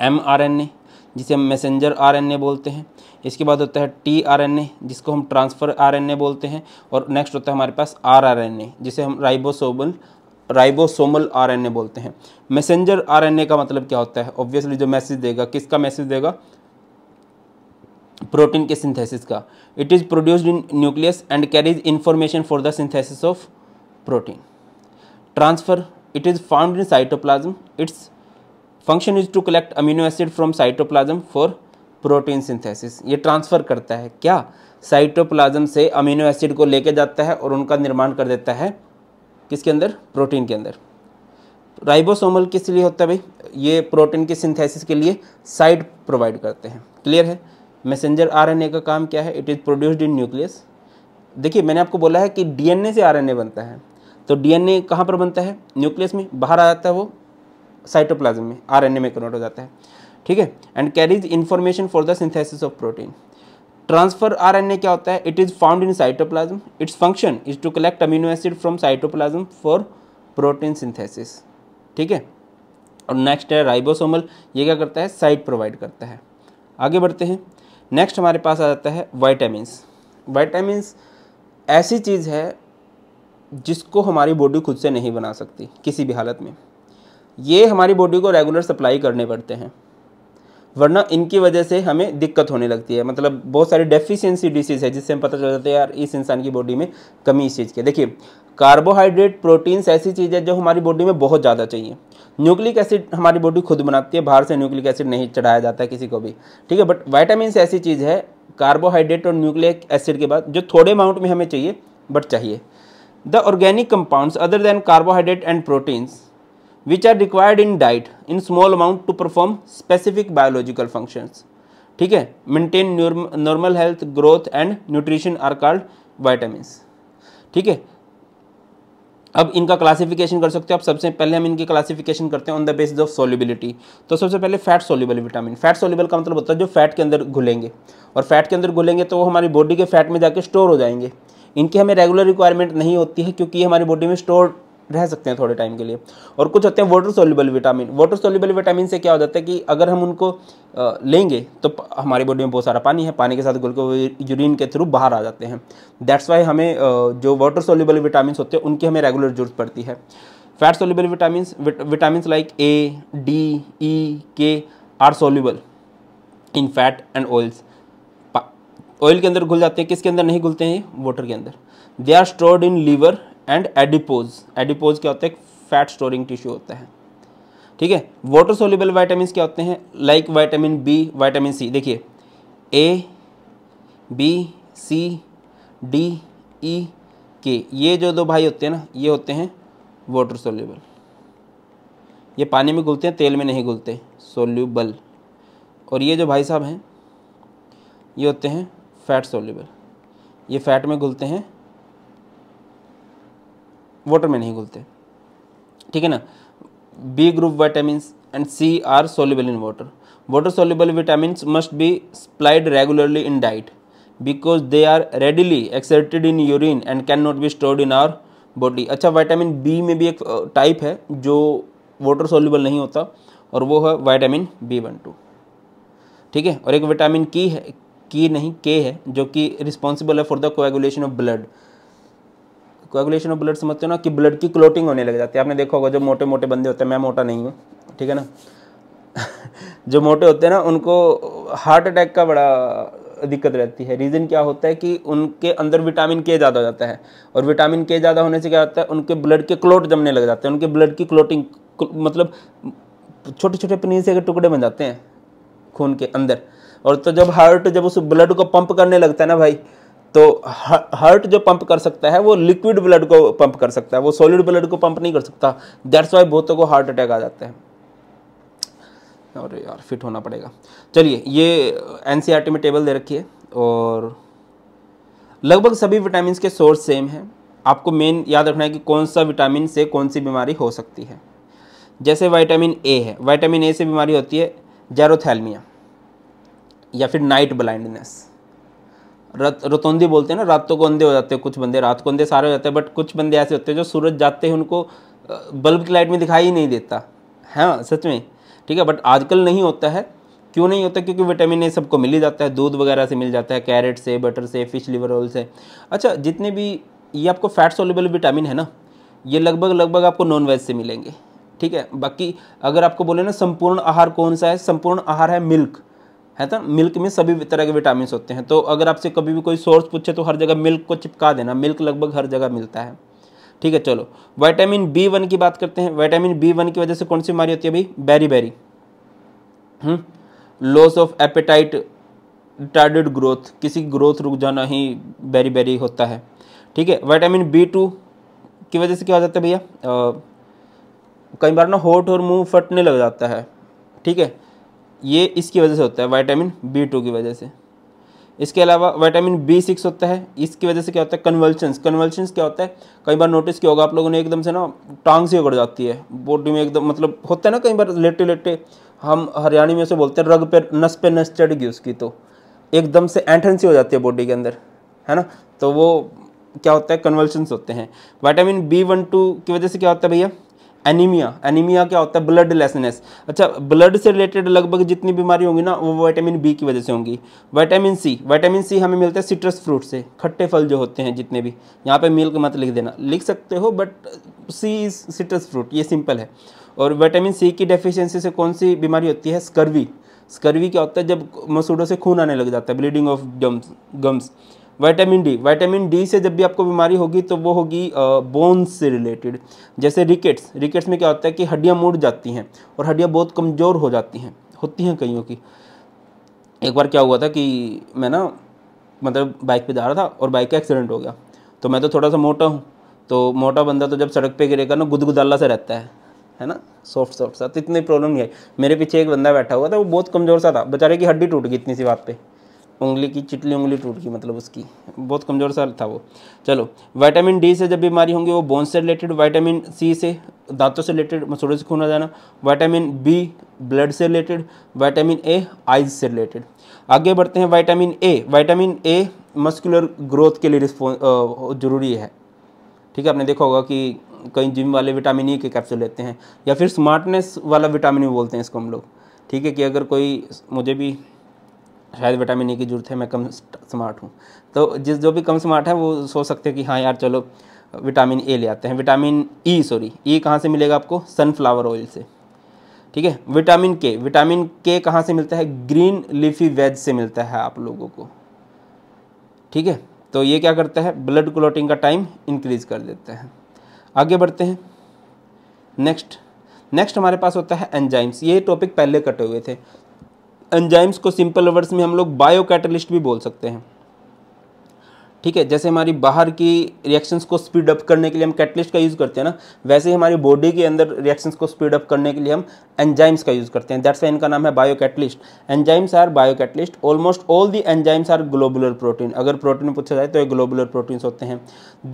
एम आर एन ए जिसे हम मैसेंजर आर एन ए बोलते हैं इसके बाद होता है टी आर एन ए जिसको हम ट्रांसफ़र आर एन ए बोलते हैं और नेक्स्ट होता है हमारे पास आर आर एन ए जिसे हम राइबोसोबल राइबोसोमल आरएनए बोलते हैं मैसेंजर आरएनए का मतलब क्या होता है ऑब्वियसली जो मैसेज देगा किसका मैसेज देगा प्रोटीन के सिंथेसिस का it is produced in nucleus and carries information for the synthesis of protein transfer it is found in cytoplasm its function is to collect amino acid from cytoplasm for protein synthesis ये ट्रांसफ़र करता है क्या साइटोप्लाज्म से अमीनो एसिड को लेके जाता है और उनका निर्माण कर देता है किसके अंदर प्रोटीन के अंदर राइबोसोमल किस लिए होता है भाई ये प्रोटीन की सिंथेसिस के लिए साइड प्रोवाइड करते हैं क्लियर है मैसेंजर आरएनए का काम क्या है it is produced in nucleus देखिए मैंने आपको बोला है कि डीएनए से आरएनए बनता है तो डीएनए कहाँ पर बनता है न्यूक्लियस में बाहर आ जाता है वो साइटोप्लाज्म में आरएनए में कन्वर्ट हो जाता है ठीक है and carries information for the synthesis of protein transfer RNA क्या होता है it is found in cytoplasm its function is to collect amino acid from cytoplasm for protein synthesis ठीक है और नेक्स्ट है राइबोसोमल ये क्या करता है साइट प्रोवाइड करता है आगे बढ़ते हैं नेक्स्ट हमारे पास आ जाता है वाइटामस वाइटामस ऐसी चीज़ है जिसको हमारी बॉडी खुद से नहीं बना सकती किसी भी हालत में ये हमारी बॉडी को रेगुलर सप्लाई करने पड़ते हैं वरना इनकी वजह से हमें दिक्कत होने लगती है मतलब बहुत सारी डेफिशिएंसी डिसीज़ है जिससे हम पता चल जाता है यार इस इंसान की बॉडी में कमी इस चीज़ की देखिए कार्बोहाइड्रेट प्रोटीन्स ऐसी चीज़ है जो हमारी बॉडी में बहुत ज़्यादा चाहिए न्यूक्लिक एसिड हमारी बॉडी खुद बनाती है बाहर से न्यूक्लिक एसिड नहीं चढ़ाया जाता है किसी को भी ठीक है बट वाइटामिन ऐसी चीज़ है कार्बोहाइड्रेट और न्यूक्लिक एसिड के बाद जो थोड़े अमाउंट में हमें चाहिए बट चाहिए the organic compounds other than carbohydrate and proteins which are required in diet in small amount to perform specific biological functions ठीक है maintain normal health growth and nutrition are called vitamins ठीक है अब इनका क्लासिफिकेशन कर सकते हो आप सबसे पहले हम इनकी क्लासिफिकेशन करते हैं on the basis of solubility तो सबसे पहले fat soluble vitamin fat soluble का मतलब होता है जो फैट के अंदर घुलेंगे और फैट के अंदर घुलेंगे तो वो हमारी बॉडी के फैट में जाके स्टोर हो जाएंगे इनकी हमें रेगुलर रिक्वायरमेंट नहीं होती है क्योंकि हमारी बॉडी में स्टोर रह सकते हैं थोड़े टाइम के लिए और कुछ होते हैं water soluble vitamin water soluble vitamin से क्या हो जाता है कि अगर हम उनको लेंगे तो हमारी बॉडी में बहुत सारा पानी है पानी के साथ गुल यूरिन के थ्रू बाहर आ जाते हैं दैट्स वाई हमें जो वाटर सोल्यूबल विटामिन होते हैं उनकी हमें रेगुलर जरूरत पड़ती है fat soluble vitamin vitamin like A D E K are soluble in fat and oils oil के अंदर घुल जाते हैं किसके अंदर नहीं घुलते हैं वाटर के अंदर they are stored in liver and adipose adipose क्या होता है फैट स्टोरिंग टिश्यू होता है ठीक है वाटर सोल्यूबल वाइटामिन क्या होते हैं like vitamin B vitamin C देखिए A B C D E के ये जो दो भाई होते हैं ना ये होते हैं वाटर सोल्यूबल ये पानी में घुलते हैं तेल में नहीं घुलते सोल्यूबल और ये जो भाई साहब हैं ये होते हैं फैट सोल्यूबल ये फैट में घुलते हैं वाटर में नहीं घुलते ठीक है ना B group vitamin and C are soluble in water water soluble vitamin must be supplied regularly in diet because they are readily readily in urine and can not be stored in our body अच्छा वाइटामिन बी में भी एक टाइप है जो वाटर सोल्यूबल नहीं होता और वो है वाइटामिन बी वन टू ठीक है और एक विटामिन की है की नहीं के है जो कि रिस्पॉन्सिबल है for the coagulation of blood coagulation of blood समझते हो ना कि ब्लड की क्लोटिंग होने लग जाती है आपने देखा होगा जो मोटे मोटे बंदे होते हैं मैं मोटा नहीं हूँ ठीक है ना <laughs> जो मोटे होते हैं ना उनको हार्ट अटैक का बड़ा दिक्कत रहती है रीज़न क्या होता है कि उनके अंदर विटामिन के ज़्यादा हो जाता है और विटामिन के ज़्यादा होने से क्या होता है उनके ब्लड के क्लोट जमने लग जाते हैं उनके ब्लड की क्लोटिंग मतलब छोटे छोटे पनीर से टुकड़े बन जाते हैं खून के अंदर और तो जब हार्ट जब उस ब्लड को पंप करने लगता है ना भाई तो हार्ट जो पंप कर सकता है वो लिक्विड ब्लड को पंप कर सकता है वो सॉलिड ब्लड को पंप नहीं कर सकता दैट्स वाई बहुतों को हार्ट अटैक आ जाता है और यार फिट होना पड़ेगा चलिए ये एन e में टेबल दे रखी है और लगभग सभी विटामिन के सोर्स सेम हैं आपको मेन याद रखना है कि कौन सा विटामिन से कौन सी बीमारी हो सकती है जैसे विटामिन ए है विटामिन ए से बीमारी होती है जैरोथैलमिया या फिर नाइट ब्लाइंडनेस रत रतौंदी बोलते हैं ना रातों को अंधे हो जाते हैं कुछ बंदे रात को अंधे सारे हो जाते हैं बट कुछ बंदे ऐसे होते हैं जो सूरज जाते हैं उनको बल्ब की लाइट में दिखाई ही नहीं देता हाँ सच में ठीक है बट आजकल नहीं होता है क्यों नहीं होता क्योंकि विटामिन ए सबको मिल ही जाता है दूध वगैरह से मिल जाता है कैरेट से बटर से फिश लिवर ऑयल से अच्छा जितने भी ये आपको फैट सोलेबल विटामिन है ना ये लगभग लगभग आपको नॉन वेज से मिलेंगे ठीक है बाकी अगर आपको बोले ना संपूर्ण आहार कौन सा है संपूर्ण आहार है मिल्क है ना तो मिल्क में सभी तरह के विटामिन होते हैं तो अगर आपसे कभी भी कोई सोर्स पूछे तो हर जगह मिल्क को चिपका देना मिल्क लगभग हर जगह मिलता है ठीक है चलो वाइटामिन बी वन की बात करते हैं वाइटामिन बी वन की वजह से कौन सी बीमारी होती है भाई very very loss of appetite retarded growth किसी की ग्रोथ रुक जाना ही बेरी बेरी होता है ठीक है वाइटामिन बी टू की वजह से क्या हो जाता है भैया कई बार ना होठ और मुंह फटने लग जाता है ठीक है ये इसकी वजह से होता है वाइटामिन बी टू की वजह से इसके अलावा वाइटामिन बी सिक्स होता है इसकी वजह से क्या होता है कन्वल्शंस कन्वल्शंस क्या होता है कई बार नोटिस किया होगा आप लोगों ने एकदम से ना टांग से उगड़ जाती है बॉडी में एकदम मतलब होता है ना कई बार लेटे लेटे हम हरियाणी में उसे बोलते हैं रग पे नस पे नस चढ़ गई उसकी तो एकदम से एंटेंसी हो जाती है बॉडी के अंदर है ना तो वो क्या होता है कन्वल्शंस होते हैं वाइटामिन बी वन टू की वजह से क्या होता है भैया एनीमिया एनीमिया क्या होता है ब्लड लेसनेस अच्छा ब्लड से रिलेटेड लगभग जितनी बीमारी होंगी ना वो विटामिन बी की वजह से होंगी विटामिन सी विटामिन सी हमें मिलता है सिट्रस फ्रूट से खट्टे फल जो होते हैं जितने भी यहाँ पे मिल्क मत लिख देना लिख सकते हो but C is citrus fruit ये सिंपल है और विटामिन सी की डेफिशेंसी से कौन सी बीमारी होती है स्कर्वी स्कर्वी क्या होता है जब मसूड़ों से खून आने लग जाता है bleeding of gums gums vitamin D vitamin D से जब भी आपको बीमारी होगी तो वो होगी बोन्स से रिलेटेड जैसे रिकेट्स रिकेट्स में क्या होता है कि हड्डियाँ मुड़ जाती हैं और हड्डियाँ बहुत कमज़ोर हो जाती हैं होती हैं कईयों की एक बार क्या हुआ था कि मैं ना मतलब बाइक पे जा रहा था और बाइक का एक्सीडेंट हो गया तो मैं तो थोड़ा सा मोटा हूँ तो मोटा बंदा तो जब सड़क पे गिरेगा ना गुदगुदाला सा रहता है है ना सॉफ्ट सॉफ्ट सा तो इतनी प्रॉब्लम नहीं आई मेरे पीछे एक बंदा बैठा हुआ था वो बहुत कमज़ोर सा था बेचारे की हड्डी टूट गई इतनी सी बात पे उंगली की चिटली उंगली टूट गई मतलब उसकी बहुत कमज़ोर सा था वो चलो विटामिन डी से जब बीमारी होंगी वो बोन से रिलेटेड विटामिन सी से दांतों से रिलेटेड मसूड़े से खून आ जाना विटामिन बी ब्लड से रिलेटेड विटामिन ए आइज से रिलेटेड आगे बढ़ते हैं vitamin A vitamin A muscular growth के लिए ज़रूरी है ठीक है आपने देखा होगा कि कई जिम वाले विटामिन ई e के कैप्सूल लेते हैं या फिर स्मार्टनेस वाला विटामिन ई बोलते हैं इसको हम लोग ठीक है कि अगर कोई मुझे भी शायद विटामिन ए e की जरूरत है मैं कम स्मार्ट हूँ तो जिस जो भी कम स्मार्ट है वो सोच सकते हैं कि हाँ यार चलो विटामिन ए ले आते हैं विटामिन ई सॉरी ई कहाँ से मिलेगा आपको सनफ्लावर ऑयल से ठीक है विटामिन के विटामिन के कहाँ से मिलता है ग्रीन लीफी वेज से मिलता है आप लोगों को ठीक है तो ये क्या करता है ब्लड क्लोटिंग का टाइम इंक्रीज कर देता है आगे बढ़ते हैं नेक्स्ट नेक्स्ट हमारे पास होता है एंजाइम्स ये टॉपिक पहले कटे हुए थे एंजाइम्स को सिंपल वर्ड्स में हम लोग बायो कैटलिस्ट भी बोल सकते हैं ठीक है जैसे हमारी बाहर की रिएक्शंस को स्पीड अप करने के लिए हम कैटलिस्ट का यूज़ करते हैं ना वैसे ही हमारी बॉडी के अंदर रिएक्शंस को स्पीड अप करने के लिए हम एंजाइम्स का यूज़ करते हैं दैट्स वाई इनका नाम है biocatalyst enzymes are biocatalyst almost all the enzymes are globular protein अगर प्रोटीन पूछा जाए तो ये ग्लोबुलर प्रोटीन्स होते हैं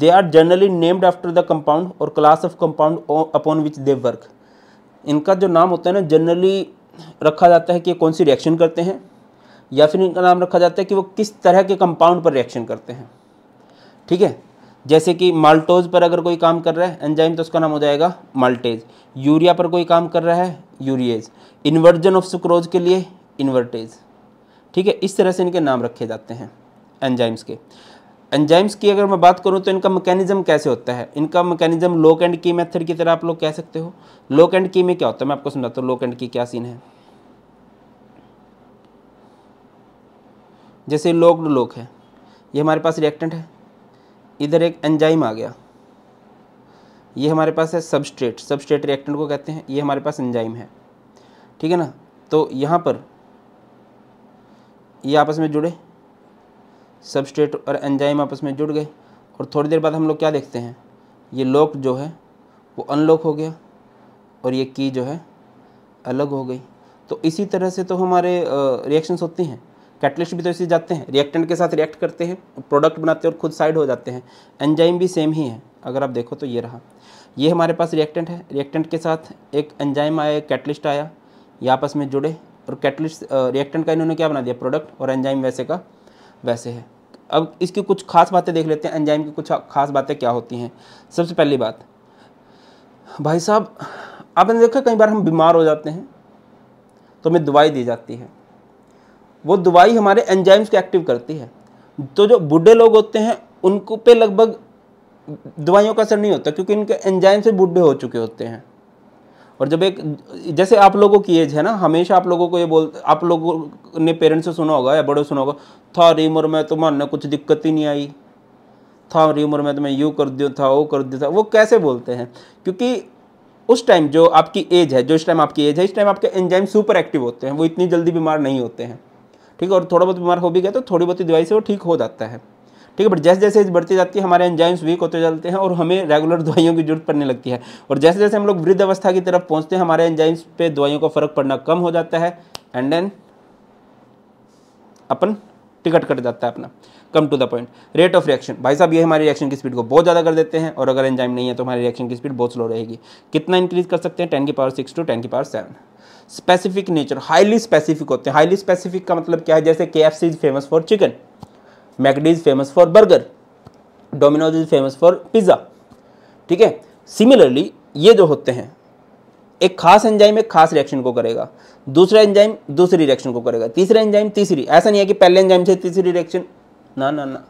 they are generally named after the compound और class of compound upon which they work इनका जो नाम होता है ना जनरली रखा जाता है कि कौन सी रिएक्शन करते हैं या फिर इनका नाम रखा जाता है कि वो किस तरह के कंपाउंड पर रिएक्शन करते हैं ठीक है जैसे कि माल्टोज पर अगर कोई काम कर रहा है एंजाइम तो उसका नाम हो जाएगा माल्टेज यूरिया पर कोई काम कर रहा है यूरिएज इन्वर्जन ऑफ सुक्रोज के लिए इन्वर्टेज ठीक है इस तरह से इनके नाम रखे जाते हैं एंजाइम्स के एंजाइम्स की अगर मैं बात करूँ तो इनका मैकेनिज्म कैसे होता है इनका मैकेनिज्म लोक एंड की मेथड की तरह आप लोग कह सकते हो लोक एंड की में क्या होता है मैं आपको सुनाता हूँ लोक एंड की क्या सीन है जैसे लोकड लोक है ये हमारे पास रिएक्टेंट है इधर एक एंजाइम आ गया ये हमारे पास है सबस्ट्रेट सबस्ट्रेट रिएक्टेंट को कहते हैं ये हमारे पास एंजाइम है ठीक है ना तो यहाँ पर ये आपस में जुड़े सबस्ट्रेट और एंजाइम आपस में जुड़ गए और थोड़ी देर बाद हम लोग क्या देखते हैं ये लॉक जो है वो अनलॉक हो गया और ये की जो है अलग हो गई तो इसी तरह से तो हमारे रिएक्शंस होती हैं कैटलिस्ट भी तो इसी जाते हैं रिएक्टेंट के साथ रिएक्ट करते हैं प्रोडक्ट बनाते हैं और खुद साइड हो जाते हैं एंजाइम भी सेम ही है अगर आप देखो तो ये रहा ये हमारे पास रिएक्टेंट है रिएक्टेंट के साथ एक एंजाइम आया कैटलिस्ट आया ये आपस में जुड़े और कैटलिस्ट रिएक्टेंट का इन्होंने क्या बना दिया प्रोडक्ट और एंजाइम वैसे का वैसे है अब इसकी कुछ खास बातें देख लेते हैं एंजाइम की कुछ खास बातें क्या होती हैं सबसे पहली बात भाई साहब आपने देखा कई बार हम बीमार हो जाते हैं तो हमें दवाई दी जाती है वो दवाई हमारे एंजाइम्स को एक्टिव करती है तो जो बूढ़े लोग होते हैं उनको पे लगभग दवाइयों का असर नहीं होता क्योंकि इनके एंजाइम से बूढ़े हो चुके होते हैं और जब एक जैसे आप लोगों की एज है ना हमेशा आप लोगों को ये बोल आप लोगों ने पेरेंट्स से सुना होगा या बड़ों सुना होगा री उम्र में तुम्हारे कुछ दिक्कत ही नहीं आई री उम्र में तुम्हें यू कर दियो था वो कर दियो था वो कैसे बोलते हैं क्योंकि उस टाइम जो आपकी एज है जो इस टाइम आपकी एज है इस टाइम आपके एंजाइम सुपर एक्टिव होते हैं वो इतनी जल्दी बीमार नहीं होते हैं ठीक है और थोड़ा बहुत बीमार हो भी गया तो थोड़ी बहुत दवाई से वो ठीक हो जाता है ठीक है बट जैसे जैसे एज बढ़ती जाती है हमारे एंजाइम्स वीक होते जाते हैं और हमें रेगुलर दवाइयों की जरूरत पड़ने लगती है और जैसे जैसे हम लोग वृद्ध अवस्था की तरफ पहुँचते हैं हमारे एंजाइम्स पर दवाइयों का फ़र्क पड़ना कम हो जाता है एंड देन अपन टिकट कट जाता है अपना come to the point rate of reaction भाई साहब ये हमारे रिएक्शन की स्पीड को बहुत ज़्यादा कर देते हैं और अगर एंजाइम नहीं है तो हमारे रिएक्शन की स्पीड बहुत स्लो रहेगी कितना इंक्रीज कर सकते हैं टेन की पावर सिक्स टू टेन की power seven specific nature highly specific होते हैं हाईली स्पेसिफिक का मतलब क्या है जैसे K F C is famous for chicken McD is famous for burger Domino's is famous for pizza ठीक है सिमिलरली ये जो होते हैं एक खास एंजाइम एक खास रिएक्शन को करेगा दूसरा एंजाइम दूसरी रिएक्शन को करेगा तीसरा एंजाइम तीसरी ऐसा नहीं है कि पहले एंजाइम से तीसरी रिएक्शन ना ना ना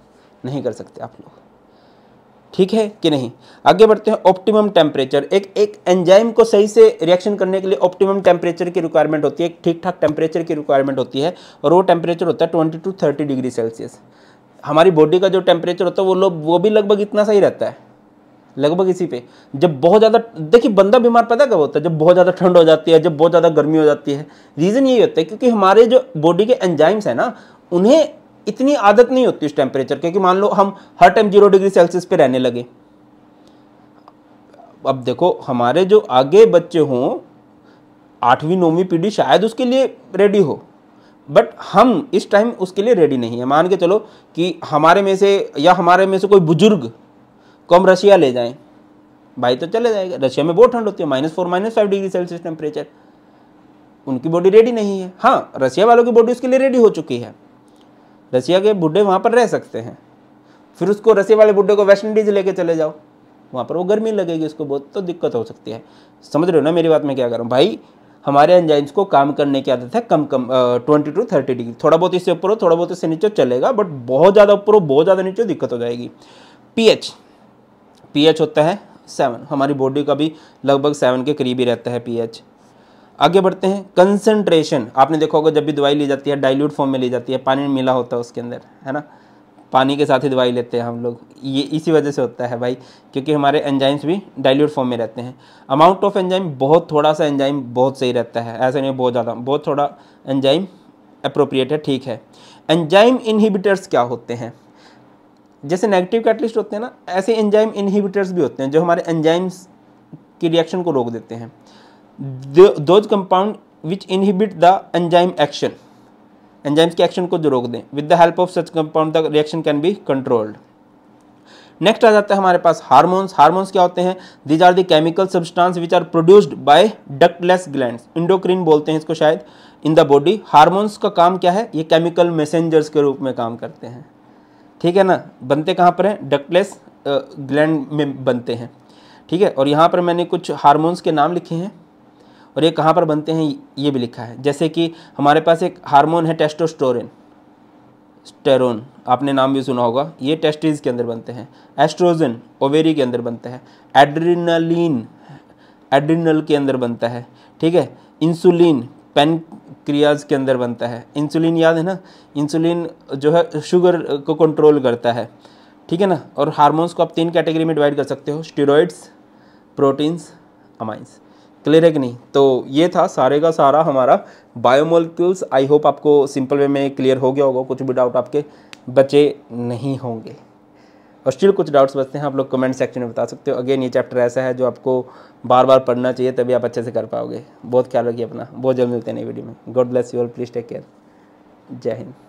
नहीं कर सकते आप लोग ठीक है कि नहीं आगे बढ़ते हैं ऑप्टिमम टेम्परेचर एक एक एंजाइम को सही से रिएक्शन करने के लिए ऑप्टिमम टेम्परेचर की रिक्वायरमेंट होती है एक ठीक ठाक टेम्परेचर की रिक्वायरमेंट होती है और वो टेम्परेचर होता है twenty to thirty degree Celsius हमारी बॉडी का जो टेम्परेचर होता है वो लोग वो भी लगभग इतना सही रहता है लगभग इसी पे जब बहुत ज़्यादा देखिए बंदा बीमार पता कब होता है जब बहुत ज़्यादा ठंड हो जाती है जब बहुत ज़्यादा गर्मी हो जाती है रीज़न यही होता है क्योंकि हमारे जो बॉडी के एंजाइम्स हैं ना उन्हें इतनी आदत नहीं होती उस टेम्परेचर क्योंकि मान लो हम हर टाइम जीरो डिग्री सेल्सियस पे रहने लगे अब देखो हमारे जो आगे बच्चे हों आठवीं नौवीं पीढ़ी शायद उसके लिए रेडी हो बट हम इस टाइम उसके लिए रेडी नहीं है मान के चलो कि हमारे में से या हमारे में से कोई बुजुर्ग को हम रशिया ले जाएं भाई तो चले जाएगा रशिया में बहुत ठंड होती है minus four minus five degree Celsius temperature उनकी बॉडी रेडी नहीं है हाँ रसिया वालों की बॉडी उसके लिए रेडी हो चुकी है रशिया के बुढ़े वहाँ पर रह सकते हैं फिर उसको रसिया वाले बुढ़े को वेस्ट इंडीज़ लेके चले जाओ वहाँ पर वो गर्मी लगेगी उसको बहुत तो दिक्कत हो सकती है समझ रहे हो ना मेरी बात में क्या कर रहा हूँ भाई हमारे एंजाइम्स को काम करने की आदत है कम कम ट्वेंटी टू थर्टी डिग्री थोड़ा बहुत इससे ऊपर हो थोड़ा बहुत इससे नीचे चलेगा बट बहुत ज़्यादा ऊपर हो बहुत ज़्यादा नीचे दिक्कत हो जाएगी पी एच पी एच होता है सेवन हमारी बॉडी का भी लगभग सेवन के करीब ही रहता है पी एच आगे बढ़ते हैं कंसनट्रेशन आपने देखा होगा जब भी दवाई ली जाती है डाइल्यूट फॉर्म में ली जाती है पानी में मिला होता है उसके अंदर है ना पानी के साथ ही दवाई लेते हैं हम लोग ये इसी वजह से होता है भाई क्योंकि हमारे एंजाइम्स भी डाइल्यूट फॉर्म में रहते हैं अमाउंट ऑफ एंजाइम बहुत थोड़ा सा एंजाइम बहुत सही रहता है ऐसा नहीं बहुत ज़्यादा बहुत थोड़ा एंजाइम अप्रोप्रिएट है ठीक है एंजाइम इनहिबिटर्स क्या होते हैं जैसे नेगेटिव कैटलिस्ट होते हैं ना ऐसे एंजाइम इनहिबिटर्स भी होते हैं जो हमारे एंजाइम्स की रिएक्शन को रोक देते हैं those compound which inhibit the enzyme action enzymes के एक्शन को जो रोक दें with the help of such compound the reaction can be controlled next आ जाता है हमारे पास हार्मोन्स हार्मोन्स क्या होते हैं these are the chemical substance which are produced by ductless gland endocrine बोलते हैं इसको शायद इन द बॉडी हार्मोन्स का काम क्या है ये केमिकल मैसेंजर्स के रूप में काम करते हैं ठीक है ना बनते कहाँ पर हैं डक्टलेस ग्लैंड uh, में बनते हैं ठीक है और यहाँ पर मैंने कुछ हार्मोन्स के नाम लिखे हैं और ये कहाँ पर बनते हैं ये भी लिखा है जैसे कि हमारे पास एक हार्मोन है टेस्टोस्टोरिन स्टेरोन आपने नाम भी सुना होगा ये टेस्टिस के अंदर बनते हैं एस्ट्रोजन ओवेरी के अंदर बनता है एड्रिनलिन एड्रिनल के अंदर बनता है ठीक है इंसुलिन पेन क्रियाज के अंदर बनता है इंसुलिन याद है ना इंसुलिन जो है शुगर को कंट्रोल करता है ठीक है ना और हार्मोन्स को आप तीन कैटेगरी में डिवाइड कर सकते हो स्टीरोइड्स प्रोटीन्स अमाइंस क्लियर है कि नहीं तो ये था सारे का सारा हमारा बायोमोलिक्यूल्स आई होप आपको सिंपल वे में क्लियर हो गया होगा कुछ भी डाउट आपके बचे नहीं होंगे और स्टिल कुछ डाउट्स बचते हैं आप लोग कमेंट सेक्शन में बता सकते हो अगेन ये चैप्टर ऐसा है जो आपको बार बार पढ़ना चाहिए तभी आप अच्छे से कर पाओगे बहुत ख्याल रखिए अपना बहुत जल्द मिलते हैं नई वीडियो में God bless you all please take care जय हिंद